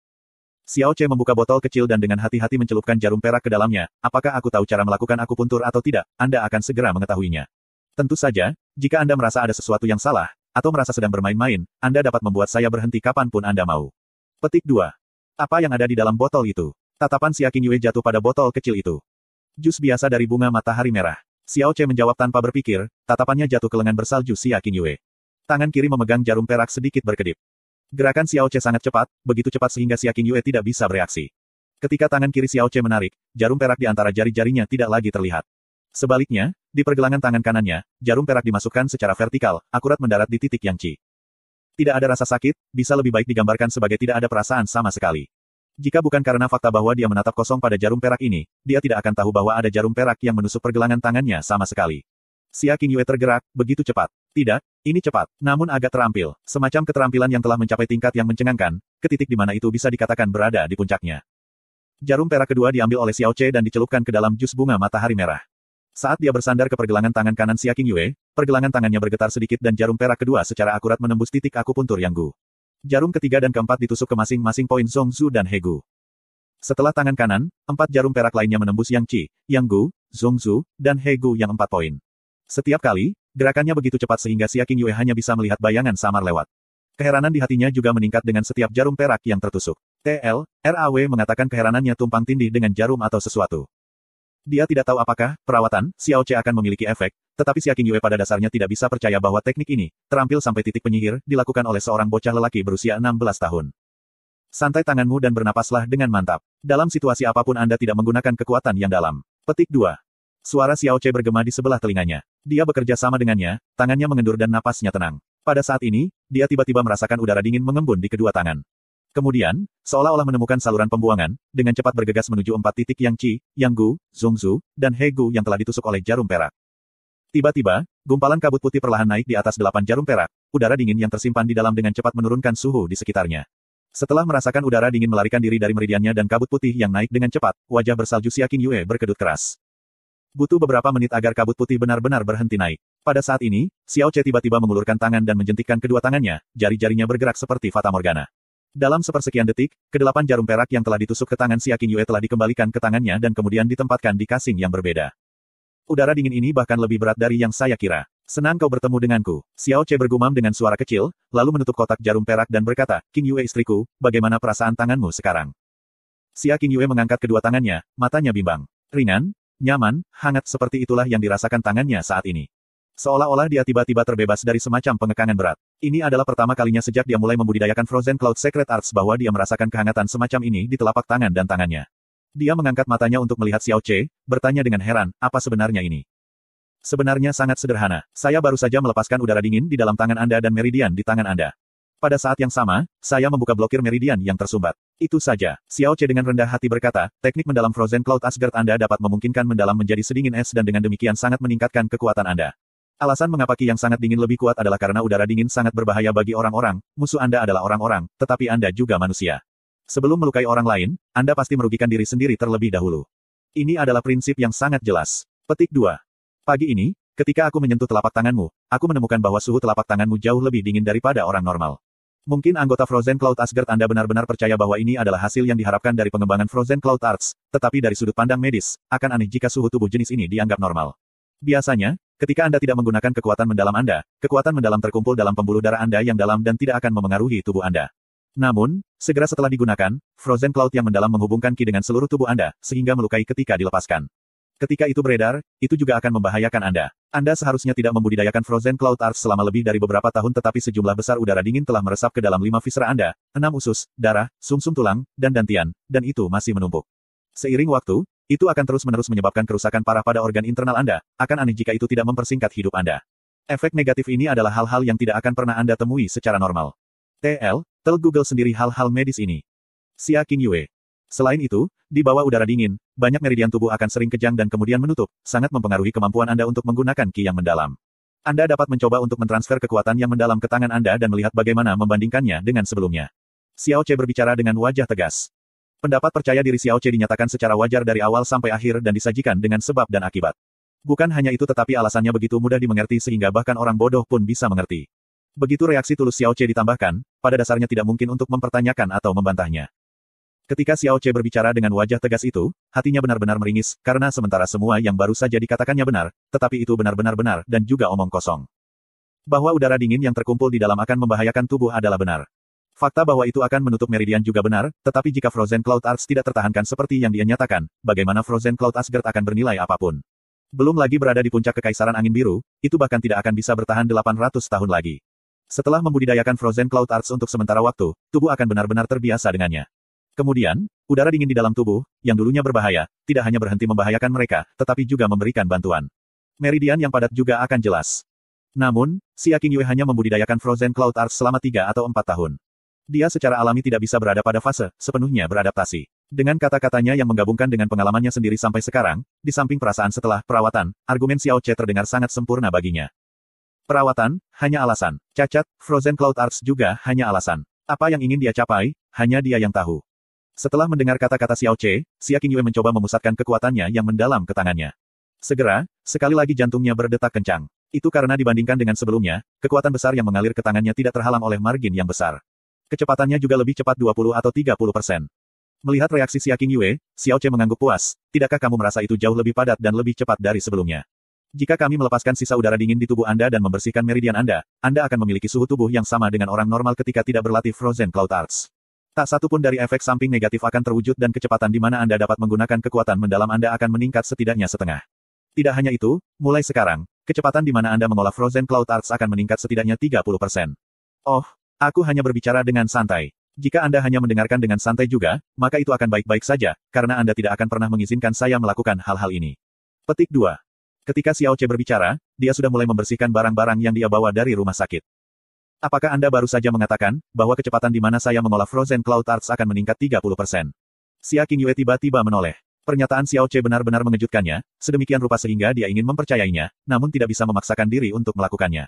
Xiao Che membuka botol kecil dan dengan hati-hati mencelupkan jarum perak ke dalamnya. Apakah aku tahu cara melakukan akupuntur atau tidak? Anda akan segera mengetahuinya. Tentu saja, jika Anda merasa ada sesuatu yang salah, atau merasa sedang bermain-main, Anda dapat membuat saya berhenti kapanpun Anda mau. Petik 2. Apa yang ada di dalam botol itu? Tatapan Siakin Yue jatuh pada botol kecil itu. Jus biasa dari bunga matahari merah. Xiao Che menjawab tanpa berpikir, tatapannya jatuh ke lengan bersalju Siakin Yue. Tangan kiri memegang jarum perak sedikit berkedip. Gerakan Xiao Che sangat cepat, begitu cepat sehingga Siakin Yue tidak bisa bereaksi. Ketika tangan kiri Xiao Che menarik, jarum perak di antara jari-jarinya tidak lagi terlihat. Sebaliknya, di pergelangan tangan kanannya, jarum perak dimasukkan secara vertikal, akurat mendarat di titik yang Qi. Tidak ada rasa sakit, bisa lebih baik digambarkan sebagai tidak ada perasaan sama sekali. Jika bukan karena fakta bahwa dia menatap kosong pada jarum perak ini, dia tidak akan tahu bahwa ada jarum perak yang menusuk pergelangan tangannya sama sekali. Xia Yue tergerak, begitu cepat. Tidak, ini cepat, namun agak terampil, semacam keterampilan yang telah mencapai tingkat yang mencengangkan, ke titik di mana itu bisa dikatakan berada di puncaknya. Jarum perak kedua diambil oleh Xiao Che dan dicelupkan ke dalam jus bunga matahari merah. Saat dia bersandar ke pergelangan tangan kanan Xia King Yue, pergelangan tangannya bergetar sedikit dan jarum perak kedua secara akurat menembus titik akupuntur yang Gu. Jarum ketiga dan keempat ditusuk ke masing-masing poin Song Zhu dan Hegu. Setelah tangan kanan, empat jarum perak lainnya menembus Yang Qi, Yang Gu, Zhong Zhu, dan Hegu yang empat poin. Setiap kali, gerakannya begitu cepat sehingga Xia King Yue hanya bisa melihat bayangan samar lewat. Keheranan di hatinya juga meningkat dengan setiap jarum perak yang tertusuk. TL, RAW mengatakan keheranannya tumpang tindih dengan jarum atau sesuatu. Dia tidak tahu apakah perawatan Xiao Che akan memiliki efek, tetapi Xia Qingyue pada dasarnya tidak bisa percaya bahwa teknik ini, terampil sampai titik penyihir, dilakukan oleh seorang bocah lelaki berusia 16 tahun. Santai tanganmu dan bernapaslah dengan mantap. Dalam situasi apapun Anda tidak menggunakan kekuatan yang dalam. Petik 2. Suara Xiao Che bergema di sebelah telinganya. Dia bekerja sama dengannya, tangannya mengendur dan napasnya tenang. Pada saat ini, dia tiba-tiba merasakan udara dingin mengembun di kedua tangan. Kemudian, seolah-olah menemukan saluran pembuangan, dengan cepat bergegas menuju empat titik Yang Qi, Yang Gu, Zhu, dan He Gu yang telah ditusuk oleh jarum perak. Tiba-tiba, gumpalan kabut putih perlahan naik di atas delapan jarum perak, udara dingin yang tersimpan di dalam dengan cepat menurunkan suhu di sekitarnya. Setelah merasakan udara dingin melarikan diri dari meridiannya dan kabut putih yang naik dengan cepat, wajah bersalju Siaking Yue berkedut keras. Butuh beberapa menit agar kabut putih benar-benar berhenti naik. Pada saat ini, Xiao Che tiba-tiba mengulurkan tangan dan menjentikkan kedua tangannya, jari-jarinya bergerak seperti Fata Morgana. Dalam sepersekian detik, kedelapan jarum perak yang telah ditusuk ke tangan Siakin Yue telah dikembalikan ke tangannya dan kemudian ditempatkan di kasing yang berbeda. Udara dingin ini bahkan lebih berat dari yang saya kira. Senang kau bertemu denganku. Xiao Che bergumam dengan suara kecil, lalu menutup kotak jarum perak dan berkata, King Yue istriku, bagaimana perasaan tanganmu sekarang? Xiao King Yue mengangkat kedua tangannya, matanya bimbang. Ringan, nyaman, hangat seperti itulah yang dirasakan tangannya saat ini. Seolah-olah dia tiba-tiba terbebas dari semacam pengekangan berat. Ini adalah pertama kalinya sejak dia mulai membudidayakan Frozen Cloud Secret Arts bahwa dia merasakan kehangatan semacam ini di telapak tangan dan tangannya. Dia mengangkat matanya untuk melihat Xiao Che, bertanya dengan heran, apa sebenarnya ini? Sebenarnya sangat sederhana. Saya baru saja melepaskan udara dingin di dalam tangan Anda dan meridian di tangan Anda. Pada saat yang sama, saya membuka blokir meridian yang tersumbat. Itu saja. Xiao Che dengan rendah hati berkata, teknik mendalam Frozen Cloud Asgard Anda dapat memungkinkan mendalam menjadi sedingin es dan dengan demikian sangat meningkatkan kekuatan Anda. Alasan mengapa Ki yang sangat dingin lebih kuat adalah karena udara dingin sangat berbahaya bagi orang-orang, musuh Anda adalah orang-orang, tetapi Anda juga manusia. Sebelum melukai orang lain, Anda pasti merugikan diri sendiri terlebih dahulu. Ini adalah prinsip yang sangat jelas. Petik 2. Pagi ini, ketika aku menyentuh telapak tanganmu, aku menemukan bahwa suhu telapak tanganmu jauh lebih dingin daripada orang normal. Mungkin anggota Frozen Cloud Asgard Anda benar-benar percaya bahwa ini adalah hasil yang diharapkan dari pengembangan Frozen Cloud Arts, tetapi dari sudut pandang medis, akan aneh jika suhu tubuh jenis ini dianggap normal. Biasanya, ketika Anda tidak menggunakan kekuatan mendalam Anda, kekuatan mendalam terkumpul dalam pembuluh darah Anda yang dalam dan tidak akan memengaruhi tubuh Anda. Namun, segera setelah digunakan, Frozen Cloud yang mendalam menghubungkan Ki dengan seluruh tubuh Anda, sehingga melukai ketika dilepaskan. Ketika itu beredar, itu juga akan membahayakan Anda. Anda seharusnya tidak membudidayakan frozen cloud arts selama lebih dari beberapa tahun tetapi sejumlah besar udara dingin telah meresap ke dalam lima visera Anda, enam usus, darah, sumsum -sum tulang, dan dantian, dan itu masih menumpuk. Seiring waktu, itu akan terus-menerus menyebabkan kerusakan parah pada organ internal Anda, akan aneh jika itu tidak mempersingkat hidup Anda. Efek negatif ini adalah hal-hal yang tidak akan pernah Anda temui secara normal. TL, tel Google sendiri hal-hal medis ini. Xia King Yue. Selain itu, di bawah udara dingin, banyak meridian tubuh akan sering kejang dan kemudian menutup, sangat mempengaruhi kemampuan Anda untuk menggunakan ki yang mendalam. Anda dapat mencoba untuk mentransfer kekuatan yang mendalam ke tangan Anda dan melihat bagaimana membandingkannya dengan sebelumnya. Xiao Che berbicara dengan wajah tegas. Pendapat percaya diri Xiao Che dinyatakan secara wajar dari awal sampai akhir dan disajikan dengan sebab dan akibat. Bukan hanya itu tetapi alasannya begitu mudah dimengerti sehingga bahkan orang bodoh pun bisa mengerti. Begitu reaksi tulus Xiao Che ditambahkan, pada dasarnya tidak mungkin untuk mempertanyakan atau membantahnya. Ketika Xiao Che berbicara dengan wajah tegas itu, hatinya benar-benar meringis, karena sementara semua yang baru saja dikatakannya benar, tetapi itu benar-benar benar, dan juga omong kosong. Bahwa udara dingin yang terkumpul di dalam akan membahayakan tubuh adalah benar. Fakta bahwa itu akan menutup Meridian juga benar, tetapi jika Frozen Cloud Arts tidak tertahankan seperti yang dia nyatakan, bagaimana Frozen Cloud Asgard akan bernilai apapun. Belum lagi berada di puncak Kekaisaran Angin Biru, itu bahkan tidak akan bisa bertahan 800 tahun lagi. Setelah membudidayakan Frozen Cloud Arts untuk sementara waktu, tubuh akan benar-benar terbiasa dengannya. Kemudian, udara dingin di dalam tubuh, yang dulunya berbahaya, tidak hanya berhenti membahayakan mereka, tetapi juga memberikan bantuan. Meridian yang padat juga akan jelas. Namun, si Aking Yue hanya membudidayakan Frozen Cloud Arts selama 3 atau 4 tahun. Dia secara alami tidak bisa berada pada fase, sepenuhnya beradaptasi. Dengan kata-katanya yang menggabungkan dengan pengalamannya sendiri sampai sekarang, di samping perasaan setelah perawatan, argumen Xiao Che terdengar sangat sempurna baginya. Perawatan, hanya alasan. Cacat, Frozen Cloud Arts juga hanya alasan. Apa yang ingin dia capai, hanya dia yang tahu. Setelah mendengar kata-kata Xiao Che, Xia Qingyue mencoba memusatkan kekuatannya yang mendalam ke tangannya. Segera, sekali lagi jantungnya berdetak kencang. Itu karena dibandingkan dengan sebelumnya, kekuatan besar yang mengalir ke tangannya tidak terhalang oleh margin yang besar. Kecepatannya juga lebih cepat 20 atau 30 persen. Melihat reaksi Siaking Yue, Xiao Che mengangguk puas, tidakkah kamu merasa itu jauh lebih padat dan lebih cepat dari sebelumnya? Jika kami melepaskan sisa udara dingin di tubuh Anda dan membersihkan meridian Anda, Anda akan memiliki suhu tubuh yang sama dengan orang normal ketika tidak berlatih Frozen Cloud Arts. Tak satu pun dari efek samping negatif akan terwujud dan kecepatan di mana Anda dapat menggunakan kekuatan mendalam Anda akan meningkat setidaknya setengah. Tidak hanya itu, mulai sekarang, kecepatan di mana Anda mengolah Frozen Cloud Arts akan meningkat setidaknya 30%. Oh, Aku hanya berbicara dengan santai. Jika Anda hanya mendengarkan dengan santai juga, maka itu akan baik-baik saja, karena Anda tidak akan pernah mengizinkan saya melakukan hal-hal ini. Petik 2. Ketika Xiao Che berbicara, dia sudah mulai membersihkan barang-barang yang dia bawa dari rumah sakit. Apakah Anda baru saja mengatakan, bahwa kecepatan di mana saya mengolah Frozen Cloud Arts akan meningkat 30%? Xia Yue tiba-tiba menoleh. Pernyataan Xiao Che benar-benar mengejutkannya, sedemikian rupa sehingga dia ingin mempercayainya, namun tidak bisa memaksakan diri untuk melakukannya.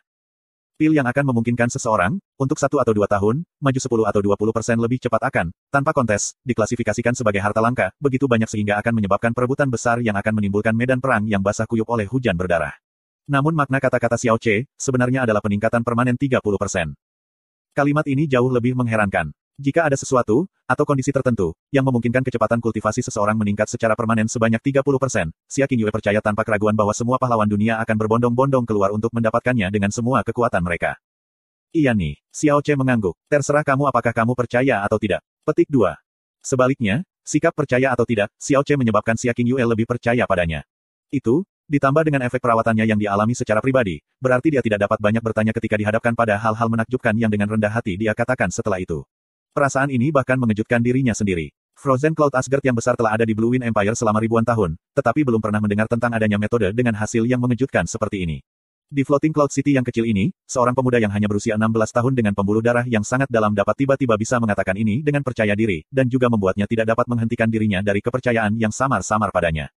Pil yang akan memungkinkan seseorang, untuk satu atau dua tahun, maju 10 atau 20 persen lebih cepat akan, tanpa kontes, diklasifikasikan sebagai harta langka, begitu banyak sehingga akan menyebabkan perebutan besar yang akan menimbulkan medan perang yang basah kuyup oleh hujan berdarah. Namun makna kata-kata Xiao Che, sebenarnya adalah peningkatan permanen 30 persen. Kalimat ini jauh lebih mengherankan. Jika ada sesuatu, atau kondisi tertentu, yang memungkinkan kecepatan kultivasi seseorang meningkat secara permanen sebanyak 30%, Xia Qingyue percaya tanpa keraguan bahwa semua pahlawan dunia akan berbondong-bondong keluar untuk mendapatkannya dengan semua kekuatan mereka. Iya nih, Xiao Che mengangguk. Terserah kamu apakah kamu percaya atau tidak. Petik 2. Sebaliknya, sikap percaya atau tidak, Xiao Che menyebabkan Xia Qingyue lebih percaya padanya. Itu, ditambah dengan efek perawatannya yang dialami secara pribadi, berarti dia tidak dapat banyak bertanya ketika dihadapkan pada hal-hal menakjubkan yang dengan rendah hati dia katakan setelah itu. Perasaan ini bahkan mengejutkan dirinya sendiri. Frozen Cloud Asgard yang besar telah ada di Blue Wind Empire selama ribuan tahun, tetapi belum pernah mendengar tentang adanya metode dengan hasil yang mengejutkan seperti ini. Di Floating Cloud City yang kecil ini, seorang pemuda yang hanya berusia 16 tahun dengan pembuluh darah yang sangat dalam dapat tiba-tiba bisa mengatakan ini dengan percaya diri, dan juga membuatnya tidak dapat menghentikan dirinya dari kepercayaan yang samar-samar padanya.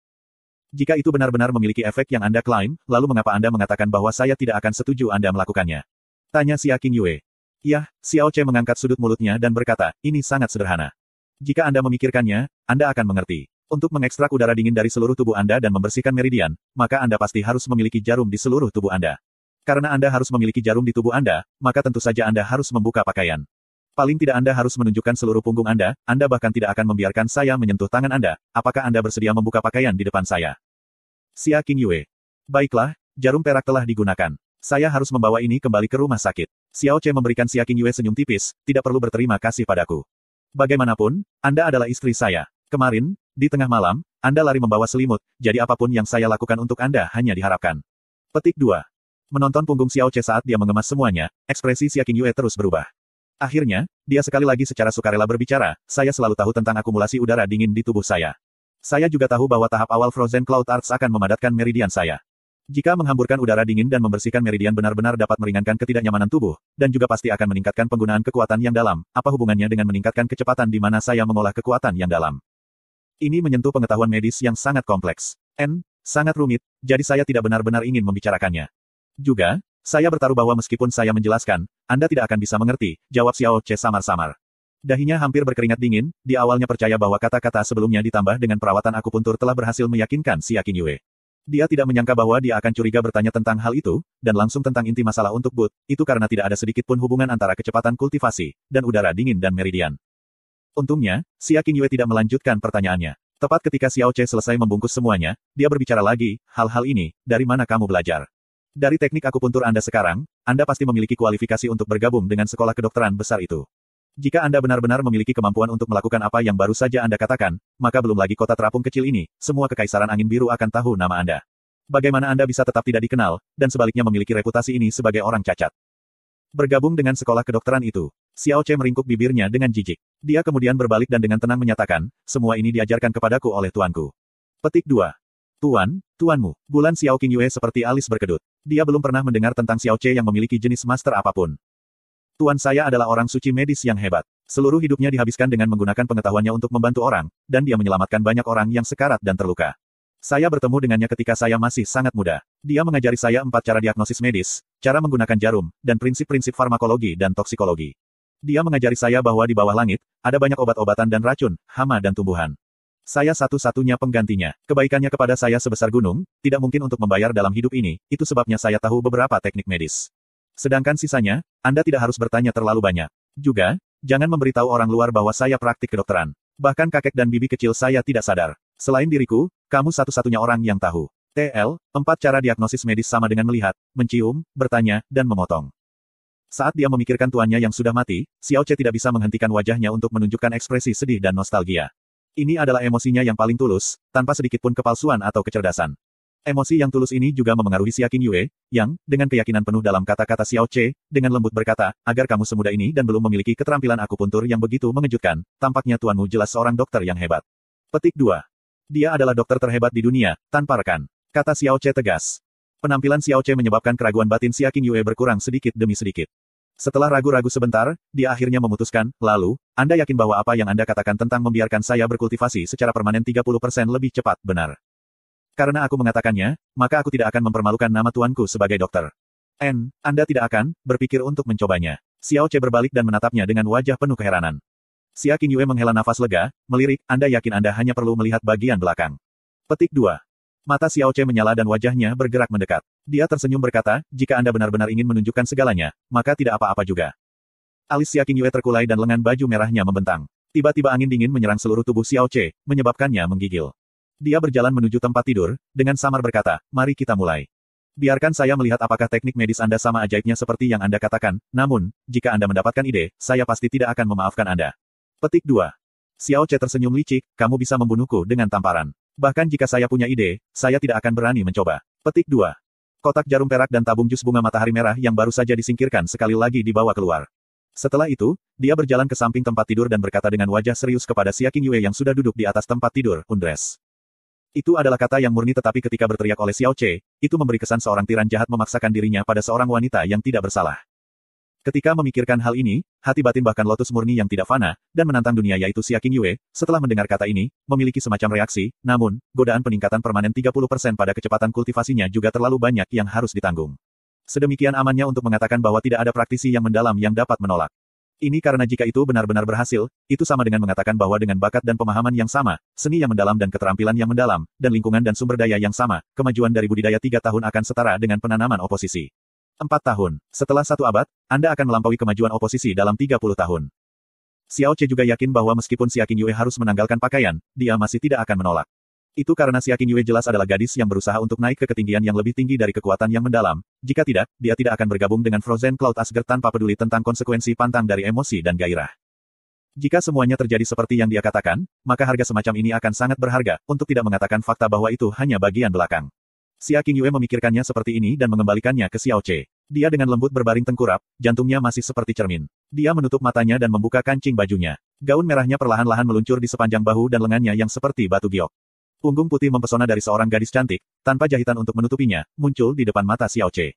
Jika itu benar-benar memiliki efek yang Anda klaim, lalu mengapa Anda mengatakan bahwa saya tidak akan setuju Anda melakukannya? Tanya si Aking Yue. Yah, Xiao Che mengangkat sudut mulutnya dan berkata, ini sangat sederhana. Jika Anda memikirkannya, Anda akan mengerti. Untuk mengekstrak udara dingin dari seluruh tubuh Anda dan membersihkan meridian, maka Anda pasti harus memiliki jarum di seluruh tubuh Anda. Karena Anda harus memiliki jarum di tubuh Anda, maka tentu saja Anda harus membuka pakaian. Paling tidak Anda harus menunjukkan seluruh punggung Anda, Anda bahkan tidak akan membiarkan saya menyentuh tangan Anda, apakah Anda bersedia membuka pakaian di depan saya? Xia Qingyue. Baiklah, jarum perak telah digunakan. Saya harus membawa ini kembali ke rumah sakit. Xiao Che memberikan Xiaking Yue senyum tipis, tidak perlu berterima kasih padaku. Bagaimanapun, Anda adalah istri saya. Kemarin, di tengah malam, Anda lari membawa selimut, jadi apapun yang saya lakukan untuk Anda hanya diharapkan. Petik 2. Menonton punggung Xiao Che saat dia mengemas semuanya, ekspresi Xiaking Yue terus berubah. Akhirnya, dia sekali lagi secara sukarela berbicara, saya selalu tahu tentang akumulasi udara dingin di tubuh saya. Saya juga tahu bahwa tahap awal Frozen Cloud Arts akan memadatkan meridian saya. Jika menghamburkan udara dingin dan membersihkan meridian benar-benar dapat meringankan ketidaknyamanan tubuh, dan juga pasti akan meningkatkan penggunaan kekuatan yang dalam, apa hubungannya dengan meningkatkan kecepatan di mana saya mengolah kekuatan yang dalam? Ini menyentuh pengetahuan medis yang sangat kompleks. N, sangat rumit, jadi saya tidak benar-benar ingin membicarakannya. Juga, saya bertaruh bahwa meskipun saya menjelaskan, Anda tidak akan bisa mengerti, jawab Xiao C samar-samar. Dahinya hampir berkeringat dingin, di awalnya percaya bahwa kata-kata sebelumnya ditambah dengan perawatan akupuntur telah berhasil meyakinkan si Yakin Yue. Dia tidak menyangka bahwa dia akan curiga bertanya tentang hal itu, dan langsung tentang inti masalah untuk But. itu karena tidak ada sedikit pun hubungan antara kecepatan kultivasi, dan udara dingin dan meridian. Untungnya, Xia Qingyue tidak melanjutkan pertanyaannya. Tepat ketika Xiao Che selesai membungkus semuanya, dia berbicara lagi, hal-hal ini, dari mana kamu belajar? Dari teknik akupuntur Anda sekarang, Anda pasti memiliki kualifikasi untuk bergabung dengan sekolah kedokteran besar itu. Jika Anda benar-benar memiliki kemampuan untuk melakukan apa yang baru saja Anda katakan, maka belum lagi kota terapung kecil ini, semua kekaisaran angin biru akan tahu nama Anda. Bagaimana Anda bisa tetap tidak dikenal, dan sebaliknya memiliki reputasi ini sebagai orang cacat. Bergabung dengan sekolah kedokteran itu, Xiao Che meringkuk bibirnya dengan jijik. Dia kemudian berbalik dan dengan tenang menyatakan, semua ini diajarkan kepadaku oleh tuanku. Petik 2. Tuan, tuanmu, bulan Xiao Qing Yue seperti alis berkedut. Dia belum pernah mendengar tentang Xiao Che yang memiliki jenis master apapun. Tuan saya adalah orang suci medis yang hebat. Seluruh hidupnya dihabiskan dengan menggunakan pengetahuannya untuk membantu orang, dan dia menyelamatkan banyak orang yang sekarat dan terluka. Saya bertemu dengannya ketika saya masih sangat muda. Dia mengajari saya empat cara diagnosis medis, cara menggunakan jarum, dan prinsip-prinsip farmakologi dan toksikologi. Dia mengajari saya bahwa di bawah langit, ada banyak obat-obatan dan racun, hama dan tumbuhan. Saya satu-satunya penggantinya. Kebaikannya kepada saya sebesar gunung, tidak mungkin untuk membayar dalam hidup ini, itu sebabnya saya tahu beberapa teknik medis. Sedangkan sisanya, Anda tidak harus bertanya terlalu banyak. Juga, jangan memberitahu orang luar bahwa saya praktik kedokteran. Bahkan kakek dan bibi kecil saya tidak sadar. Selain diriku, kamu satu-satunya orang yang tahu. TL, empat cara diagnosis medis sama dengan melihat, mencium, bertanya, dan memotong. Saat dia memikirkan tuannya yang sudah mati, Xiao Che tidak bisa menghentikan wajahnya untuk menunjukkan ekspresi sedih dan nostalgia. Ini adalah emosinya yang paling tulus, tanpa sedikit pun kepalsuan atau kecerdasan. Emosi yang tulus ini juga memengaruhi Siakin Yue, yang, dengan keyakinan penuh dalam kata-kata Xiao Che, dengan lembut berkata, agar kamu semuda ini dan belum memiliki keterampilan akupuntur yang begitu mengejutkan, tampaknya tuanmu jelas seorang dokter yang hebat. Petik 2. Dia adalah dokter terhebat di dunia, tanpa rekan. Kata Xiao Che tegas. Penampilan Xiao Che menyebabkan keraguan batin Siakin Yue berkurang sedikit demi sedikit. Setelah ragu-ragu sebentar, dia akhirnya memutuskan, lalu, Anda yakin bahwa apa yang Anda katakan tentang membiarkan saya berkultivasi secara permanen 30% lebih cepat, benar? Karena aku mengatakannya, maka aku tidak akan mempermalukan nama tuanku sebagai dokter. N, Anda tidak akan berpikir untuk mencobanya. Xiao Che berbalik dan menatapnya dengan wajah penuh keheranan. Xia Qingyue menghela nafas lega, melirik, Anda yakin Anda hanya perlu melihat bagian belakang. Petik 2. Mata Xiao Che menyala dan wajahnya bergerak mendekat. Dia tersenyum berkata, jika Anda benar-benar ingin menunjukkan segalanya, maka tidak apa-apa juga. Alis Xia Qingyue terkulai dan lengan baju merahnya membentang. Tiba-tiba angin dingin menyerang seluruh tubuh Xiao Che, menyebabkannya menggigil. Dia berjalan menuju tempat tidur, dengan samar berkata, mari kita mulai. Biarkan saya melihat apakah teknik medis Anda sama ajaibnya seperti yang Anda katakan, namun, jika Anda mendapatkan ide, saya pasti tidak akan memaafkan Anda. Petik 2. Xiao Che tersenyum licik, kamu bisa membunuhku dengan tamparan. Bahkan jika saya punya ide, saya tidak akan berani mencoba. Petik 2. Kotak jarum perak dan tabung jus bunga matahari merah yang baru saja disingkirkan sekali lagi dibawa keluar. Setelah itu, dia berjalan ke samping tempat tidur dan berkata dengan wajah serius kepada Xia Qingyue yang sudah duduk di atas tempat tidur, undress. Itu adalah kata yang murni tetapi ketika berteriak oleh Xiao Che, itu memberi kesan seorang tiran jahat memaksakan dirinya pada seorang wanita yang tidak bersalah. Ketika memikirkan hal ini, hati batin bahkan lotus murni yang tidak fana, dan menantang dunia yaitu Xia Qingyue, Yue, setelah mendengar kata ini, memiliki semacam reaksi, namun, godaan peningkatan permanen 30% pada kecepatan kultivasinya juga terlalu banyak yang harus ditanggung. Sedemikian amannya untuk mengatakan bahwa tidak ada praktisi yang mendalam yang dapat menolak. Ini karena jika itu benar-benar berhasil, itu sama dengan mengatakan bahwa dengan bakat dan pemahaman yang sama, seni yang mendalam dan keterampilan yang mendalam, dan lingkungan dan sumber daya yang sama, kemajuan dari budidaya tiga tahun akan setara dengan penanaman oposisi. Empat tahun. Setelah satu abad, Anda akan melampaui kemajuan oposisi dalam 30 tahun. Xiao Che juga yakin bahwa meskipun Xia Yue harus menanggalkan pakaian, dia masih tidak akan menolak. Itu karena Siakin Yue jelas adalah gadis yang berusaha untuk naik ke ketinggian yang lebih tinggi dari kekuatan yang mendalam. Jika tidak, dia tidak akan bergabung dengan Frozen Cloud Asgard tanpa peduli tentang konsekuensi pantang dari emosi dan gairah. Jika semuanya terjadi seperti yang dia katakan, maka harga semacam ini akan sangat berharga, untuk tidak mengatakan fakta bahwa itu hanya bagian belakang. Xia Qingyue memikirkannya seperti ini dan mengembalikannya ke Xiao Che. Dia dengan lembut berbaring tengkurap, jantungnya masih seperti cermin. Dia menutup matanya dan membuka kancing bajunya. Gaun merahnya perlahan-lahan meluncur di sepanjang bahu dan lengannya yang seperti batu giok. Punggung putih mempesona dari seorang gadis cantik, tanpa jahitan untuk menutupinya, muncul di depan mata Xiao Che.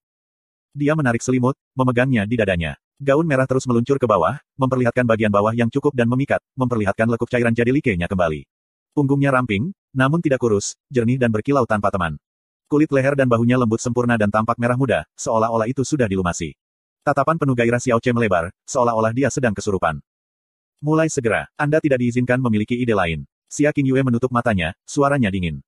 Dia menarik selimut, memegangnya di dadanya. Gaun merah terus meluncur ke bawah, memperlihatkan bagian bawah yang cukup dan memikat, memperlihatkan lekuk cairan jadi likenya kembali. Punggungnya ramping, namun tidak kurus, jernih dan berkilau tanpa teman. Kulit leher dan bahunya lembut sempurna dan tampak merah muda, seolah-olah itu sudah dilumasi. Tatapan penuh gairah Xiao Che melebar, seolah-olah dia sedang kesurupan. Mulai segera, Anda tidak diizinkan memiliki ide lain. Xia Qingyue menutup matanya, suaranya dingin.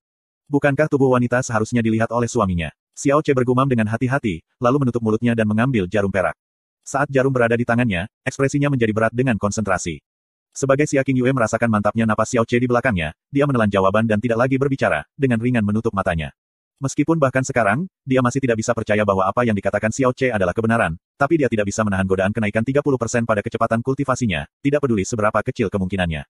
Bukankah tubuh wanita seharusnya dilihat oleh suaminya? Xiao Che bergumam dengan hati-hati, lalu menutup mulutnya dan mengambil jarum perak. Saat jarum berada di tangannya, ekspresinya menjadi berat dengan konsentrasi. Sebagai Xia Qingyue merasakan mantapnya napas Xiao Che di belakangnya, dia menelan jawaban dan tidak lagi berbicara, dengan ringan menutup matanya. Meskipun bahkan sekarang, dia masih tidak bisa percaya bahwa apa yang dikatakan Xiao Che adalah kebenaran, tapi dia tidak bisa menahan godaan kenaikan 30% pada kecepatan kultivasinya, tidak peduli seberapa kecil kemungkinannya.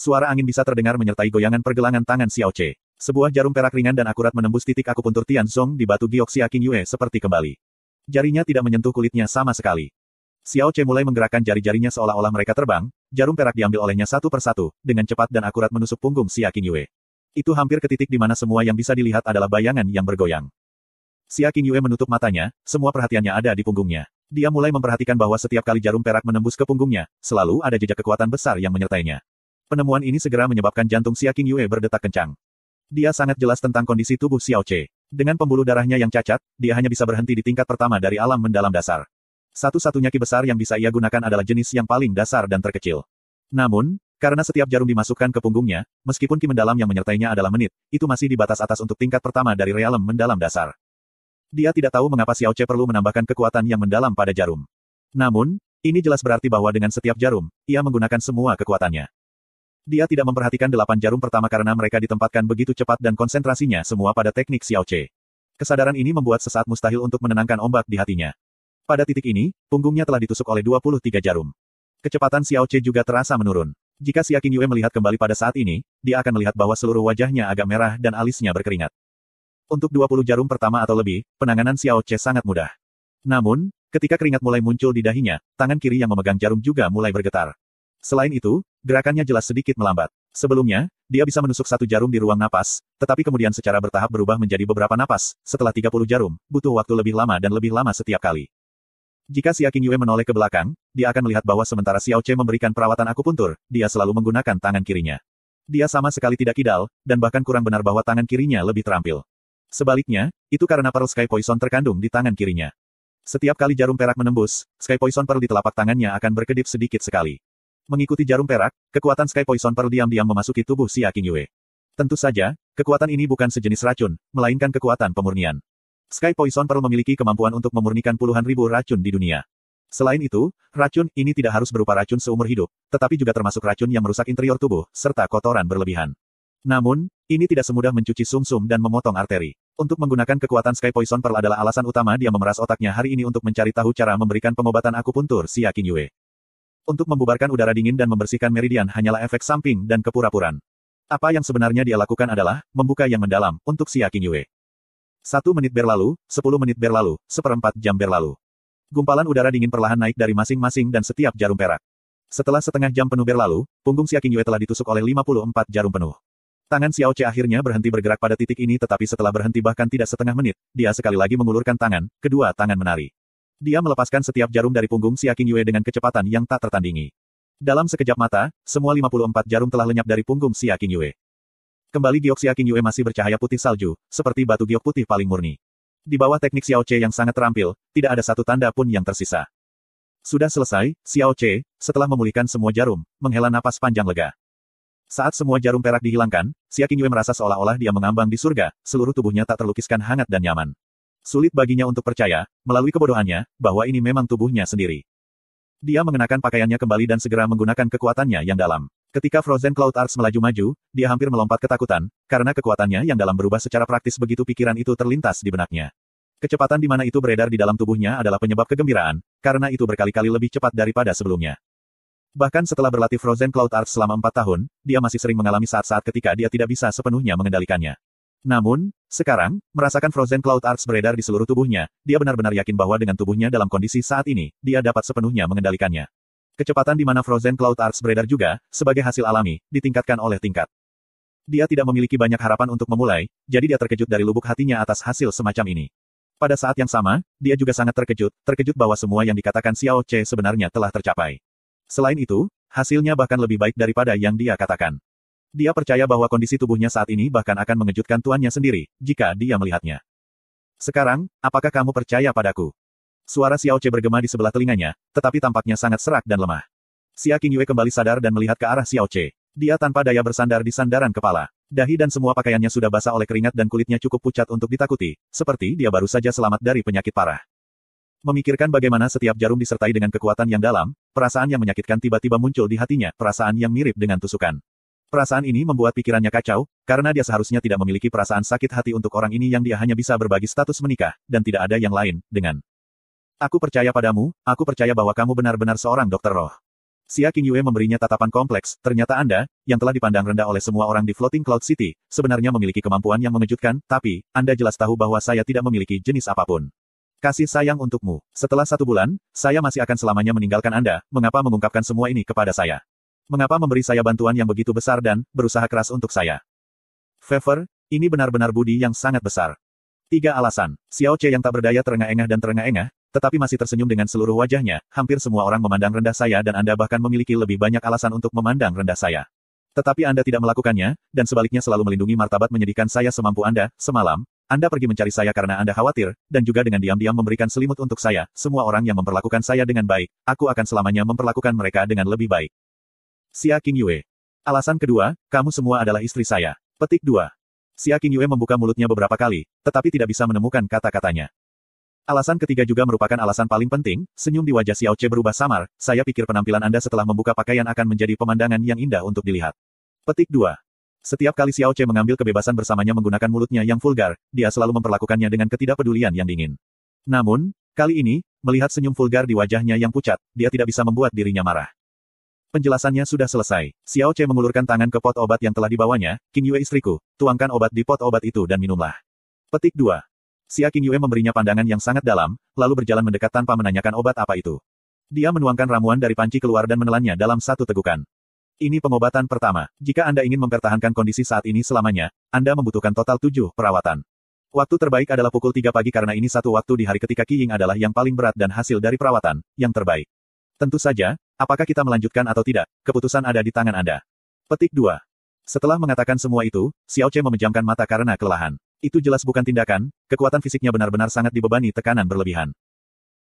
Suara angin bisa terdengar menyertai goyangan pergelangan tangan Xiao Che. Sebuah jarum perak ringan dan akurat menembus titik akupuntur Song di batu Giok Yue seperti kembali. Jarinya tidak menyentuh kulitnya sama sekali. Xiao Che mulai menggerakkan jari-jarinya seolah-olah mereka terbang, jarum perak diambil olehnya satu persatu, dengan cepat dan akurat menusuk punggung Xia Yue. Itu hampir ke titik di mana semua yang bisa dilihat adalah bayangan yang bergoyang. Xia Yue menutup matanya, semua perhatiannya ada di punggungnya. Dia mulai memperhatikan bahwa setiap kali jarum perak menembus ke punggungnya, selalu ada jejak kekuatan besar yang menyertainya. Penemuan ini segera menyebabkan jantung King Yue berdetak kencang. Dia sangat jelas tentang kondisi tubuh Xiao Che. Dengan pembuluh darahnya yang cacat, dia hanya bisa berhenti di tingkat pertama dari alam mendalam dasar. Satu-satunya ki besar yang bisa ia gunakan adalah jenis yang paling dasar dan terkecil. Namun, karena setiap jarum dimasukkan ke punggungnya, meskipun ki mendalam yang menyertainya adalah menit, itu masih di batas atas untuk tingkat pertama dari realem mendalam dasar. Dia tidak tahu mengapa Xiao Che perlu menambahkan kekuatan yang mendalam pada jarum. Namun, ini jelas berarti bahwa dengan setiap jarum, ia menggunakan semua kekuatannya. Dia tidak memperhatikan delapan jarum pertama karena mereka ditempatkan begitu cepat dan konsentrasinya semua pada teknik Xiao Che. Kesadaran ini membuat sesaat mustahil untuk menenangkan ombak di hatinya. Pada titik ini, punggungnya telah ditusuk oleh 23 jarum. Kecepatan Xiao Che juga terasa menurun. Jika Xia Qing Yue melihat kembali pada saat ini, dia akan melihat bahwa seluruh wajahnya agak merah dan alisnya berkeringat. Untuk 20 jarum pertama atau lebih, penanganan Xiao Che sangat mudah. Namun, ketika keringat mulai muncul di dahinya, tangan kiri yang memegang jarum juga mulai bergetar. Selain itu, Gerakannya jelas sedikit melambat. Sebelumnya, dia bisa menusuk satu jarum di ruang napas, tetapi kemudian secara bertahap berubah menjadi beberapa napas. Setelah 30 jarum, butuh waktu lebih lama dan lebih lama setiap kali. Jika si Aking Yue menoleh ke belakang, dia akan melihat bahwa sementara Xiao Che memberikan perawatan akupuntur, dia selalu menggunakan tangan kirinya. Dia sama sekali tidak kidal, dan bahkan kurang benar bahwa tangan kirinya lebih terampil. Sebaliknya, itu karena Pearl Sky Poison terkandung di tangan kirinya. Setiap kali jarum perak menembus, Sky Poison Pearl di telapak tangannya akan berkedip sedikit sekali. Mengikuti jarum perak, kekuatan Sky Poison Pearl diam-diam memasuki tubuh si King Yue. Tentu saja, kekuatan ini bukan sejenis racun, melainkan kekuatan pemurnian. Sky Poison Pearl memiliki kemampuan untuk memurnikan puluhan ribu racun di dunia. Selain itu, racun ini tidak harus berupa racun seumur hidup, tetapi juga termasuk racun yang merusak interior tubuh, serta kotoran berlebihan. Namun, ini tidak semudah mencuci sumsum -sum dan memotong arteri. Untuk menggunakan kekuatan Sky Poison Pearl adalah alasan utama dia memeras otaknya hari ini untuk mencari tahu cara memberikan pengobatan akupuntur si King Yue. Untuk membubarkan udara dingin dan membersihkan meridian hanyalah efek samping dan kepura puraan Apa yang sebenarnya dia lakukan adalah, membuka yang mendalam, untuk Aking Yue. Satu menit berlalu, sepuluh menit berlalu, seperempat jam berlalu. Gumpalan udara dingin perlahan naik dari masing-masing dan setiap jarum perak. Setelah setengah jam penuh berlalu, punggung Aking Yue telah ditusuk oleh 54 jarum penuh. Tangan Xiao Che akhirnya berhenti bergerak pada titik ini tetapi setelah berhenti bahkan tidak setengah menit, dia sekali lagi mengulurkan tangan, kedua tangan menari. Dia melepaskan setiap jarum dari punggung King Yue dengan kecepatan yang tak tertandingi. Dalam sekejap mata, semua 54 jarum telah lenyap dari punggung King Yue. Kembali giok King Yue masih bercahaya putih salju, seperti batu giok putih paling murni. Di bawah teknik Xiao Che yang sangat terampil, tidak ada satu tanda pun yang tersisa. Sudah selesai, Xiao Che, setelah memulihkan semua jarum, menghela napas panjang lega. Saat semua jarum perak dihilangkan, King Yue merasa seolah-olah dia mengambang di surga, seluruh tubuhnya tak terlukiskan hangat dan nyaman. Sulit baginya untuk percaya, melalui kebodohannya, bahwa ini memang tubuhnya sendiri. Dia mengenakan pakaiannya kembali dan segera menggunakan kekuatannya yang dalam. Ketika Frozen Cloud Arts melaju-maju, dia hampir melompat ketakutan, karena kekuatannya yang dalam berubah secara praktis begitu pikiran itu terlintas di benaknya. Kecepatan di mana itu beredar di dalam tubuhnya adalah penyebab kegembiraan, karena itu berkali-kali lebih cepat daripada sebelumnya. Bahkan setelah berlatih Frozen Cloud Arts selama empat tahun, dia masih sering mengalami saat-saat ketika dia tidak bisa sepenuhnya mengendalikannya. Namun, sekarang, merasakan Frozen Cloud Arts beredar di seluruh tubuhnya, dia benar-benar yakin bahwa dengan tubuhnya dalam kondisi saat ini, dia dapat sepenuhnya mengendalikannya. Kecepatan di mana Frozen Cloud Arts beredar juga, sebagai hasil alami, ditingkatkan oleh tingkat. Dia tidak memiliki banyak harapan untuk memulai, jadi dia terkejut dari lubuk hatinya atas hasil semacam ini. Pada saat yang sama, dia juga sangat terkejut, terkejut bahwa semua yang dikatakan Xiao Che sebenarnya telah tercapai. Selain itu, hasilnya bahkan lebih baik daripada yang dia katakan. Dia percaya bahwa kondisi tubuhnya saat ini bahkan akan mengejutkan tuannya sendiri, jika dia melihatnya. Sekarang, apakah kamu percaya padaku? Suara Xiao Che bergema di sebelah telinganya, tetapi tampaknya sangat serak dan lemah. Xia King Yue kembali sadar dan melihat ke arah Xiao Che. Dia tanpa daya bersandar di sandaran kepala. Dahi dan semua pakaiannya sudah basah oleh keringat dan kulitnya cukup pucat untuk ditakuti, seperti dia baru saja selamat dari penyakit parah. Memikirkan bagaimana setiap jarum disertai dengan kekuatan yang dalam, perasaan yang menyakitkan tiba-tiba muncul di hatinya, perasaan yang mirip dengan tusukan. Perasaan ini membuat pikirannya kacau, karena dia seharusnya tidak memiliki perasaan sakit hati untuk orang ini yang dia hanya bisa berbagi status menikah, dan tidak ada yang lain, dengan. Aku percaya padamu, aku percaya bahwa kamu benar-benar seorang dokter roh. Xia King Yue memberinya tatapan kompleks, ternyata Anda, yang telah dipandang rendah oleh semua orang di Floating Cloud City, sebenarnya memiliki kemampuan yang mengejutkan, tapi, Anda jelas tahu bahwa saya tidak memiliki jenis apapun. Kasih sayang untukmu. Setelah satu bulan, saya masih akan selamanya meninggalkan Anda. Mengapa mengungkapkan semua ini kepada saya? Mengapa memberi saya bantuan yang begitu besar dan berusaha keras untuk saya? Fever, ini benar-benar budi yang sangat besar. Tiga alasan. Xiao Che yang tak berdaya terengah-engah dan terengah-engah, tetapi masih tersenyum dengan seluruh wajahnya, hampir semua orang memandang rendah saya dan Anda bahkan memiliki lebih banyak alasan untuk memandang rendah saya. Tetapi Anda tidak melakukannya, dan sebaliknya selalu melindungi martabat menyedihkan saya semampu Anda, semalam, Anda pergi mencari saya karena Anda khawatir, dan juga dengan diam-diam memberikan selimut untuk saya, semua orang yang memperlakukan saya dengan baik, aku akan selamanya memperlakukan mereka dengan lebih baik. Xia King Alasan kedua, kamu semua adalah istri saya. Petik 2. Xia King membuka mulutnya beberapa kali, tetapi tidak bisa menemukan kata-katanya. Alasan ketiga juga merupakan alasan paling penting, senyum di wajah Xiao Che berubah samar, saya pikir penampilan Anda setelah membuka pakaian akan menjadi pemandangan yang indah untuk dilihat. Petik 2. Setiap kali Xiao Che mengambil kebebasan bersamanya menggunakan mulutnya yang vulgar, dia selalu memperlakukannya dengan ketidakpedulian yang dingin. Namun, kali ini, melihat senyum vulgar di wajahnya yang pucat, dia tidak bisa membuat dirinya marah. Penjelasannya sudah selesai. Xiao Che mengulurkan tangan ke pot obat yang telah dibawanya, King Yue istriku, tuangkan obat di pot obat itu dan minumlah. Petik 2. Xia King Yue memberinya pandangan yang sangat dalam, lalu berjalan mendekat tanpa menanyakan obat apa itu. Dia menuangkan ramuan dari panci keluar dan menelannya dalam satu tegukan. Ini pengobatan pertama. Jika Anda ingin mempertahankan kondisi saat ini selamanya, Anda membutuhkan total tujuh perawatan. Waktu terbaik adalah pukul tiga pagi karena ini satu waktu di hari ketika Qi Ying adalah yang paling berat dan hasil dari perawatan, yang terbaik. Tentu saja, Apakah kita melanjutkan atau tidak, keputusan ada di tangan Anda. Petik 2. Setelah mengatakan semua itu, Xiao Che memejamkan mata karena kelelahan. Itu jelas bukan tindakan, kekuatan fisiknya benar-benar sangat dibebani tekanan berlebihan.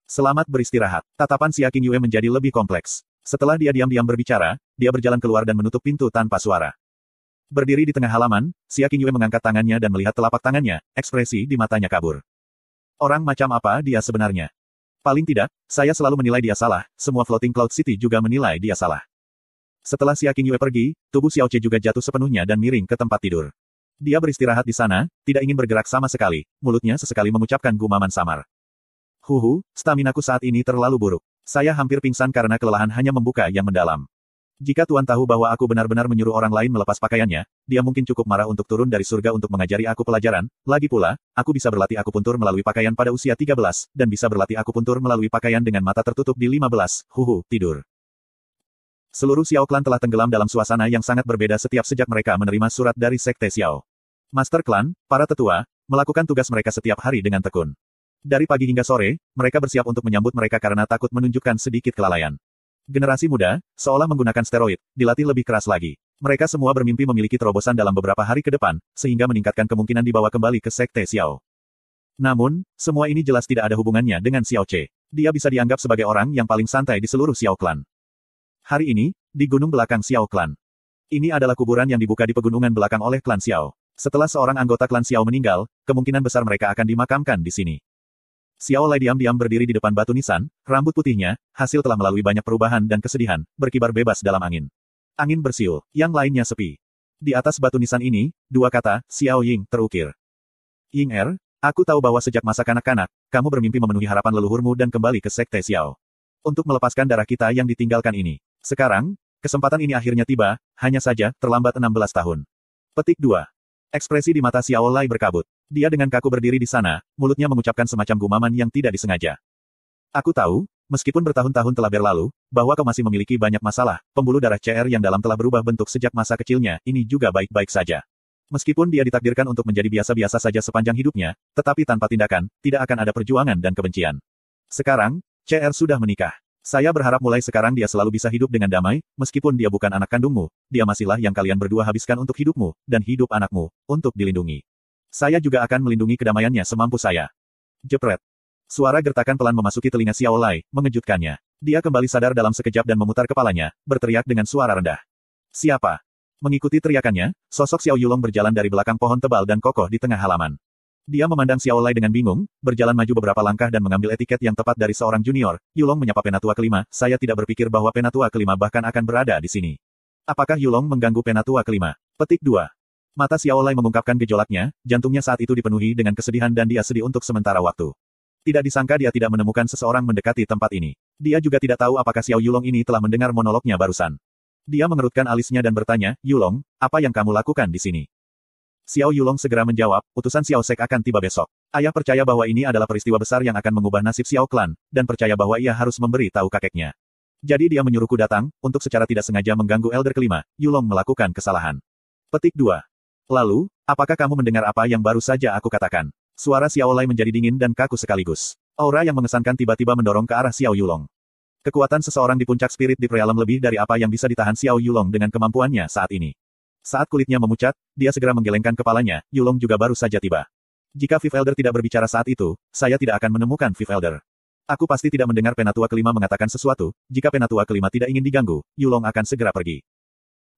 Selamat beristirahat. Tatapan Xia King Yue menjadi lebih kompleks. Setelah dia diam-diam berbicara, dia berjalan keluar dan menutup pintu tanpa suara. Berdiri di tengah halaman, Xia King Yue mengangkat tangannya dan melihat telapak tangannya, ekspresi di matanya kabur. Orang macam apa dia sebenarnya? Paling tidak, saya selalu menilai dia salah, semua Floating Cloud City juga menilai dia salah. Setelah Xia Qingyue pergi, tubuh Xiao Che juga jatuh sepenuhnya dan miring ke tempat tidur. Dia beristirahat di sana, tidak ingin bergerak sama sekali, mulutnya sesekali mengucapkan gumaman samar. Huhu, stamina ku saat ini terlalu buruk. Saya hampir pingsan karena kelelahan hanya membuka yang mendalam. Jika Tuan tahu bahwa aku benar-benar menyuruh orang lain melepas pakaiannya, dia mungkin cukup marah untuk turun dari surga untuk mengajari aku pelajaran, lagi pula, aku bisa berlatih akupuntur melalui pakaian pada usia 13, dan bisa berlatih akupuntur melalui pakaian dengan mata tertutup di 15, huhu, tidur. Seluruh Xiao Clan telah tenggelam dalam suasana yang sangat berbeda setiap sejak mereka menerima surat dari Sekte Xiao. Master Clan, para tetua, melakukan tugas mereka setiap hari dengan tekun. Dari pagi hingga sore, mereka bersiap untuk menyambut mereka karena takut menunjukkan sedikit kelalaian. Generasi muda, seolah menggunakan steroid, dilatih lebih keras lagi. Mereka semua bermimpi memiliki terobosan dalam beberapa hari ke depan, sehingga meningkatkan kemungkinan dibawa kembali ke Sekte Xiao. Namun, semua ini jelas tidak ada hubungannya dengan Xiao Che. Dia bisa dianggap sebagai orang yang paling santai di seluruh Xiao Clan. Hari ini, di gunung belakang Xiao Clan. Ini adalah kuburan yang dibuka di pegunungan belakang oleh klan Xiao. Setelah seorang anggota klan Xiao meninggal, kemungkinan besar mereka akan dimakamkan di sini. Xiao Lai diam-diam berdiri di depan batu nisan, rambut putihnya, hasil telah melalui banyak perubahan dan kesedihan, berkibar bebas dalam angin. Angin bersiul, yang lainnya sepi. Di atas batu nisan ini, dua kata, Xiao Ying, terukir. Ying Er, aku tahu bahwa sejak masa kanak-kanak, kamu bermimpi memenuhi harapan leluhurmu dan kembali ke Sekte Xiao. Untuk melepaskan darah kita yang ditinggalkan ini. Sekarang, kesempatan ini akhirnya tiba, hanya saja, terlambat 16 tahun. Petik 2. Ekspresi di mata Xiao Lai berkabut. Dia dengan kaku berdiri di sana, mulutnya mengucapkan semacam gumaman yang tidak disengaja. Aku tahu, meskipun bertahun-tahun telah berlalu, bahwa kau masih memiliki banyak masalah, pembuluh darah CR yang dalam telah berubah bentuk sejak masa kecilnya, ini juga baik-baik saja. Meskipun dia ditakdirkan untuk menjadi biasa-biasa saja sepanjang hidupnya, tetapi tanpa tindakan, tidak akan ada perjuangan dan kebencian. Sekarang, CR sudah menikah. Saya berharap mulai sekarang dia selalu bisa hidup dengan damai, meskipun dia bukan anak kandungmu, dia masihlah yang kalian berdua habiskan untuk hidupmu, dan hidup anakmu, untuk dilindungi. Saya juga akan melindungi kedamaiannya semampu saya. Jepret. Suara gertakan pelan memasuki telinga Xiao Lai, mengejutkannya. Dia kembali sadar dalam sekejap dan memutar kepalanya, berteriak dengan suara rendah. Siapa? Mengikuti teriakannya, sosok Xiao Yulong berjalan dari belakang pohon tebal dan kokoh di tengah halaman. Dia memandang Xiao Lai dengan bingung, berjalan maju beberapa langkah dan mengambil etiket yang tepat dari seorang junior. Yulong menyapa penatua kelima, saya tidak berpikir bahwa penatua kelima bahkan akan berada di sini. Apakah Yulong mengganggu penatua kelima? Petik 2. Mata Xiaolai mengungkapkan gejolaknya, jantungnya saat itu dipenuhi dengan kesedihan dan dia sedih untuk sementara waktu. Tidak disangka dia tidak menemukan seseorang mendekati tempat ini. Dia juga tidak tahu apakah Xiao Yulong ini telah mendengar monolognya barusan. Dia mengerutkan alisnya dan bertanya, Yulong, apa yang kamu lakukan di sini? Xiao Yulong segera menjawab, utusan Xiao Sek akan tiba besok. Ayah percaya bahwa ini adalah peristiwa besar yang akan mengubah nasib Xiao Clan, dan percaya bahwa ia harus memberi tahu kakeknya. Jadi dia menyuruhku datang, untuk secara tidak sengaja mengganggu Elder kelima, Yulong melakukan kesalahan. Petik 2. Lalu, apakah kamu mendengar apa yang baru saja aku katakan? Suara Xiao Lai menjadi dingin dan kaku sekaligus. Aura yang mengesankan tiba-tiba mendorong ke arah Xiao Yulong. Kekuatan seseorang di puncak spirit di prealam lebih dari apa yang bisa ditahan Xiao Yulong dengan kemampuannya saat ini. Saat kulitnya memucat, dia segera menggelengkan kepalanya, Yulong juga baru saja tiba. Jika Fifth Elder tidak berbicara saat itu, saya tidak akan menemukan Fifth Elder. Aku pasti tidak mendengar Penatua kelima mengatakan sesuatu, jika Penatua kelima tidak ingin diganggu, Yulong akan segera pergi.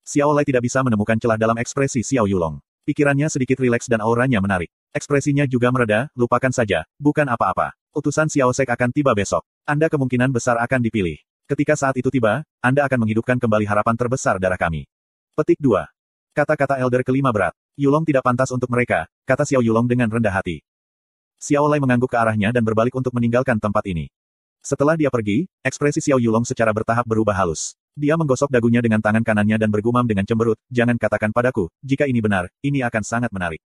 Xiao Lai tidak bisa menemukan celah dalam ekspresi Xiao Yulong. Pikirannya sedikit rileks dan auranya menarik. Ekspresinya juga mereda, lupakan saja, bukan apa-apa. Utusan Xiao Sek akan tiba besok. Anda kemungkinan besar akan dipilih. Ketika saat itu tiba, Anda akan menghidupkan kembali harapan terbesar darah kami. Petik 2. Kata-kata Elder kelima berat. Yulong tidak pantas untuk mereka, kata Xiao Yulong dengan rendah hati. Xiao Lai mengangguk ke arahnya dan berbalik untuk meninggalkan tempat ini. Setelah dia pergi, ekspresi Xiao Yulong secara bertahap berubah halus. Dia menggosok dagunya dengan tangan kanannya dan bergumam dengan cemberut, jangan katakan padaku, jika ini benar, ini akan sangat menarik.